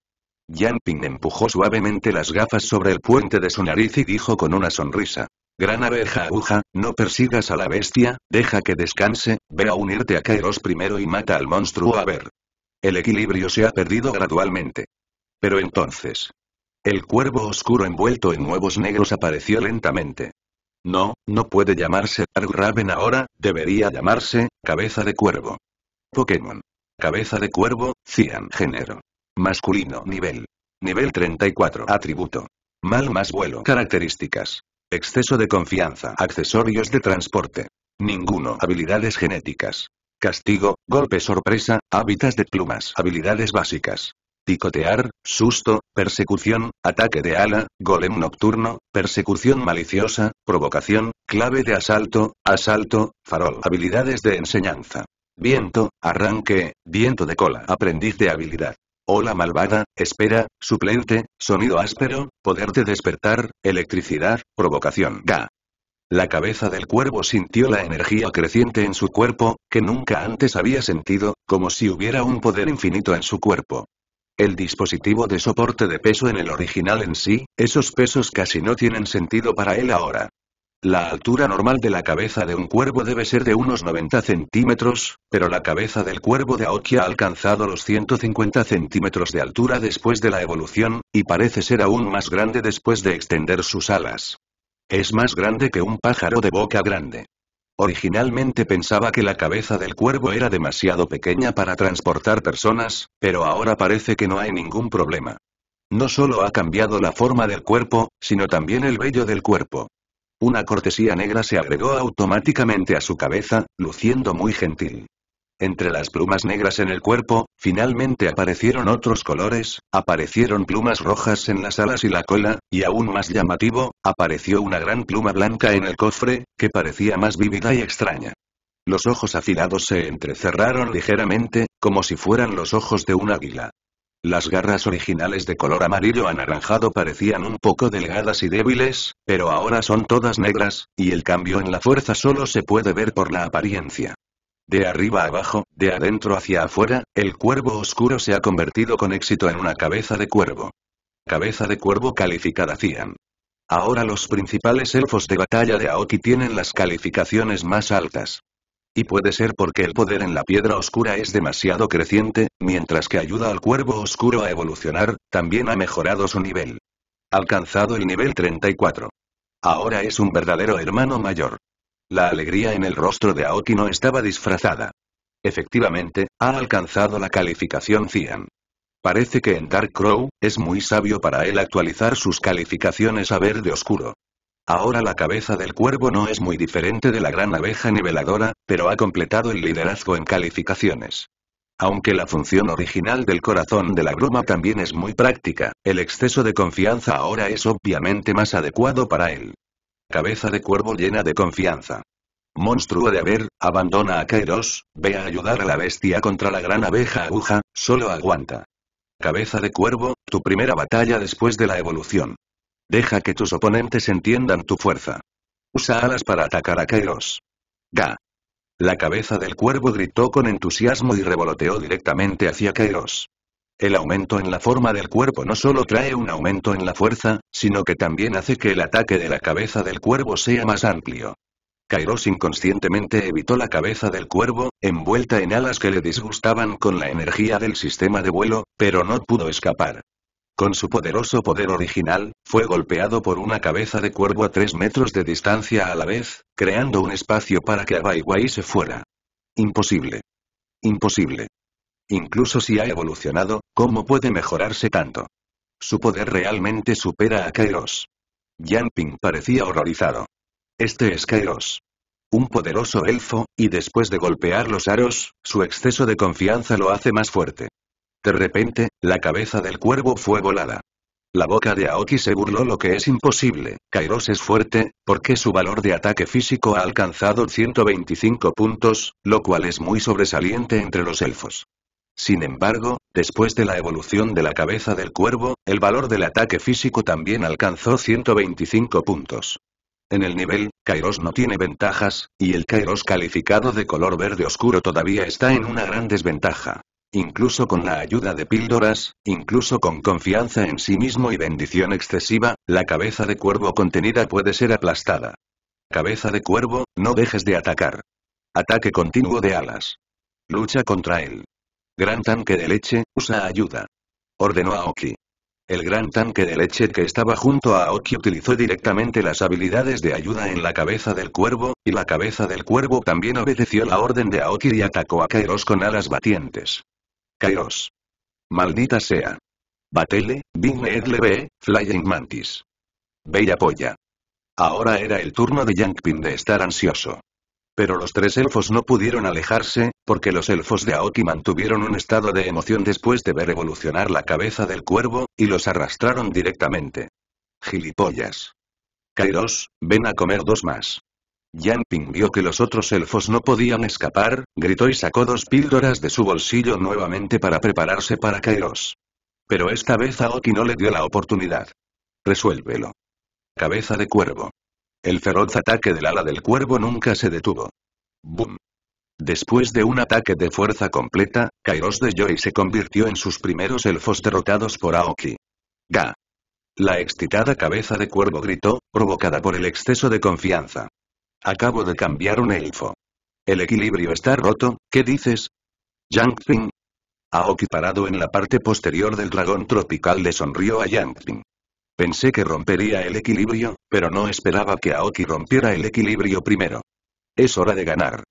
Yan empujó suavemente las gafas sobre el puente de su nariz y dijo con una sonrisa. Gran abeja aguja, no persigas a la bestia, deja que descanse, ve a unirte a Kairos primero y mata al monstruo a ver. El equilibrio se ha perdido gradualmente. Pero entonces. El cuervo oscuro envuelto en huevos negros apareció lentamente. No, no puede llamarse Argraven ahora, debería llamarse, Cabeza de Cuervo. Pokémon. Cabeza de Cuervo, Cian género. Masculino nivel. Nivel 34 atributo. Mal más vuelo. Características. Exceso de confianza. Accesorios de transporte. Ninguno. Habilidades genéticas. Castigo, golpe sorpresa, hábitats de plumas. Habilidades básicas picotear, susto, persecución, ataque de ala, golem nocturno, persecución maliciosa, provocación, clave de asalto, asalto, farol. Habilidades de enseñanza. Viento, arranque, viento de cola. Aprendiz de habilidad. Ola malvada, espera, suplente, sonido áspero, poder de despertar, electricidad, provocación. Ga. La cabeza del cuervo sintió la energía creciente en su cuerpo, que nunca antes había sentido, como si hubiera un poder infinito en su cuerpo el dispositivo de soporte de peso en el original en sí, esos pesos casi no tienen sentido para él ahora. La altura normal de la cabeza de un cuervo debe ser de unos 90 centímetros, pero la cabeza del cuervo de Aoki ha alcanzado los 150 centímetros de altura después de la evolución, y parece ser aún más grande después de extender sus alas. Es más grande que un pájaro de boca grande. Originalmente pensaba que la cabeza del cuervo era demasiado pequeña para transportar personas, pero ahora parece que no hay ningún problema. No solo ha cambiado la forma del cuerpo, sino también el vello del cuerpo. Una cortesía negra se agregó automáticamente a su cabeza, luciendo muy gentil. Entre las plumas negras en el cuerpo, finalmente aparecieron otros colores, aparecieron plumas rojas en las alas y la cola, y aún más llamativo, apareció una gran pluma blanca en el cofre, que parecía más vívida y extraña. Los ojos afilados se entrecerraron ligeramente, como si fueran los ojos de un águila. Las garras originales de color amarillo anaranjado parecían un poco delgadas y débiles, pero ahora son todas negras, y el cambio en la fuerza solo se puede ver por la apariencia. De arriba abajo, de adentro hacia afuera, el cuervo oscuro se ha convertido con éxito en una cabeza de cuervo. Cabeza de cuervo calificada Cian. Ahora los principales elfos de batalla de Aoki tienen las calificaciones más altas. Y puede ser porque el poder en la piedra oscura es demasiado creciente, mientras que ayuda al cuervo oscuro a evolucionar, también ha mejorado su nivel. Alcanzado el nivel 34. Ahora es un verdadero hermano mayor. La alegría en el rostro de Aoki no estaba disfrazada. Efectivamente, ha alcanzado la calificación Cian. Parece que en Dark Crow, es muy sabio para él actualizar sus calificaciones a verde oscuro. Ahora la cabeza del cuervo no es muy diferente de la gran abeja niveladora, pero ha completado el liderazgo en calificaciones. Aunque la función original del corazón de la bruma también es muy práctica, el exceso de confianza ahora es obviamente más adecuado para él cabeza de cuervo llena de confianza. Monstruo de haber, abandona a Kairos, ve a ayudar a la bestia contra la gran abeja aguja, solo aguanta. Cabeza de cuervo, tu primera batalla después de la evolución. Deja que tus oponentes entiendan tu fuerza. Usa alas para atacar a Kairos. Ga. La cabeza del cuervo gritó con entusiasmo y revoloteó directamente hacia Kairos. El aumento en la forma del cuerpo no solo trae un aumento en la fuerza, sino que también hace que el ataque de la cabeza del cuervo sea más amplio. Kairos inconscientemente evitó la cabeza del cuervo, envuelta en alas que le disgustaban con la energía del sistema de vuelo, pero no pudo escapar. Con su poderoso poder original, fue golpeado por una cabeza de cuervo a tres metros de distancia a la vez, creando un espacio para que Abaiwai se fuera. Imposible. Imposible. Incluso si ha evolucionado, ¿cómo puede mejorarse tanto? Su poder realmente supera a Kairos. Yanping parecía horrorizado. Este es Kairos. Un poderoso elfo, y después de golpear los aros, su exceso de confianza lo hace más fuerte. De repente, la cabeza del cuervo fue volada. La boca de Aoki se burló lo que es imposible, Kairos es fuerte, porque su valor de ataque físico ha alcanzado 125 puntos, lo cual es muy sobresaliente entre los elfos. Sin embargo, después de la evolución de la cabeza del cuervo, el valor del ataque físico también alcanzó 125 puntos. En el nivel, Kairos no tiene ventajas, y el Kairos calificado de color verde oscuro todavía está en una gran desventaja. Incluso con la ayuda de píldoras, incluso con confianza en sí mismo y bendición excesiva, la cabeza de cuervo contenida puede ser aplastada. Cabeza de cuervo, no dejes de atacar. Ataque continuo de alas. Lucha contra él. Gran tanque de leche, usa ayuda. Ordenó a Oki. El gran tanque de leche que estaba junto a Oki utilizó directamente las habilidades de ayuda en la cabeza del cuervo, y la cabeza del cuervo también obedeció la orden de Aoki y atacó a Kairos con alas batientes. Kairos. Maldita sea. Batele, Big Edlebe, Flying Mantis. Bella polla. Ahora era el turno de Yankpin de estar ansioso. Pero los tres elfos no pudieron alejarse, porque los elfos de Aoki mantuvieron un estado de emoción después de ver evolucionar la cabeza del cuervo, y los arrastraron directamente. Gilipollas. Kairos, ven a comer dos más. Ping vio que los otros elfos no podían escapar, gritó y sacó dos píldoras de su bolsillo nuevamente para prepararse para Kairos. Pero esta vez Aoki no le dio la oportunidad. Resuélvelo. Cabeza de cuervo. El feroz ataque del ala del cuervo nunca se detuvo. Boom. Después de un ataque de fuerza completa, Kairos de Joy se convirtió en sus primeros elfos derrotados por Aoki. ¡Ga! La excitada cabeza de cuervo gritó, provocada por el exceso de confianza. Acabo de cambiar un elfo. El equilibrio está roto, ¿qué dices? Yangping. Aoki parado en la parte posterior del dragón tropical le sonrió a Yangping. Pensé que rompería el equilibrio, pero no esperaba que Aoki rompiera el equilibrio primero. Es hora de ganar.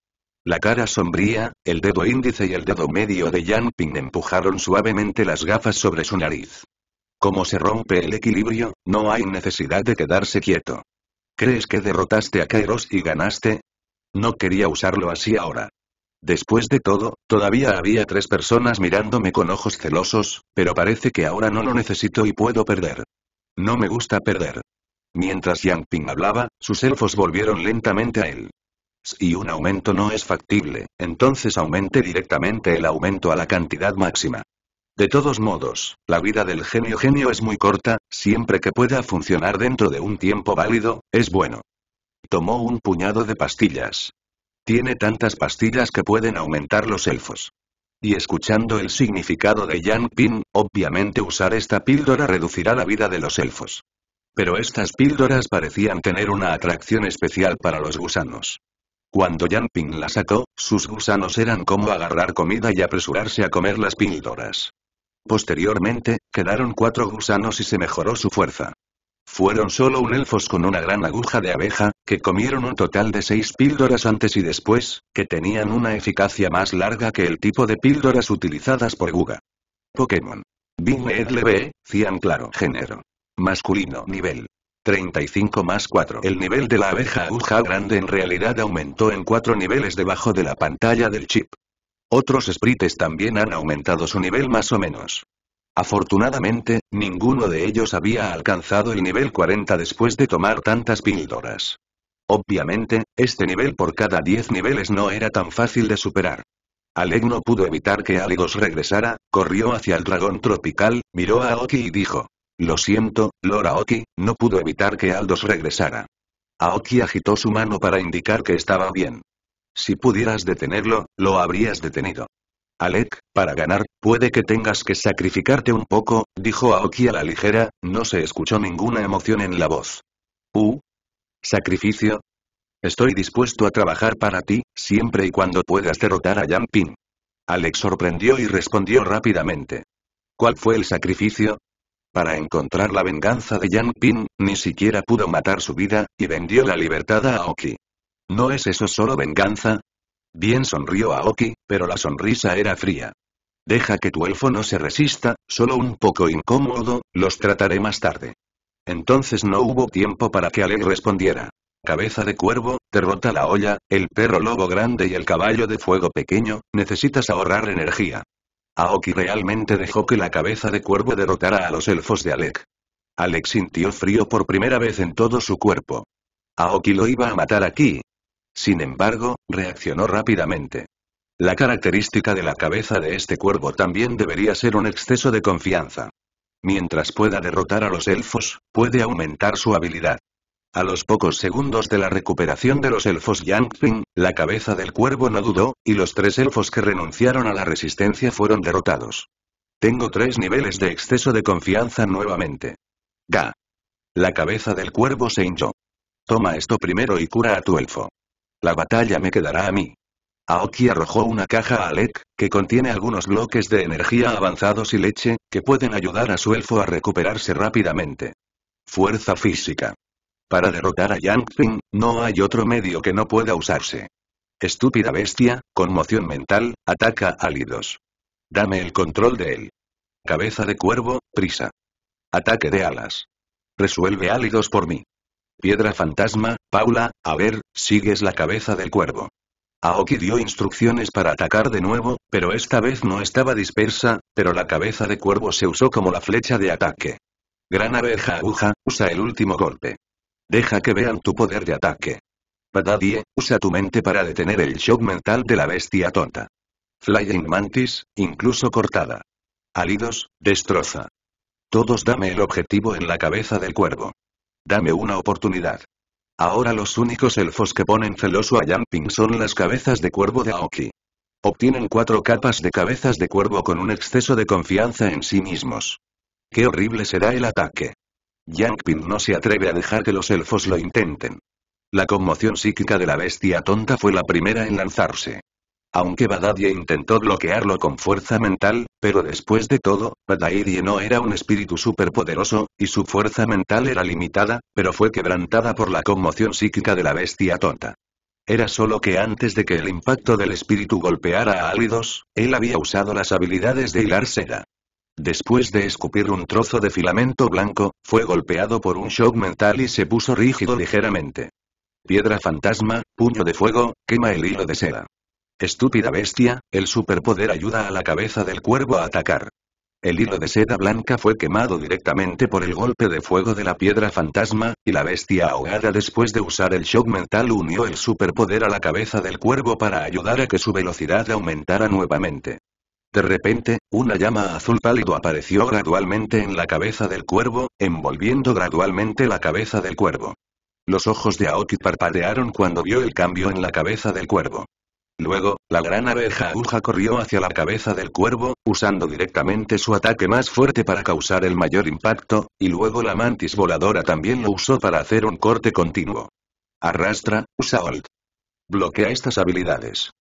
La cara sombría, el dedo índice y el dedo medio de Yan Ping empujaron suavemente las gafas sobre su nariz. Como se rompe el equilibrio, no hay necesidad de quedarse quieto. ¿Crees que derrotaste a Kairos y ganaste? No quería usarlo así ahora. Después de todo, todavía había tres personas mirándome con ojos celosos, pero parece que ahora no lo necesito y puedo perder. No me gusta perder. Mientras Yang Ping hablaba, sus elfos volvieron lentamente a él. Si un aumento no es factible, entonces aumente directamente el aumento a la cantidad máxima. De todos modos, la vida del genio genio es muy corta, siempre que pueda funcionar dentro de un tiempo válido, es bueno. Tomó un puñado de pastillas. Tiene tantas pastillas que pueden aumentar los elfos. Y escuchando el significado de Yan Pin, obviamente usar esta píldora reducirá la vida de los elfos. Pero estas píldoras parecían tener una atracción especial para los gusanos. Cuando Yan Ping la sacó, sus gusanos eran como agarrar comida y apresurarse a comer las píldoras. Posteriormente, quedaron cuatro gusanos y se mejoró su fuerza. Fueron solo un elfos con una gran aguja de abeja, que comieron un total de seis píldoras antes y después, que tenían una eficacia más larga que el tipo de píldoras utilizadas por Guga. Pokémon. Bing B, Cian Claro. Género. Masculino. Nivel. 35 más 4. El nivel de la abeja aguja grande en realidad aumentó en 4 niveles debajo de la pantalla del chip. Otros sprites también han aumentado su nivel más o menos. Afortunadamente, ninguno de ellos había alcanzado el nivel 40 después de tomar tantas píldoras. Obviamente, este nivel por cada 10 niveles no era tan fácil de superar. Alec no pudo evitar que Aldos regresara, corrió hacia el dragón tropical, miró a Oki y dijo. Lo siento, Lora Aoki, no pudo evitar que Aldos regresara. Aoki agitó su mano para indicar que estaba bien. Si pudieras detenerlo, lo habrías detenido. Alec, para ganar, puede que tengas que sacrificarte un poco, dijo Aoki a la ligera, no se escuchó ninguna emoción en la voz. ¿Uh? ¿Sacrificio? Estoy dispuesto a trabajar para ti, siempre y cuando puedas derrotar a Ping. Alec sorprendió y respondió rápidamente. ¿Cuál fue el sacrificio? Para encontrar la venganza de Yang Ping, ni siquiera pudo matar su vida, y vendió la libertad a Aoki. ¿No es eso solo venganza? Bien sonrió Aoki, pero la sonrisa era fría. Deja que tu elfo no se resista, solo un poco incómodo, los trataré más tarde. Entonces no hubo tiempo para que Alec respondiera. Cabeza de cuervo, derrota la olla, el perro lobo grande y el caballo de fuego pequeño, necesitas ahorrar energía. Aoki realmente dejó que la cabeza de cuervo derrotara a los elfos de Alec. Alec sintió frío por primera vez en todo su cuerpo. Aoki lo iba a matar aquí. Sin embargo, reaccionó rápidamente. La característica de la cabeza de este cuervo también debería ser un exceso de confianza. Mientras pueda derrotar a los elfos, puede aumentar su habilidad. A los pocos segundos de la recuperación de los elfos Yangping, la cabeza del cuervo no dudó, y los tres elfos que renunciaron a la resistencia fueron derrotados. Tengo tres niveles de exceso de confianza nuevamente. Ga. La cabeza del cuervo se hinchó. Toma esto primero y cura a tu elfo. La batalla me quedará a mí. Aoki arrojó una caja a Alec, que contiene algunos bloques de energía avanzados y leche, que pueden ayudar a su elfo a recuperarse rápidamente. Fuerza física. Para derrotar a Yang no hay otro medio que no pueda usarse. Estúpida bestia, conmoción mental, ataca Alidos. Dame el control de él. Cabeza de cuervo, prisa. Ataque de alas. Resuelve álidos por mí. Piedra fantasma, Paula, a ver, sigues la cabeza del cuervo. Aoki dio instrucciones para atacar de nuevo, pero esta vez no estaba dispersa, pero la cabeza de cuervo se usó como la flecha de ataque. Gran abeja aguja, usa el último golpe. Deja que vean tu poder de ataque. Badadie, usa tu mente para detener el shock mental de la bestia tonta. Flying Mantis, incluso cortada. Alidos, destroza. Todos dame el objetivo en la cabeza del cuervo. Dame una oportunidad. Ahora los únicos elfos que ponen celoso a Yangping son las cabezas de cuervo de Aoki. Obtienen cuatro capas de cabezas de cuervo con un exceso de confianza en sí mismos. ¡Qué horrible será el ataque! Yangping no se atreve a dejar que los elfos lo intenten. La conmoción psíquica de la bestia tonta fue la primera en lanzarse aunque Badadia intentó bloquearlo con fuerza mental, pero después de todo, Badaidie no era un espíritu superpoderoso, y su fuerza mental era limitada, pero fue quebrantada por la conmoción psíquica de la bestia tonta. Era solo que antes de que el impacto del espíritu golpeara a Alidos, él había usado las habilidades de hilar seda. Después de escupir un trozo de filamento blanco, fue golpeado por un shock mental y se puso rígido ligeramente. Piedra fantasma, puño de fuego, quema el hilo de seda. Estúpida bestia, el superpoder ayuda a la cabeza del cuervo a atacar. El hilo de seda blanca fue quemado directamente por el golpe de fuego de la piedra fantasma, y la bestia ahogada después de usar el shock mental unió el superpoder a la cabeza del cuervo para ayudar a que su velocidad aumentara nuevamente. De repente, una llama azul pálido apareció gradualmente en la cabeza del cuervo, envolviendo gradualmente la cabeza del cuervo. Los ojos de Aoki parpadearon cuando vio el cambio en la cabeza del cuervo. Luego, la gran abeja aguja corrió hacia la cabeza del cuervo, usando directamente su ataque más fuerte para causar el mayor impacto, y luego la mantis voladora también lo usó para hacer un corte continuo. Arrastra, usa alt, Bloquea estas habilidades.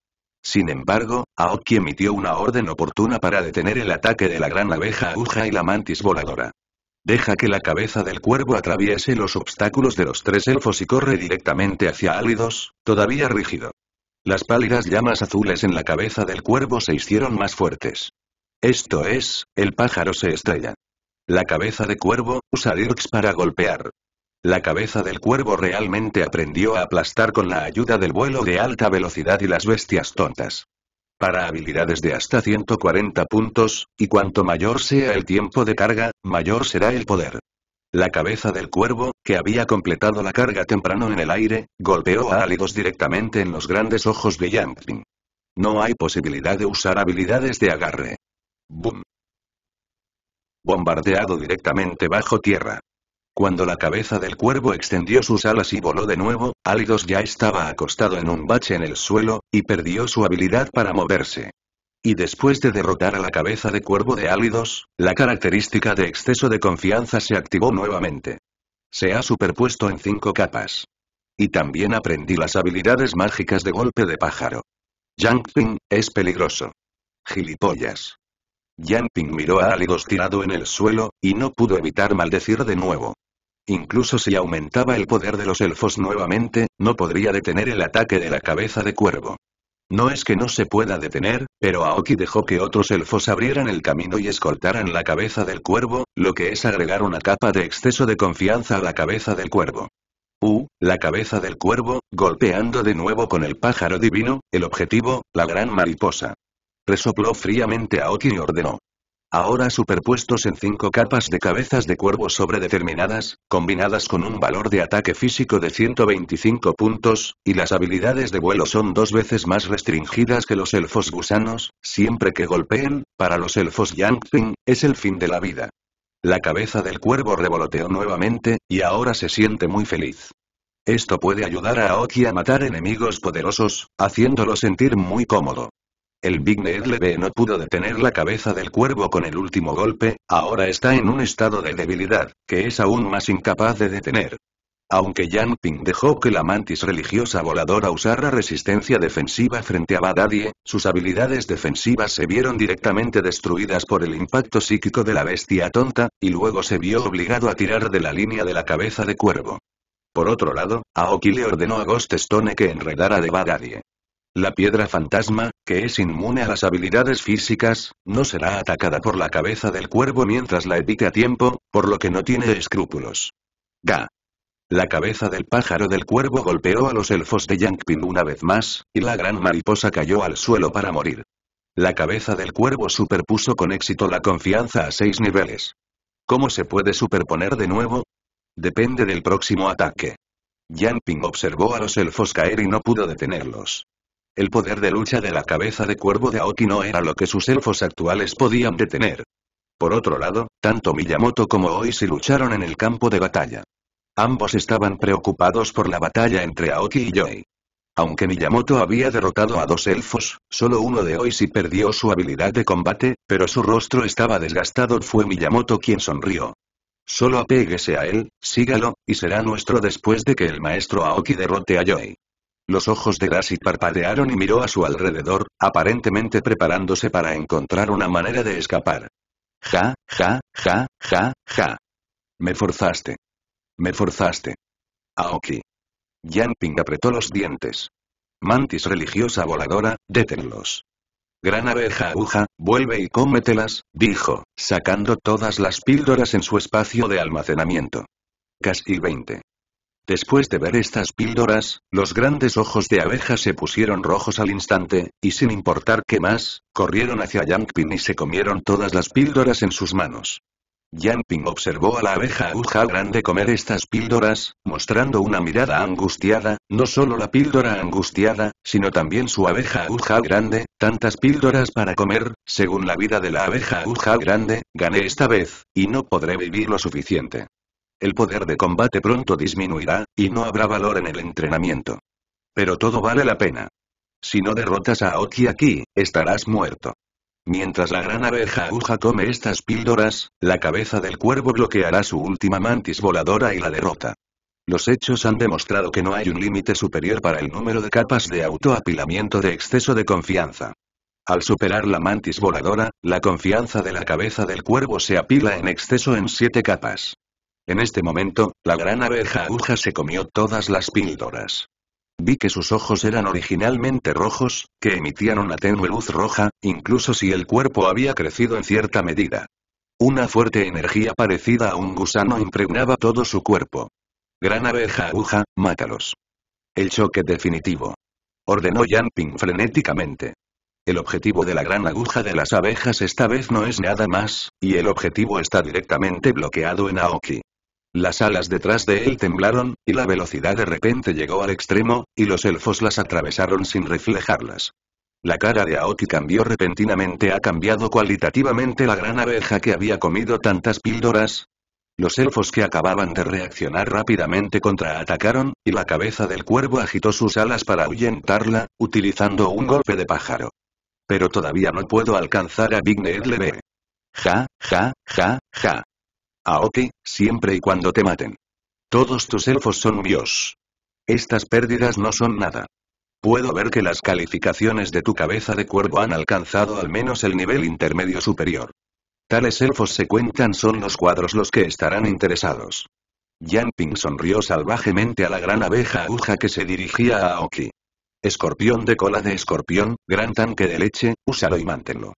Sin embargo, Aoki emitió una orden oportuna para detener el ataque de la gran abeja aguja y la mantis voladora. Deja que la cabeza del cuervo atraviese los obstáculos de los tres elfos y corre directamente hacia Álidos, todavía rígido. Las pálidas llamas azules en la cabeza del cuervo se hicieron más fuertes. Esto es, el pájaro se estrella. La cabeza de cuervo, usa Dirks para golpear. La cabeza del cuervo realmente aprendió a aplastar con la ayuda del vuelo de alta velocidad y las bestias tontas. Para habilidades de hasta 140 puntos, y cuanto mayor sea el tiempo de carga, mayor será el poder. La cabeza del cuervo, que había completado la carga temprano en el aire, golpeó a Alidos directamente en los grandes ojos de Yangping. No hay posibilidad de usar habilidades de agarre. ¡Bum! Bombardeado directamente bajo tierra. Cuando la cabeza del cuervo extendió sus alas y voló de nuevo, Alidos ya estaba acostado en un bache en el suelo, y perdió su habilidad para moverse. Y después de derrotar a la cabeza de cuervo de Álidos, la característica de exceso de confianza se activó nuevamente. Se ha superpuesto en cinco capas. Y también aprendí las habilidades mágicas de golpe de pájaro. Yangping, es peligroso. Gilipollas. Yangping miró a Álidos tirado en el suelo, y no pudo evitar maldecir de nuevo. Incluso si aumentaba el poder de los elfos nuevamente, no podría detener el ataque de la cabeza de cuervo. No es que no se pueda detener, pero Aoki dejó que otros elfos abrieran el camino y escoltaran la cabeza del cuervo, lo que es agregar una capa de exceso de confianza a la cabeza del cuervo. Uh, la cabeza del cuervo, golpeando de nuevo con el pájaro divino, el objetivo, la gran mariposa. Resopló fríamente Aoki y ordenó ahora superpuestos en cinco capas de cabezas de cuervo sobredeterminadas, combinadas con un valor de ataque físico de 125 puntos, y las habilidades de vuelo son dos veces más restringidas que los elfos gusanos, siempre que golpeen, para los elfos Yangping, es el fin de la vida. La cabeza del cuervo revoloteó nuevamente, y ahora se siente muy feliz. Esto puede ayudar a Oki a matar enemigos poderosos, haciéndolo sentir muy cómodo. El Big ve no pudo detener la cabeza del cuervo con el último golpe, ahora está en un estado de debilidad, que es aún más incapaz de detener. Aunque Yan Ping dejó que la mantis religiosa voladora usara resistencia defensiva frente a Badadie, sus habilidades defensivas se vieron directamente destruidas por el impacto psíquico de la bestia tonta, y luego se vio obligado a tirar de la línea de la cabeza de cuervo. Por otro lado, Aoki le ordenó a Ghost Stone que enredara de Badadie. La piedra fantasma, que es inmune a las habilidades físicas, no será atacada por la cabeza del cuervo mientras la evite a tiempo, por lo que no tiene escrúpulos. Ga. La cabeza del pájaro del cuervo golpeó a los elfos de Yangping una vez más, y la gran mariposa cayó al suelo para morir. La cabeza del cuervo superpuso con éxito la confianza a seis niveles. ¿Cómo se puede superponer de nuevo? Depende del próximo ataque. Yangping observó a los elfos caer y no pudo detenerlos. El poder de lucha de la cabeza de cuervo de Aoki no era lo que sus elfos actuales podían detener. Por otro lado, tanto Miyamoto como Oishi lucharon en el campo de batalla. Ambos estaban preocupados por la batalla entre Aoki y Yoi. Aunque Miyamoto había derrotado a dos elfos, solo uno de Oishi perdió su habilidad de combate, pero su rostro estaba desgastado. Fue Miyamoto quien sonrió. Solo apéguese a él, sígalo, y será nuestro después de que el maestro Aoki derrote a Yoi. Los ojos de Grassy parpadearon y miró a su alrededor, aparentemente preparándose para encontrar una manera de escapar. Ja, ja, ja, ja, ja. Me forzaste. Me forzaste. Aoki. Ping apretó los dientes. Mantis religiosa voladora, détenlos. Gran abeja aguja, vuelve y cómetelas, dijo, sacando todas las píldoras en su espacio de almacenamiento. Casi 20. Después de ver estas píldoras, los grandes ojos de abeja se pusieron rojos al instante, y sin importar qué más, corrieron hacia Yangping y se comieron todas las píldoras en sus manos. Yangping observó a la abeja aguja grande comer estas píldoras, mostrando una mirada angustiada, no solo la píldora angustiada, sino también su abeja aguja grande, tantas píldoras para comer, según la vida de la abeja aguja grande, gané esta vez, y no podré vivir lo suficiente el poder de combate pronto disminuirá, y no habrá valor en el entrenamiento. Pero todo vale la pena. Si no derrotas a Oki aquí, estarás muerto. Mientras la gran abeja aguja come estas píldoras, la cabeza del cuervo bloqueará su última mantis voladora y la derrota. Los hechos han demostrado que no hay un límite superior para el número de capas de autoapilamiento de exceso de confianza. Al superar la mantis voladora, la confianza de la cabeza del cuervo se apila en exceso en siete capas. En este momento, la gran abeja aguja se comió todas las píldoras. Vi que sus ojos eran originalmente rojos, que emitían una tenue luz roja, incluso si el cuerpo había crecido en cierta medida. Una fuerte energía parecida a un gusano impregnaba todo su cuerpo. Gran abeja aguja, mátalos. El choque definitivo. Ordenó Yan Ping frenéticamente. El objetivo de la gran aguja de las abejas esta vez no es nada más, y el objetivo está directamente bloqueado en Aoki. Las alas detrás de él temblaron, y la velocidad de repente llegó al extremo, y los elfos las atravesaron sin reflejarlas. La cara de Aoki cambió repentinamente ha cambiado cualitativamente la gran abeja que había comido tantas píldoras, los elfos que acababan de reaccionar rápidamente contraatacaron, y la cabeza del cuervo agitó sus alas para ahuyentarla, utilizando un golpe de pájaro. Pero todavía no puedo alcanzar a Big Ned Leve. Ja, ja, ja, ja. Aoki, siempre y cuando te maten. Todos tus elfos son míos. Estas pérdidas no son nada. Puedo ver que las calificaciones de tu cabeza de cuervo han alcanzado al menos el nivel intermedio superior. Tales elfos se cuentan son los cuadros los que estarán interesados. Yanping sonrió salvajemente a la gran abeja aguja que se dirigía a Aoki. Escorpión de cola de escorpión, gran tanque de leche, úsalo y mántenlo.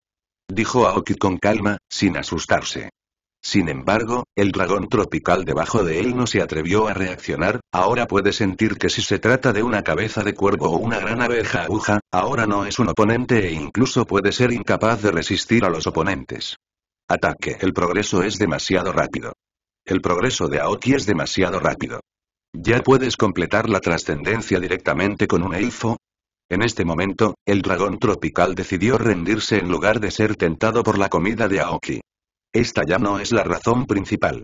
Dijo Aoki con calma, sin asustarse. Sin embargo, el dragón tropical debajo de él no se atrevió a reaccionar, ahora puede sentir que si se trata de una cabeza de cuervo o una gran abeja aguja, ahora no es un oponente e incluso puede ser incapaz de resistir a los oponentes. Ataque. El progreso es demasiado rápido. El progreso de Aoki es demasiado rápido. ¿Ya puedes completar la trascendencia directamente con un elfo? En este momento, el dragón tropical decidió rendirse en lugar de ser tentado por la comida de Aoki. Esta ya no es la razón principal.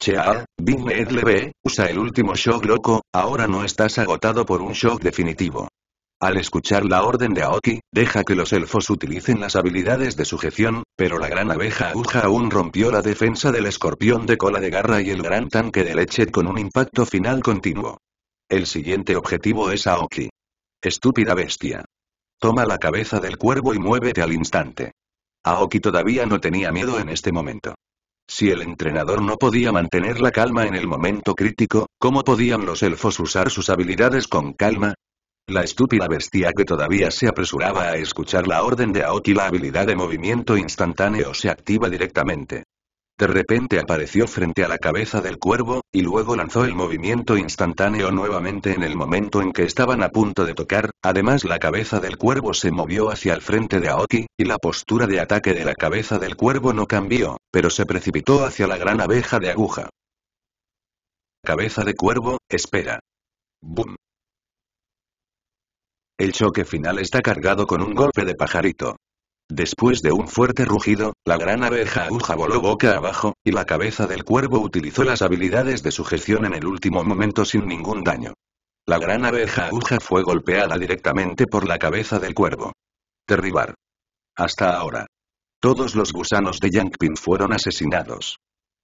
Chea, Bin usa el último shock loco, ahora no estás agotado por un shock definitivo. Al escuchar la orden de Aoki, deja que los elfos utilicen las habilidades de sujeción, pero la gran abeja aguja aún rompió la defensa del escorpión de cola de garra y el gran tanque de leche con un impacto final continuo. El siguiente objetivo es Aoki. Estúpida bestia. Toma la cabeza del cuervo y muévete al instante. Aoki todavía no tenía miedo en este momento. Si el entrenador no podía mantener la calma en el momento crítico, ¿cómo podían los elfos usar sus habilidades con calma? La estúpida bestia que todavía se apresuraba a escuchar la orden de Aoki la habilidad de movimiento instantáneo se activa directamente. De repente apareció frente a la cabeza del cuervo, y luego lanzó el movimiento instantáneo nuevamente en el momento en que estaban a punto de tocar, además la cabeza del cuervo se movió hacia el frente de Aoki, y la postura de ataque de la cabeza del cuervo no cambió, pero se precipitó hacia la gran abeja de aguja. Cabeza de cuervo, espera. Boom. El choque final está cargado con un golpe de pajarito. Después de un fuerte rugido, la gran abeja aguja voló boca abajo, y la cabeza del cuervo utilizó las habilidades de sujeción en el último momento sin ningún daño. La gran abeja aguja fue golpeada directamente por la cabeza del cuervo. Terribar. Hasta ahora. Todos los gusanos de Yangping fueron asesinados.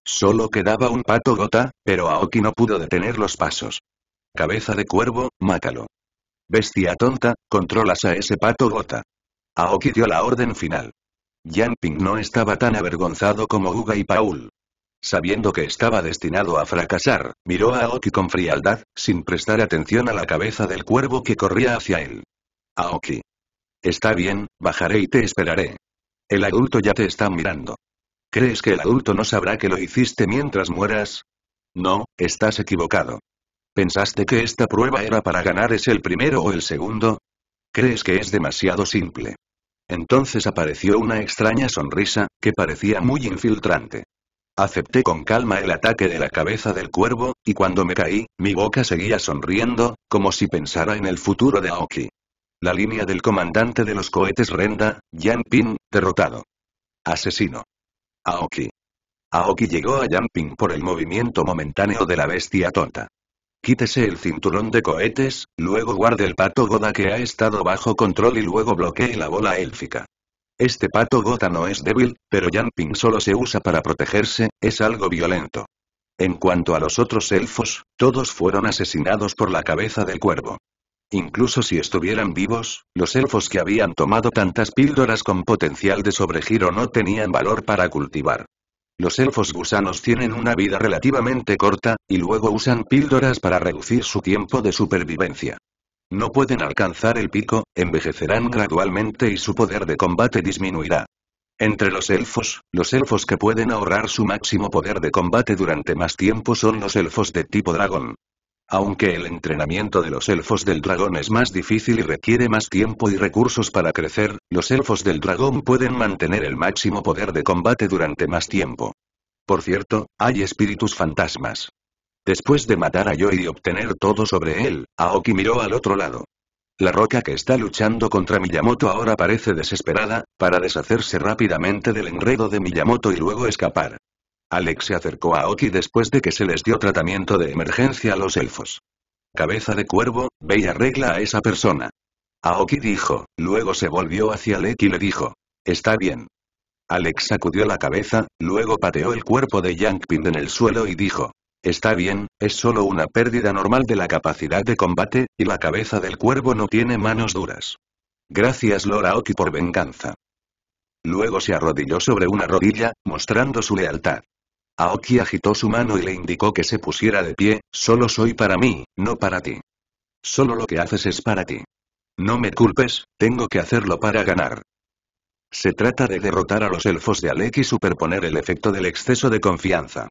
Solo quedaba un pato gota, pero Aoki no pudo detener los pasos. Cabeza de cuervo, mátalo. Bestia tonta, controlas a ese pato gota. Aoki dio la orden final. Yang Ping no estaba tan avergonzado como Uga y Paul. Sabiendo que estaba destinado a fracasar, miró a Aoki con frialdad, sin prestar atención a la cabeza del cuervo que corría hacia él. Aoki. Está bien, bajaré y te esperaré. El adulto ya te está mirando. ¿Crees que el adulto no sabrá que lo hiciste mientras mueras? No, estás equivocado. ¿Pensaste que esta prueba era para ganar es el primero o el segundo? crees que es demasiado simple. Entonces apareció una extraña sonrisa, que parecía muy infiltrante. Acepté con calma el ataque de la cabeza del cuervo, y cuando me caí, mi boca seguía sonriendo, como si pensara en el futuro de Aoki. La línea del comandante de los cohetes Renda, Ping, derrotado. Asesino. Aoki. Aoki llegó a Yanping por el movimiento momentáneo de la bestia tonta. Quítese el cinturón de cohetes, luego guarde el pato Goda que ha estado bajo control y luego bloquee la bola élfica. Este pato Goda no es débil, pero Jumping solo se usa para protegerse, es algo violento. En cuanto a los otros elfos, todos fueron asesinados por la cabeza del cuervo. Incluso si estuvieran vivos, los elfos que habían tomado tantas píldoras con potencial de sobregiro no tenían valor para cultivar. Los elfos gusanos tienen una vida relativamente corta, y luego usan píldoras para reducir su tiempo de supervivencia. No pueden alcanzar el pico, envejecerán gradualmente y su poder de combate disminuirá. Entre los elfos, los elfos que pueden ahorrar su máximo poder de combate durante más tiempo son los elfos de tipo dragón. Aunque el entrenamiento de los elfos del dragón es más difícil y requiere más tiempo y recursos para crecer, los elfos del dragón pueden mantener el máximo poder de combate durante más tiempo. Por cierto, hay espíritus fantasmas. Después de matar a Yoi y obtener todo sobre él, Aoki miró al otro lado. La roca que está luchando contra Miyamoto ahora parece desesperada, para deshacerse rápidamente del enredo de Miyamoto y luego escapar. Alex se acercó a Oki después de que se les dio tratamiento de emergencia a los elfos. Cabeza de cuervo, ve y arregla a esa persona. Aoki dijo, luego se volvió hacia Alec y le dijo. Está bien. Alex sacudió la cabeza, luego pateó el cuerpo de Yangpin en el suelo y dijo. Está bien, es solo una pérdida normal de la capacidad de combate, y la cabeza del cuervo no tiene manos duras. Gracias Lord Oki, por venganza. Luego se arrodilló sobre una rodilla, mostrando su lealtad. Aoki agitó su mano y le indicó que se pusiera de pie, solo soy para mí, no para ti. Solo lo que haces es para ti. No me culpes, tengo que hacerlo para ganar. Se trata de derrotar a los elfos de Alec y superponer el efecto del exceso de confianza.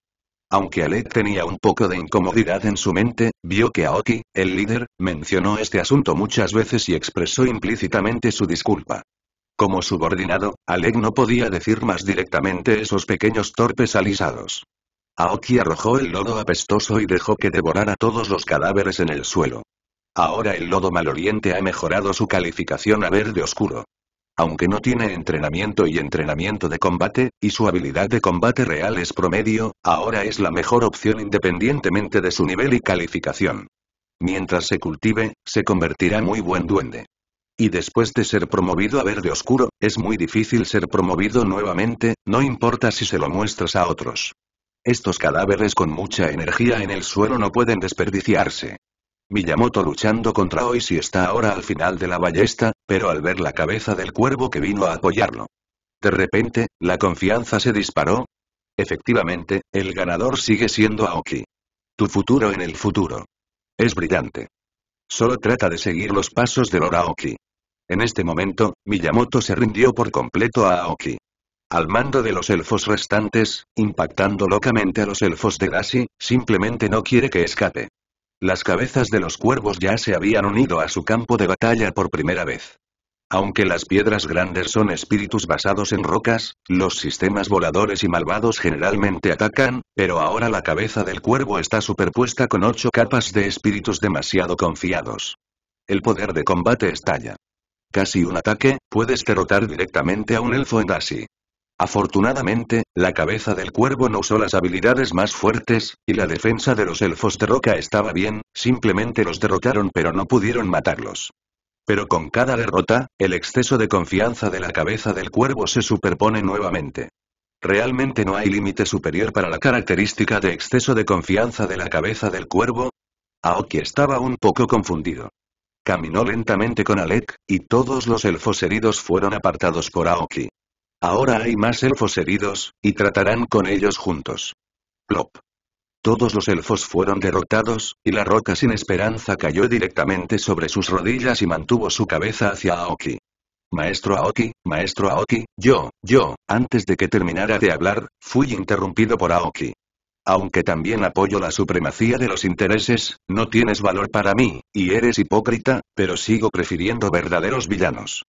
Aunque Alec tenía un poco de incomodidad en su mente, vio que Aoki, el líder, mencionó este asunto muchas veces y expresó implícitamente su disculpa. Como subordinado, Alec no podía decir más directamente esos pequeños torpes alisados. Aoki arrojó el lodo apestoso y dejó que devorara todos los cadáveres en el suelo. Ahora el lodo maloliente ha mejorado su calificación a verde oscuro. Aunque no tiene entrenamiento y entrenamiento de combate, y su habilidad de combate real es promedio, ahora es la mejor opción independientemente de su nivel y calificación. Mientras se cultive, se convertirá muy buen duende. Y después de ser promovido a verde oscuro, es muy difícil ser promovido nuevamente, no importa si se lo muestras a otros. Estos cadáveres con mucha energía en el suelo no pueden desperdiciarse. Miyamoto luchando contra Oishi está ahora al final de la ballesta, pero al ver la cabeza del cuervo que vino a apoyarlo. De repente, la confianza se disparó. Efectivamente, el ganador sigue siendo Aoki. Tu futuro en el futuro. Es brillante. Solo trata de seguir los pasos de Loraoki. En este momento, Miyamoto se rindió por completo a Aoki. Al mando de los elfos restantes, impactando locamente a los elfos de Gashi, simplemente no quiere que escape. Las cabezas de los cuervos ya se habían unido a su campo de batalla por primera vez. Aunque las piedras grandes son espíritus basados en rocas, los sistemas voladores y malvados generalmente atacan, pero ahora la cabeza del cuervo está superpuesta con ocho capas de espíritus demasiado confiados. El poder de combate estalla casi un ataque, puedes derrotar directamente a un elfo en así. Afortunadamente, la cabeza del cuervo no usó las habilidades más fuertes, y la defensa de los elfos de roca estaba bien, simplemente los derrotaron pero no pudieron matarlos. Pero con cada derrota, el exceso de confianza de la cabeza del cuervo se superpone nuevamente. Realmente no hay límite superior para la característica de exceso de confianza de la cabeza del cuervo. Aoki estaba un poco confundido. Caminó lentamente con Alec, y todos los elfos heridos fueron apartados por Aoki. Ahora hay más elfos heridos, y tratarán con ellos juntos. Plop. Todos los elfos fueron derrotados, y la roca sin esperanza cayó directamente sobre sus rodillas y mantuvo su cabeza hacia Aoki. Maestro Aoki, maestro Aoki, yo, yo, antes de que terminara de hablar, fui interrumpido por Aoki. Aunque también apoyo la supremacía de los intereses, no tienes valor para mí, y eres hipócrita, pero sigo prefiriendo verdaderos villanos.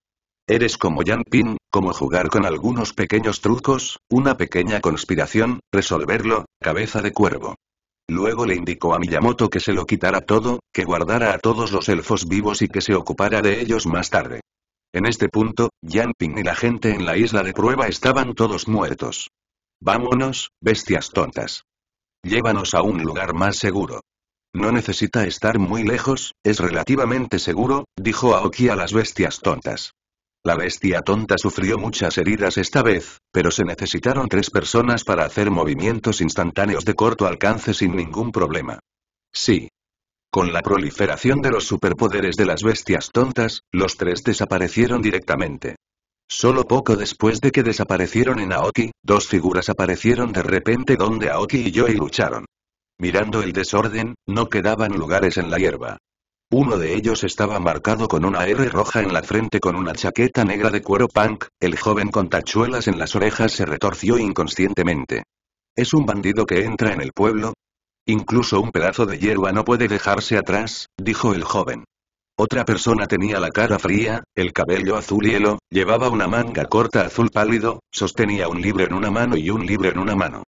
Eres como Yan como jugar con algunos pequeños trucos, una pequeña conspiración, resolverlo, cabeza de cuervo. Luego le indicó a Miyamoto que se lo quitara todo, que guardara a todos los elfos vivos y que se ocupara de ellos más tarde. En este punto, Yan y la gente en la isla de prueba estaban todos muertos. Vámonos, bestias tontas. Llévanos a un lugar más seguro. No necesita estar muy lejos, es relativamente seguro, dijo Aoki a las bestias tontas. La bestia tonta sufrió muchas heridas esta vez, pero se necesitaron tres personas para hacer movimientos instantáneos de corto alcance sin ningún problema. Sí. Con la proliferación de los superpoderes de las bestias tontas, los tres desaparecieron directamente. Solo poco después de que desaparecieron en Aoki, dos figuras aparecieron de repente donde Aoki y Joey lucharon. Mirando el desorden, no quedaban lugares en la hierba. Uno de ellos estaba marcado con una R roja en la frente con una chaqueta negra de cuero punk, el joven con tachuelas en las orejas se retorció inconscientemente. ¿Es un bandido que entra en el pueblo? Incluso un pedazo de hierba no puede dejarse atrás, dijo el joven. Otra persona tenía la cara fría, el cabello azul hielo, llevaba una manga corta azul pálido, sostenía un libro en una mano y un libro en una mano.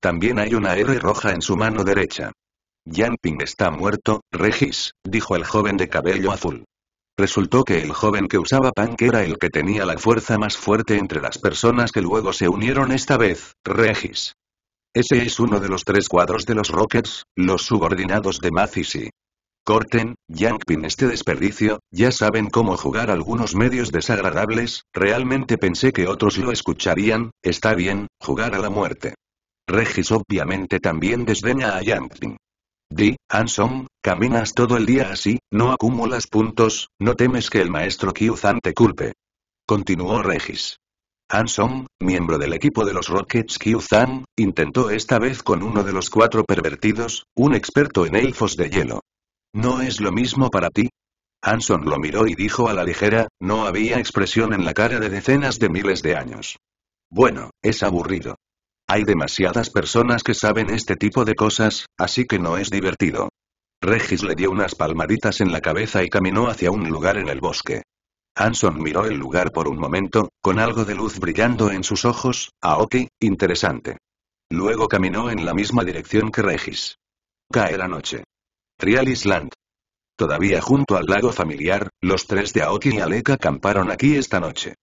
También hay una R roja en su mano derecha. Ping está muerto, Regis, dijo el joven de cabello azul. Resultó que el joven que usaba punk era el que tenía la fuerza más fuerte entre las personas que luego se unieron esta vez, Regis. Ese es uno de los tres cuadros de los Rockets, los subordinados de Mathis y Corten, Yangpin este desperdicio, ya saben cómo jugar algunos medios desagradables, realmente pensé que otros lo escucharían, está bien, jugar a la muerte. Regis obviamente también desdeña a Yangpin. Di, Anson, caminas todo el día así, no acumulas puntos, no temes que el maestro Kyuzan te culpe. Continuó Regis. Anson, miembro del equipo de los Rockets Kyuzan, intentó esta vez con uno de los cuatro pervertidos, un experto en elfos de hielo. ¿No es lo mismo para ti? Hanson lo miró y dijo a la ligera, no había expresión en la cara de decenas de miles de años. Bueno, es aburrido. Hay demasiadas personas que saben este tipo de cosas, así que no es divertido. Regis le dio unas palmaditas en la cabeza y caminó hacia un lugar en el bosque. Hanson miró el lugar por un momento, con algo de luz brillando en sus ojos, Aoki, ah, interesante. Luego caminó en la misma dirección que Regis. Cae la noche. Island. Todavía junto al lago familiar, los tres de Aoki y Aleka camparon aquí esta noche.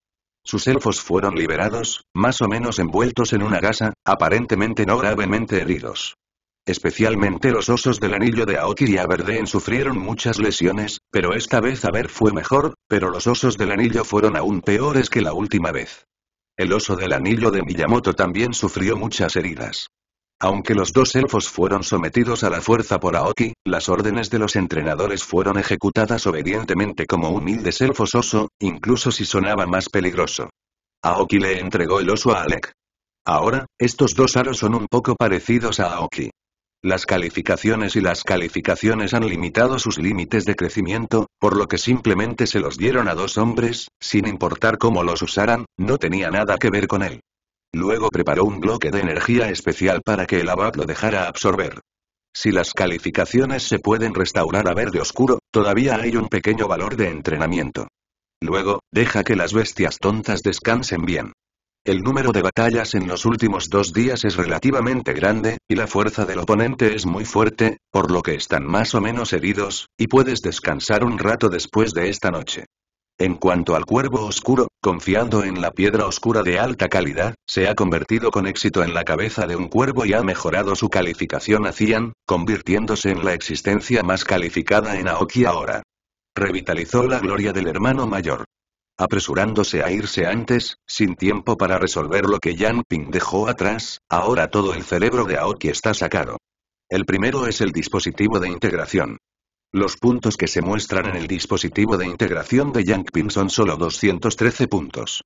Sus elfos fueron liberados, más o menos envueltos en una gasa, aparentemente no gravemente heridos. Especialmente los osos del anillo de Aoki y Aberdeen sufrieron muchas lesiones, pero esta vez ver fue mejor, pero los osos del anillo fueron aún peores que la última vez. El oso del anillo de Miyamoto también sufrió muchas heridas. Aunque los dos elfos fueron sometidos a la fuerza por Aoki, las órdenes de los entrenadores fueron ejecutadas obedientemente como humildes elfos oso, incluso si sonaba más peligroso. Aoki le entregó el oso a Alec. Ahora, estos dos aros son un poco parecidos a Aoki. Las calificaciones y las calificaciones han limitado sus límites de crecimiento, por lo que simplemente se los dieron a dos hombres, sin importar cómo los usaran, no tenía nada que ver con él. Luego preparó un bloque de energía especial para que el abad lo dejara absorber. Si las calificaciones se pueden restaurar a verde oscuro, todavía hay un pequeño valor de entrenamiento. Luego, deja que las bestias tontas descansen bien. El número de batallas en los últimos dos días es relativamente grande, y la fuerza del oponente es muy fuerte, por lo que están más o menos heridos, y puedes descansar un rato después de esta noche. En cuanto al cuervo oscuro, confiando en la piedra oscura de alta calidad, se ha convertido con éxito en la cabeza de un cuervo y ha mejorado su calificación hacían, convirtiéndose en la existencia más calificada en Aoki ahora. Revitalizó la gloria del hermano mayor. Apresurándose a irse antes, sin tiempo para resolver lo que Yan Ping dejó atrás, ahora todo el cerebro de Aoki está sacado. El primero es el dispositivo de integración. Los puntos que se muestran en el dispositivo de integración de Yangping son solo 213 puntos.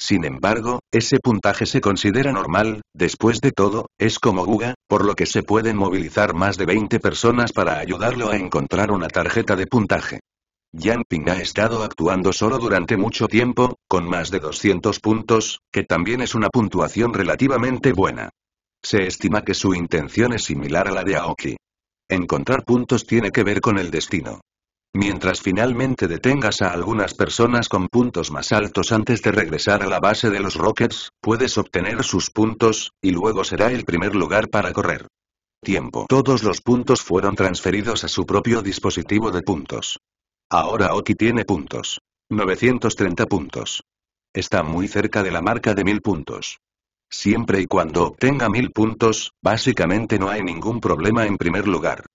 Sin embargo, ese puntaje se considera normal, después de todo, es como Guga, por lo que se pueden movilizar más de 20 personas para ayudarlo a encontrar una tarjeta de puntaje. Yangping ha estado actuando solo durante mucho tiempo, con más de 200 puntos, que también es una puntuación relativamente buena. Se estima que su intención es similar a la de Aoki. Encontrar puntos tiene que ver con el destino. Mientras finalmente detengas a algunas personas con puntos más altos antes de regresar a la base de los Rockets, puedes obtener sus puntos, y luego será el primer lugar para correr. Tiempo. Todos los puntos fueron transferidos a su propio dispositivo de puntos. Ahora Oki tiene puntos. 930 puntos. Está muy cerca de la marca de 1000 puntos. Siempre y cuando obtenga mil puntos, básicamente no hay ningún problema en primer lugar.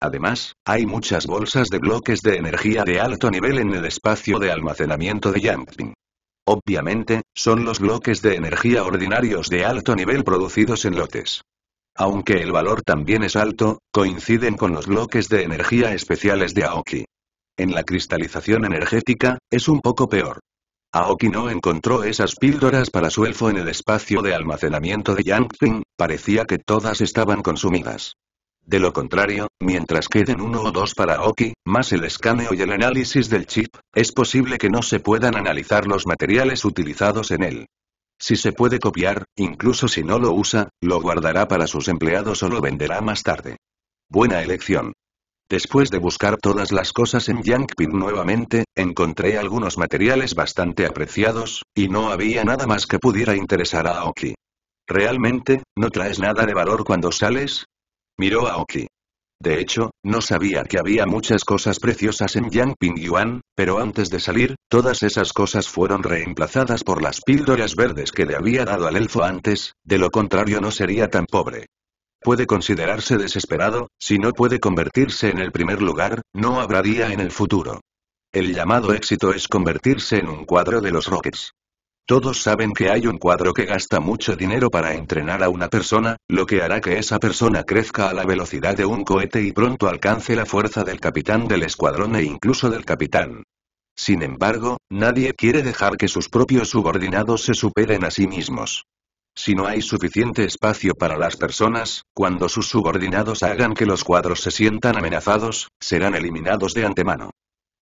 Además, hay muchas bolsas de bloques de energía de alto nivel en el espacio de almacenamiento de Yangping. Obviamente, son los bloques de energía ordinarios de alto nivel producidos en lotes. Aunque el valor también es alto, coinciden con los bloques de energía especiales de Aoki. En la cristalización energética, es un poco peor. Aoki no encontró esas píldoras para su elfo en el espacio de almacenamiento de Yangtze, parecía que todas estaban consumidas. De lo contrario, mientras queden uno o dos para Aoki, más el escaneo y el análisis del chip, es posible que no se puedan analizar los materiales utilizados en él. Si se puede copiar, incluso si no lo usa, lo guardará para sus empleados o lo venderá más tarde. Buena elección. Después de buscar todas las cosas en Yangping nuevamente, encontré algunos materiales bastante apreciados, y no había nada más que pudiera interesar a Aoki. ¿Realmente, no traes nada de valor cuando sales? Miró a Aoki. De hecho, no sabía que había muchas cosas preciosas en Yangping Yuan, pero antes de salir, todas esas cosas fueron reemplazadas por las píldoras verdes que le había dado al elfo antes, de lo contrario no sería tan pobre puede considerarse desesperado, si no puede convertirse en el primer lugar, no habrá día en el futuro. El llamado éxito es convertirse en un cuadro de los Rockets. Todos saben que hay un cuadro que gasta mucho dinero para entrenar a una persona, lo que hará que esa persona crezca a la velocidad de un cohete y pronto alcance la fuerza del capitán del escuadrón e incluso del capitán. Sin embargo, nadie quiere dejar que sus propios subordinados se superen a sí mismos. Si no hay suficiente espacio para las personas, cuando sus subordinados hagan que los cuadros se sientan amenazados, serán eliminados de antemano.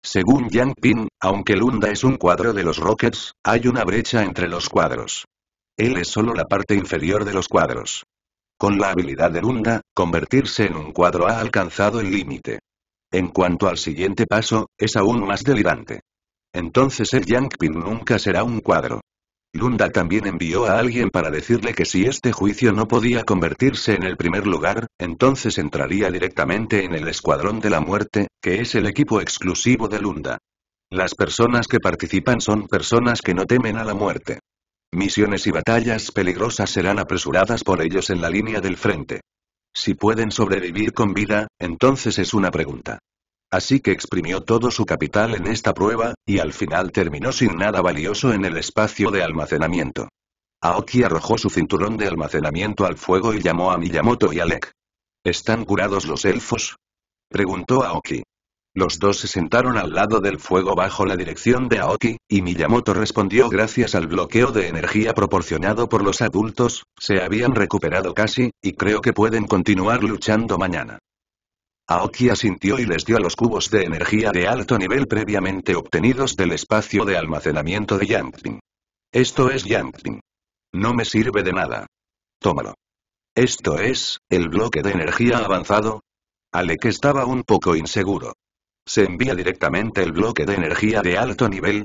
Según Yang Ping, aunque Lunda es un cuadro de los Rockets, hay una brecha entre los cuadros. Él es solo la parte inferior de los cuadros. Con la habilidad de Lunda, convertirse en un cuadro ha alcanzado el límite. En cuanto al siguiente paso, es aún más delirante. Entonces el Yang Ping nunca será un cuadro. Lunda también envió a alguien para decirle que si este juicio no podía convertirse en el primer lugar, entonces entraría directamente en el Escuadrón de la Muerte, que es el equipo exclusivo de Lunda. Las personas que participan son personas que no temen a la muerte. Misiones y batallas peligrosas serán apresuradas por ellos en la línea del frente. Si pueden sobrevivir con vida, entonces es una pregunta. Así que exprimió todo su capital en esta prueba, y al final terminó sin nada valioso en el espacio de almacenamiento. Aoki arrojó su cinturón de almacenamiento al fuego y llamó a Miyamoto y Alec. ¿Están curados los elfos? Preguntó Aoki. Los dos se sentaron al lado del fuego bajo la dirección de Aoki, y Miyamoto respondió gracias al bloqueo de energía proporcionado por los adultos, se habían recuperado casi, y creo que pueden continuar luchando mañana. Aoki asintió y les dio los cubos de energía de alto nivel previamente obtenidos del espacio de almacenamiento de Yangping. Esto es Yangping. No me sirve de nada. Tómalo. Esto es, el bloque de energía avanzado. Alec estaba un poco inseguro. ¿Se envía directamente el bloque de energía de alto nivel?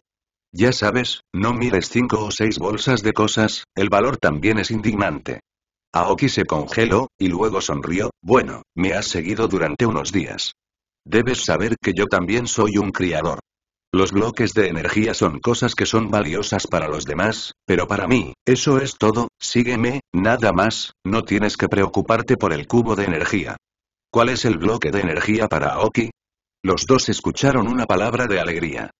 Ya sabes, no mires cinco o seis bolsas de cosas, el valor también es indignante. Aoki se congeló, y luego sonrió, bueno, me has seguido durante unos días. Debes saber que yo también soy un criador. Los bloques de energía son cosas que son valiosas para los demás, pero para mí, eso es todo, sígueme, nada más, no tienes que preocuparte por el cubo de energía. ¿Cuál es el bloque de energía para Aoki? Los dos escucharon una palabra de alegría.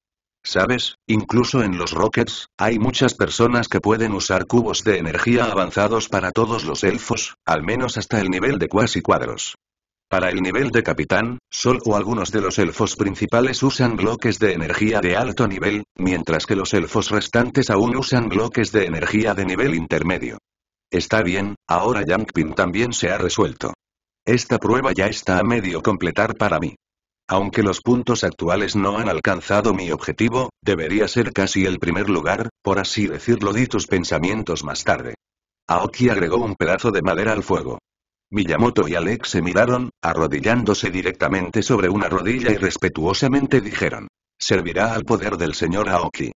¿Sabes? Incluso en los Rockets, hay muchas personas que pueden usar cubos de energía avanzados para todos los elfos, al menos hasta el nivel de cuasi cuadros. Para el nivel de capitán, o algunos de los elfos principales usan bloques de energía de alto nivel, mientras que los elfos restantes aún usan bloques de energía de nivel intermedio. Está bien, ahora Yangpin también se ha resuelto. Esta prueba ya está a medio completar para mí. Aunque los puntos actuales no han alcanzado mi objetivo, debería ser casi el primer lugar, por así decirlo di tus pensamientos más tarde. Aoki agregó un pedazo de madera al fuego. Miyamoto y Alex se miraron, arrodillándose directamente sobre una rodilla y respetuosamente dijeron. Servirá al poder del señor Aoki.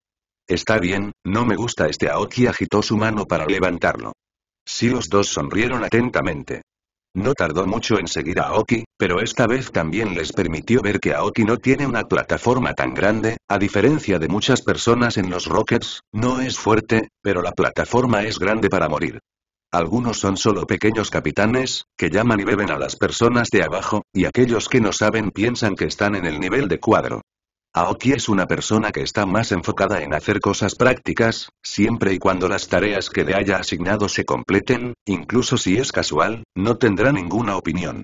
Está bien, no me gusta este Aoki agitó su mano para levantarlo. Si los dos sonrieron atentamente. No tardó mucho en seguir a Aoki, pero esta vez también les permitió ver que Aoki no tiene una plataforma tan grande, a diferencia de muchas personas en los Rockets, no es fuerte, pero la plataforma es grande para morir. Algunos son solo pequeños capitanes, que llaman y beben a las personas de abajo, y aquellos que no saben piensan que están en el nivel de cuadro. Aoki es una persona que está más enfocada en hacer cosas prácticas, siempre y cuando las tareas que le haya asignado se completen, incluso si es casual, no tendrá ninguna opinión.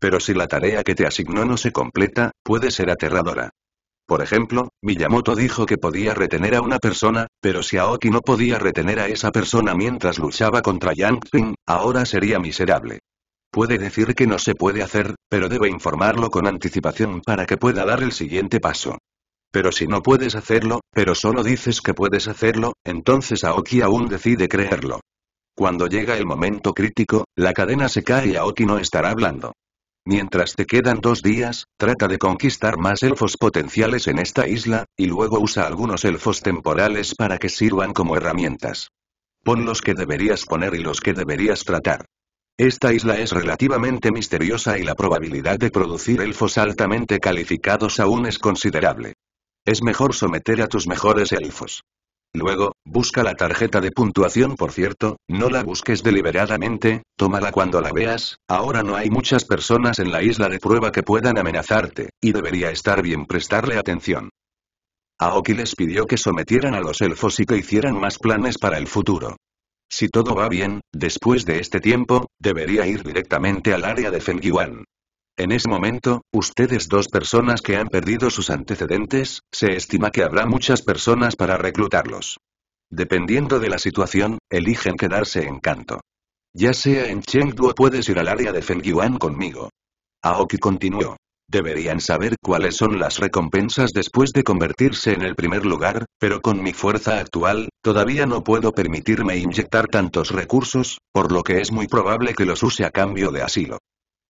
Pero si la tarea que te asignó no se completa, puede ser aterradora. Por ejemplo, Miyamoto dijo que podía retener a una persona, pero si Aoki no podía retener a esa persona mientras luchaba contra Yangping, ahora sería miserable. Puede decir que no se puede hacer, pero debe informarlo con anticipación para que pueda dar el siguiente paso. Pero si no puedes hacerlo, pero solo dices que puedes hacerlo, entonces Aoki aún decide creerlo. Cuando llega el momento crítico, la cadena se cae y Aoki no estará hablando. Mientras te quedan dos días, trata de conquistar más elfos potenciales en esta isla, y luego usa algunos elfos temporales para que sirvan como herramientas. Pon los que deberías poner y los que deberías tratar. Esta isla es relativamente misteriosa y la probabilidad de producir elfos altamente calificados aún es considerable. Es mejor someter a tus mejores elfos. Luego, busca la tarjeta de puntuación por cierto, no la busques deliberadamente, tómala cuando la veas, ahora no hay muchas personas en la isla de prueba que puedan amenazarte, y debería estar bien prestarle atención. Aoki les pidió que sometieran a los elfos y que hicieran más planes para el futuro. Si todo va bien, después de este tiempo, debería ir directamente al área de Fengyuan. En ese momento, ustedes dos personas que han perdido sus antecedentes, se estima que habrá muchas personas para reclutarlos. Dependiendo de la situación, eligen quedarse en canto. Ya sea en Chengdu o puedes ir al área de Fengyuan conmigo. Aoki continuó. Deberían saber cuáles son las recompensas después de convertirse en el primer lugar, pero con mi fuerza actual, todavía no puedo permitirme inyectar tantos recursos, por lo que es muy probable que los use a cambio de asilo.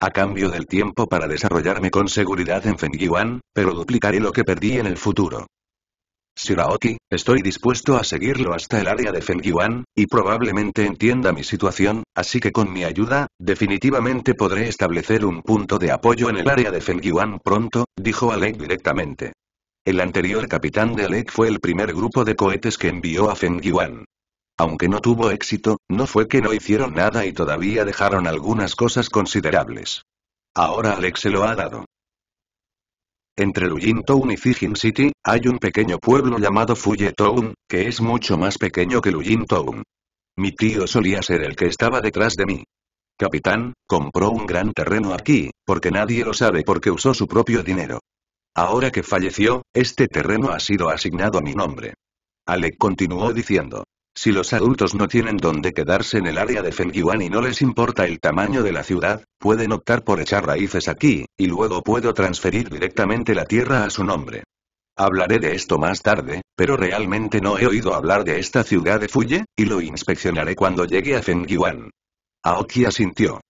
A cambio del tiempo para desarrollarme con seguridad en Fengyuan, pero duplicaré lo que perdí en el futuro. Shiraoki, estoy dispuesto a seguirlo hasta el área de Fengyuan, y probablemente entienda mi situación, así que con mi ayuda, definitivamente podré establecer un punto de apoyo en el área de Fengyuan pronto, dijo Alec directamente. El anterior capitán de Alec fue el primer grupo de cohetes que envió a Fengyuan. Aunque no tuvo éxito, no fue que no hicieron nada y todavía dejaron algunas cosas considerables. Ahora Alec se lo ha dado. Entre Luyin Town y Fijin City, hay un pequeño pueblo llamado Fuye que es mucho más pequeño que Lujin Town. Mi tío solía ser el que estaba detrás de mí. Capitán, compró un gran terreno aquí, porque nadie lo sabe porque usó su propio dinero. Ahora que falleció, este terreno ha sido asignado a mi nombre. Alec continuó diciendo. Si los adultos no tienen dónde quedarse en el área de Fengyuan y no les importa el tamaño de la ciudad, pueden optar por echar raíces aquí, y luego puedo transferir directamente la tierra a su nombre. Hablaré de esto más tarde, pero realmente no he oído hablar de esta ciudad de Fuye, y lo inspeccionaré cuando llegue a Fengyuan. Aoki asintió.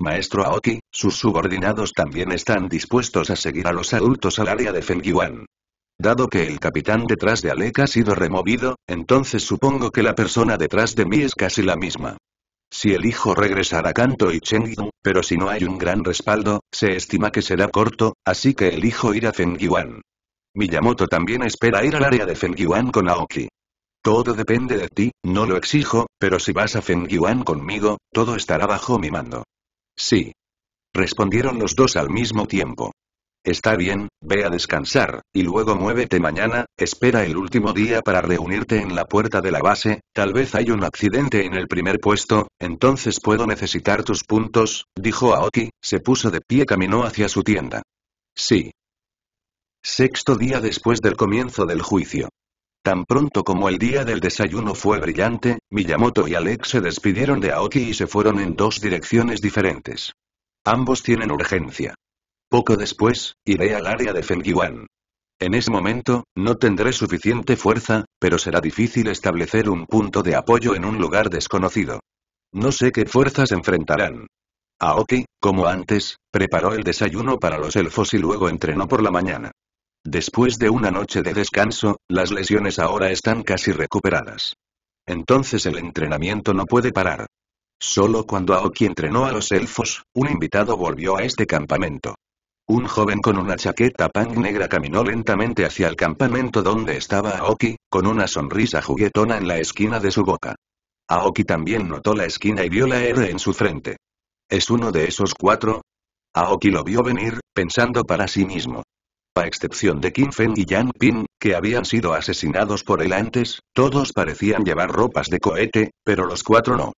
Maestro Aoki, sus subordinados también están dispuestos a seguir a los adultos al área de Fengyuan. Dado que el capitán detrás de Alec ha sido removido, entonces supongo que la persona detrás de mí es casi la misma. Si el hijo regresará a Kanto y Chengdu, pero si no hay un gran respaldo, se estima que será corto, así que el hijo irá a Fengyuan. Miyamoto también espera ir al área de Fengyuan con Aoki. Todo depende de ti, no lo exijo, pero si vas a Fengyuan conmigo, todo estará bajo mi mando. Sí. Respondieron los dos al mismo tiempo. Está bien, ve a descansar, y luego muévete mañana, espera el último día para reunirte en la puerta de la base, tal vez hay un accidente en el primer puesto, entonces puedo necesitar tus puntos, dijo Aoki, se puso de pie y caminó hacia su tienda. Sí. Sexto día después del comienzo del juicio. Tan pronto como el día del desayuno fue brillante, Miyamoto y Alex se despidieron de Aoki y se fueron en dos direcciones diferentes. Ambos tienen urgencia. Poco después, iré al área de Fengyuan. En ese momento, no tendré suficiente fuerza, pero será difícil establecer un punto de apoyo en un lugar desconocido. No sé qué fuerzas enfrentarán. Aoki, como antes, preparó el desayuno para los elfos y luego entrenó por la mañana. Después de una noche de descanso, las lesiones ahora están casi recuperadas. Entonces el entrenamiento no puede parar. Solo cuando Aoki entrenó a los elfos, un invitado volvió a este campamento. Un joven con una chaqueta punk negra caminó lentamente hacia el campamento donde estaba Aoki, con una sonrisa juguetona en la esquina de su boca. Aoki también notó la esquina y vio la R en su frente. ¿Es uno de esos cuatro? Aoki lo vio venir, pensando para sí mismo. A excepción de Kim Fen y Yang Pin, que habían sido asesinados por él antes, todos parecían llevar ropas de cohete, pero los cuatro no.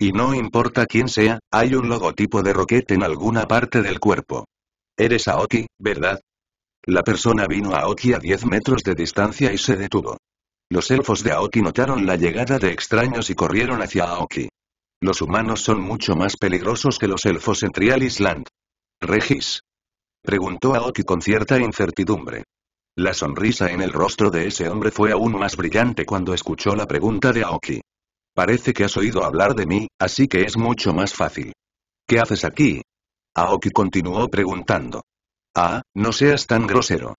Y no importa quién sea, hay un logotipo de roquete en alguna parte del cuerpo. Eres Aoki, ¿verdad? La persona vino a Aoki a 10 metros de distancia y se detuvo. Los elfos de Aoki notaron la llegada de extraños y corrieron hacia Aoki. Los humanos son mucho más peligrosos que los elfos en Trial Island. Regis. Preguntó Aoki con cierta incertidumbre. La sonrisa en el rostro de ese hombre fue aún más brillante cuando escuchó la pregunta de Aoki. Parece que has oído hablar de mí, así que es mucho más fácil. ¿Qué haces aquí? Aoki continuó preguntando. Ah, no seas tan grosero.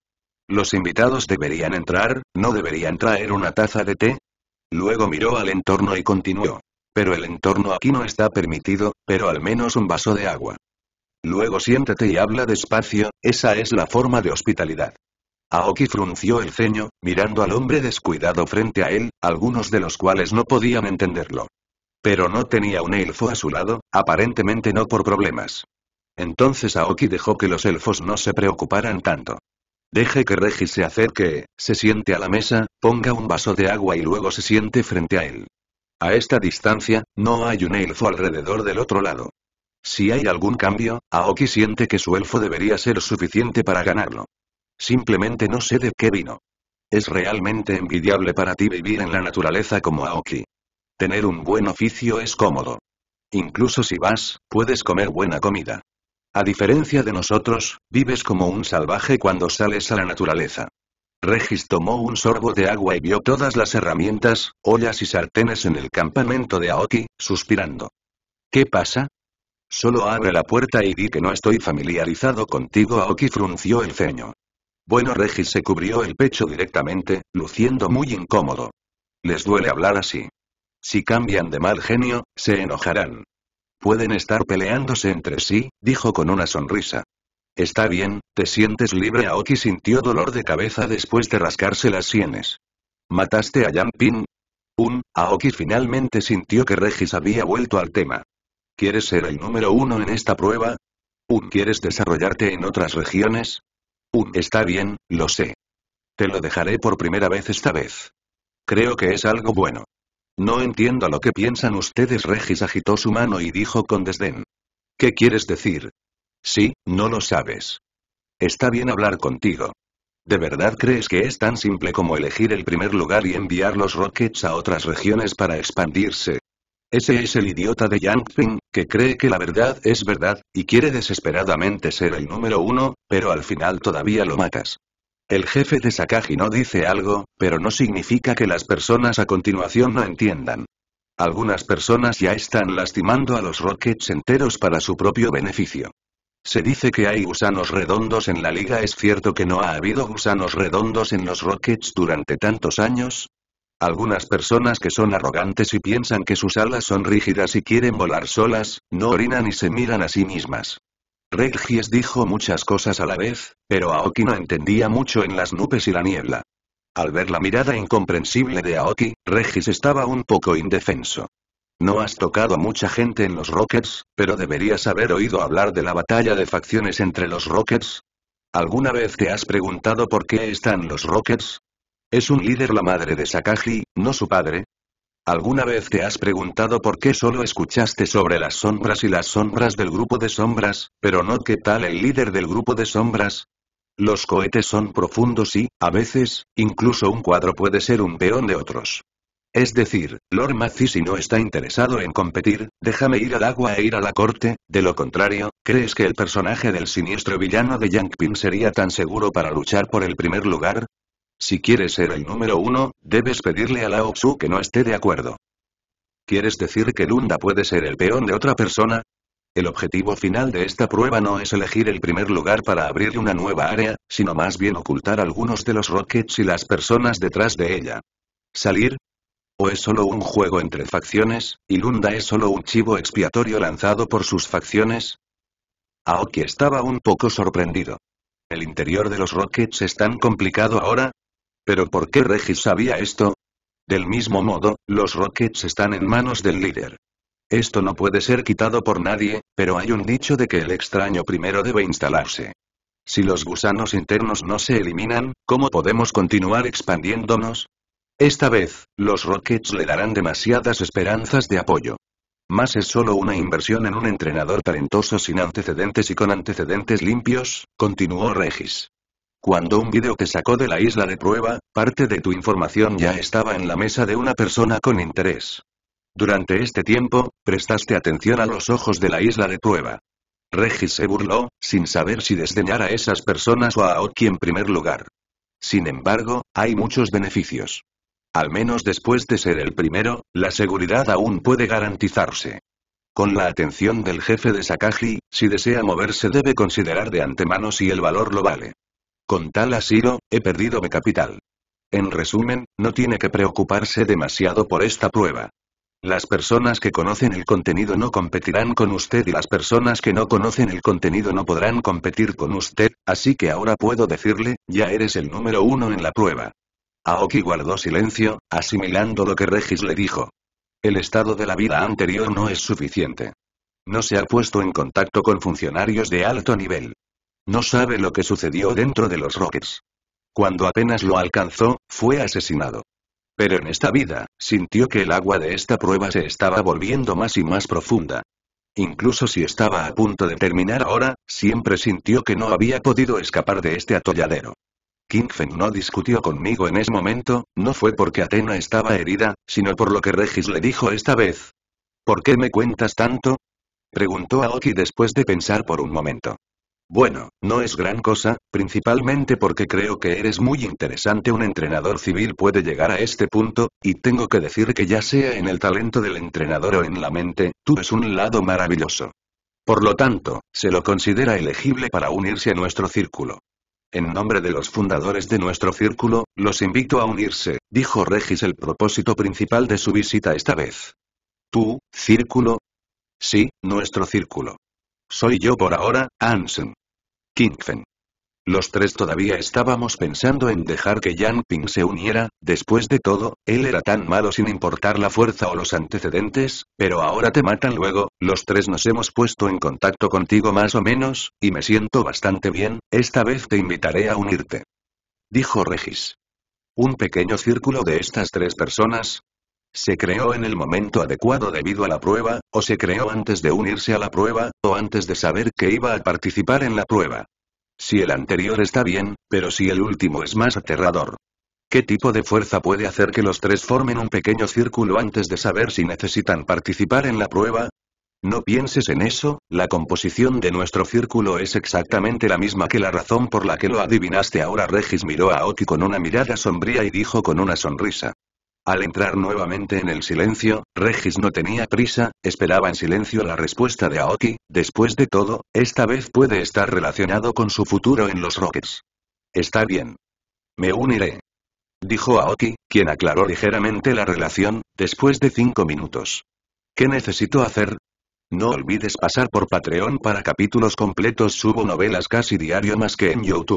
Los invitados deberían entrar, ¿no deberían traer una taza de té? Luego miró al entorno y continuó. Pero el entorno aquí no está permitido, pero al menos un vaso de agua. Luego siéntate y habla despacio, esa es la forma de hospitalidad. Aoki frunció el ceño, mirando al hombre descuidado frente a él, algunos de los cuales no podían entenderlo. Pero no tenía un elfo a su lado, aparentemente no por problemas. Entonces Aoki dejó que los elfos no se preocuparan tanto. Deje que Regis se acerque, se siente a la mesa, ponga un vaso de agua y luego se siente frente a él. A esta distancia, no hay un elfo alrededor del otro lado. Si hay algún cambio, Aoki siente que su elfo debería ser suficiente para ganarlo. Simplemente no sé de qué vino. Es realmente envidiable para ti vivir en la naturaleza como Aoki. Tener un buen oficio es cómodo. Incluso si vas, puedes comer buena comida. A diferencia de nosotros, vives como un salvaje cuando sales a la naturaleza. Regis tomó un sorbo de agua y vio todas las herramientas, ollas y sartenes en el campamento de Aoki, suspirando. ¿Qué pasa? Solo abre la puerta y di que no estoy familiarizado contigo. Aoki frunció el ceño. Bueno, Regis se cubrió el pecho directamente, luciendo muy incómodo. Les duele hablar así. Si cambian de mal genio, se enojarán. Pueden estar peleándose entre sí, dijo con una sonrisa. Está bien, te sientes libre. Aoki sintió dolor de cabeza después de rascarse las sienes. ¿Mataste a Yampin? Un, Aoki finalmente sintió que Regis había vuelto al tema. ¿Quieres ser el número uno en esta prueba? Un, ¿quieres desarrollarte en otras regiones? Un, está bien, lo sé. Te lo dejaré por primera vez esta vez. Creo que es algo bueno. No entiendo lo que piensan ustedes Regis agitó su mano y dijo con desdén. ¿Qué quieres decir? Sí, no lo sabes. Está bien hablar contigo. ¿De verdad crees que es tan simple como elegir el primer lugar y enviar los rockets a otras regiones para expandirse? Ese es el idiota de Yangping, que cree que la verdad es verdad, y quiere desesperadamente ser el número uno, pero al final todavía lo matas. El jefe de Sakaji no dice algo, pero no significa que las personas a continuación no entiendan. Algunas personas ya están lastimando a los Rockets enteros para su propio beneficio. Se dice que hay gusanos redondos en la liga. ¿Es cierto que no ha habido gusanos redondos en los Rockets durante tantos años? Algunas personas que son arrogantes y piensan que sus alas son rígidas y quieren volar solas, no orinan y se miran a sí mismas. Regis dijo muchas cosas a la vez, pero Aoki no entendía mucho en las nubes y la niebla. Al ver la mirada incomprensible de Aoki, Regis estaba un poco indefenso. No has tocado a mucha gente en los Rockets, pero deberías haber oído hablar de la batalla de facciones entre los Rockets. ¿Alguna vez te has preguntado por qué están los Rockets? ¿Es un líder la madre de Sakagi, no su padre? ¿Alguna vez te has preguntado por qué solo escuchaste sobre las sombras y las sombras del grupo de sombras, pero no qué tal el líder del grupo de sombras? Los cohetes son profundos y, a veces, incluso un cuadro puede ser un peón de otros. Es decir, Lord Macy si no está interesado en competir, déjame ir al agua e ir a la corte, de lo contrario, ¿crees que el personaje del siniestro villano de Yangping sería tan seguro para luchar por el primer lugar? Si quieres ser el número uno, debes pedirle a Lao Tzu que no esté de acuerdo. ¿Quieres decir que Lunda puede ser el peón de otra persona? El objetivo final de esta prueba no es elegir el primer lugar para abrir una nueva área, sino más bien ocultar algunos de los Rockets y las personas detrás de ella. ¿Salir? ¿O es solo un juego entre facciones, y Lunda es solo un chivo expiatorio lanzado por sus facciones? Aoki estaba un poco sorprendido. El interior de los Rockets es tan complicado ahora, ¿Pero por qué Regis sabía esto? Del mismo modo, los Rockets están en manos del líder. Esto no puede ser quitado por nadie, pero hay un dicho de que el extraño primero debe instalarse. Si los gusanos internos no se eliminan, ¿cómo podemos continuar expandiéndonos? Esta vez, los Rockets le darán demasiadas esperanzas de apoyo. Más es solo una inversión en un entrenador talentoso sin antecedentes y con antecedentes limpios, continuó Regis. Cuando un video te sacó de la isla de prueba, parte de tu información ya estaba en la mesa de una persona con interés. Durante este tiempo, prestaste atención a los ojos de la isla de prueba. Regis se burló, sin saber si desdeñar a esas personas o a Aoki en primer lugar. Sin embargo, hay muchos beneficios. Al menos después de ser el primero, la seguridad aún puede garantizarse. Con la atención del jefe de Sakaji, si desea moverse debe considerar de antemano si el valor lo vale. Con tal asilo, he perdido mi capital. En resumen, no tiene que preocuparse demasiado por esta prueba. Las personas que conocen el contenido no competirán con usted y las personas que no conocen el contenido no podrán competir con usted, así que ahora puedo decirle, ya eres el número uno en la prueba. Aoki guardó silencio, asimilando lo que Regis le dijo. El estado de la vida anterior no es suficiente. No se ha puesto en contacto con funcionarios de alto nivel. No sabe lo que sucedió dentro de los Rockets. Cuando apenas lo alcanzó, fue asesinado. Pero en esta vida, sintió que el agua de esta prueba se estaba volviendo más y más profunda. Incluso si estaba a punto de terminar ahora, siempre sintió que no había podido escapar de este atolladero. Kingfen no discutió conmigo en ese momento, no fue porque Atena estaba herida, sino por lo que Regis le dijo esta vez. ¿Por qué me cuentas tanto? Preguntó a Oki después de pensar por un momento. Bueno, no es gran cosa, principalmente porque creo que eres muy interesante. Un entrenador civil puede llegar a este punto, y tengo que decir que ya sea en el talento del entrenador o en la mente, tú eres un lado maravilloso. Por lo tanto, se lo considera elegible para unirse a nuestro círculo. En nombre de los fundadores de nuestro círculo, los invito a unirse, dijo Regis el propósito principal de su visita esta vez. ¿Tú, círculo? Sí, nuestro círculo. Soy yo por ahora, Anson. Kingfen. Los tres todavía estábamos pensando en dejar que Yang Ping se uniera, después de todo, él era tan malo sin importar la fuerza o los antecedentes, pero ahora te matan luego, los tres nos hemos puesto en contacto contigo más o menos, y me siento bastante bien, esta vez te invitaré a unirte. Dijo Regis. Un pequeño círculo de estas tres personas, ¿Se creó en el momento adecuado debido a la prueba, o se creó antes de unirse a la prueba, o antes de saber que iba a participar en la prueba? Si el anterior está bien, pero si el último es más aterrador. ¿Qué tipo de fuerza puede hacer que los tres formen un pequeño círculo antes de saber si necesitan participar en la prueba? No pienses en eso, la composición de nuestro círculo es exactamente la misma que la razón por la que lo adivinaste ahora Regis miró a Oki con una mirada sombría y dijo con una sonrisa. Al entrar nuevamente en el silencio, Regis no tenía prisa, esperaba en silencio la respuesta de Aoki, después de todo, esta vez puede estar relacionado con su futuro en los Rockets. Está bien. Me uniré. Dijo Aoki, quien aclaró ligeramente la relación, después de cinco minutos. ¿Qué necesito hacer? No olvides pasar por Patreon para capítulos completos subo novelas casi diario más que en YouTube.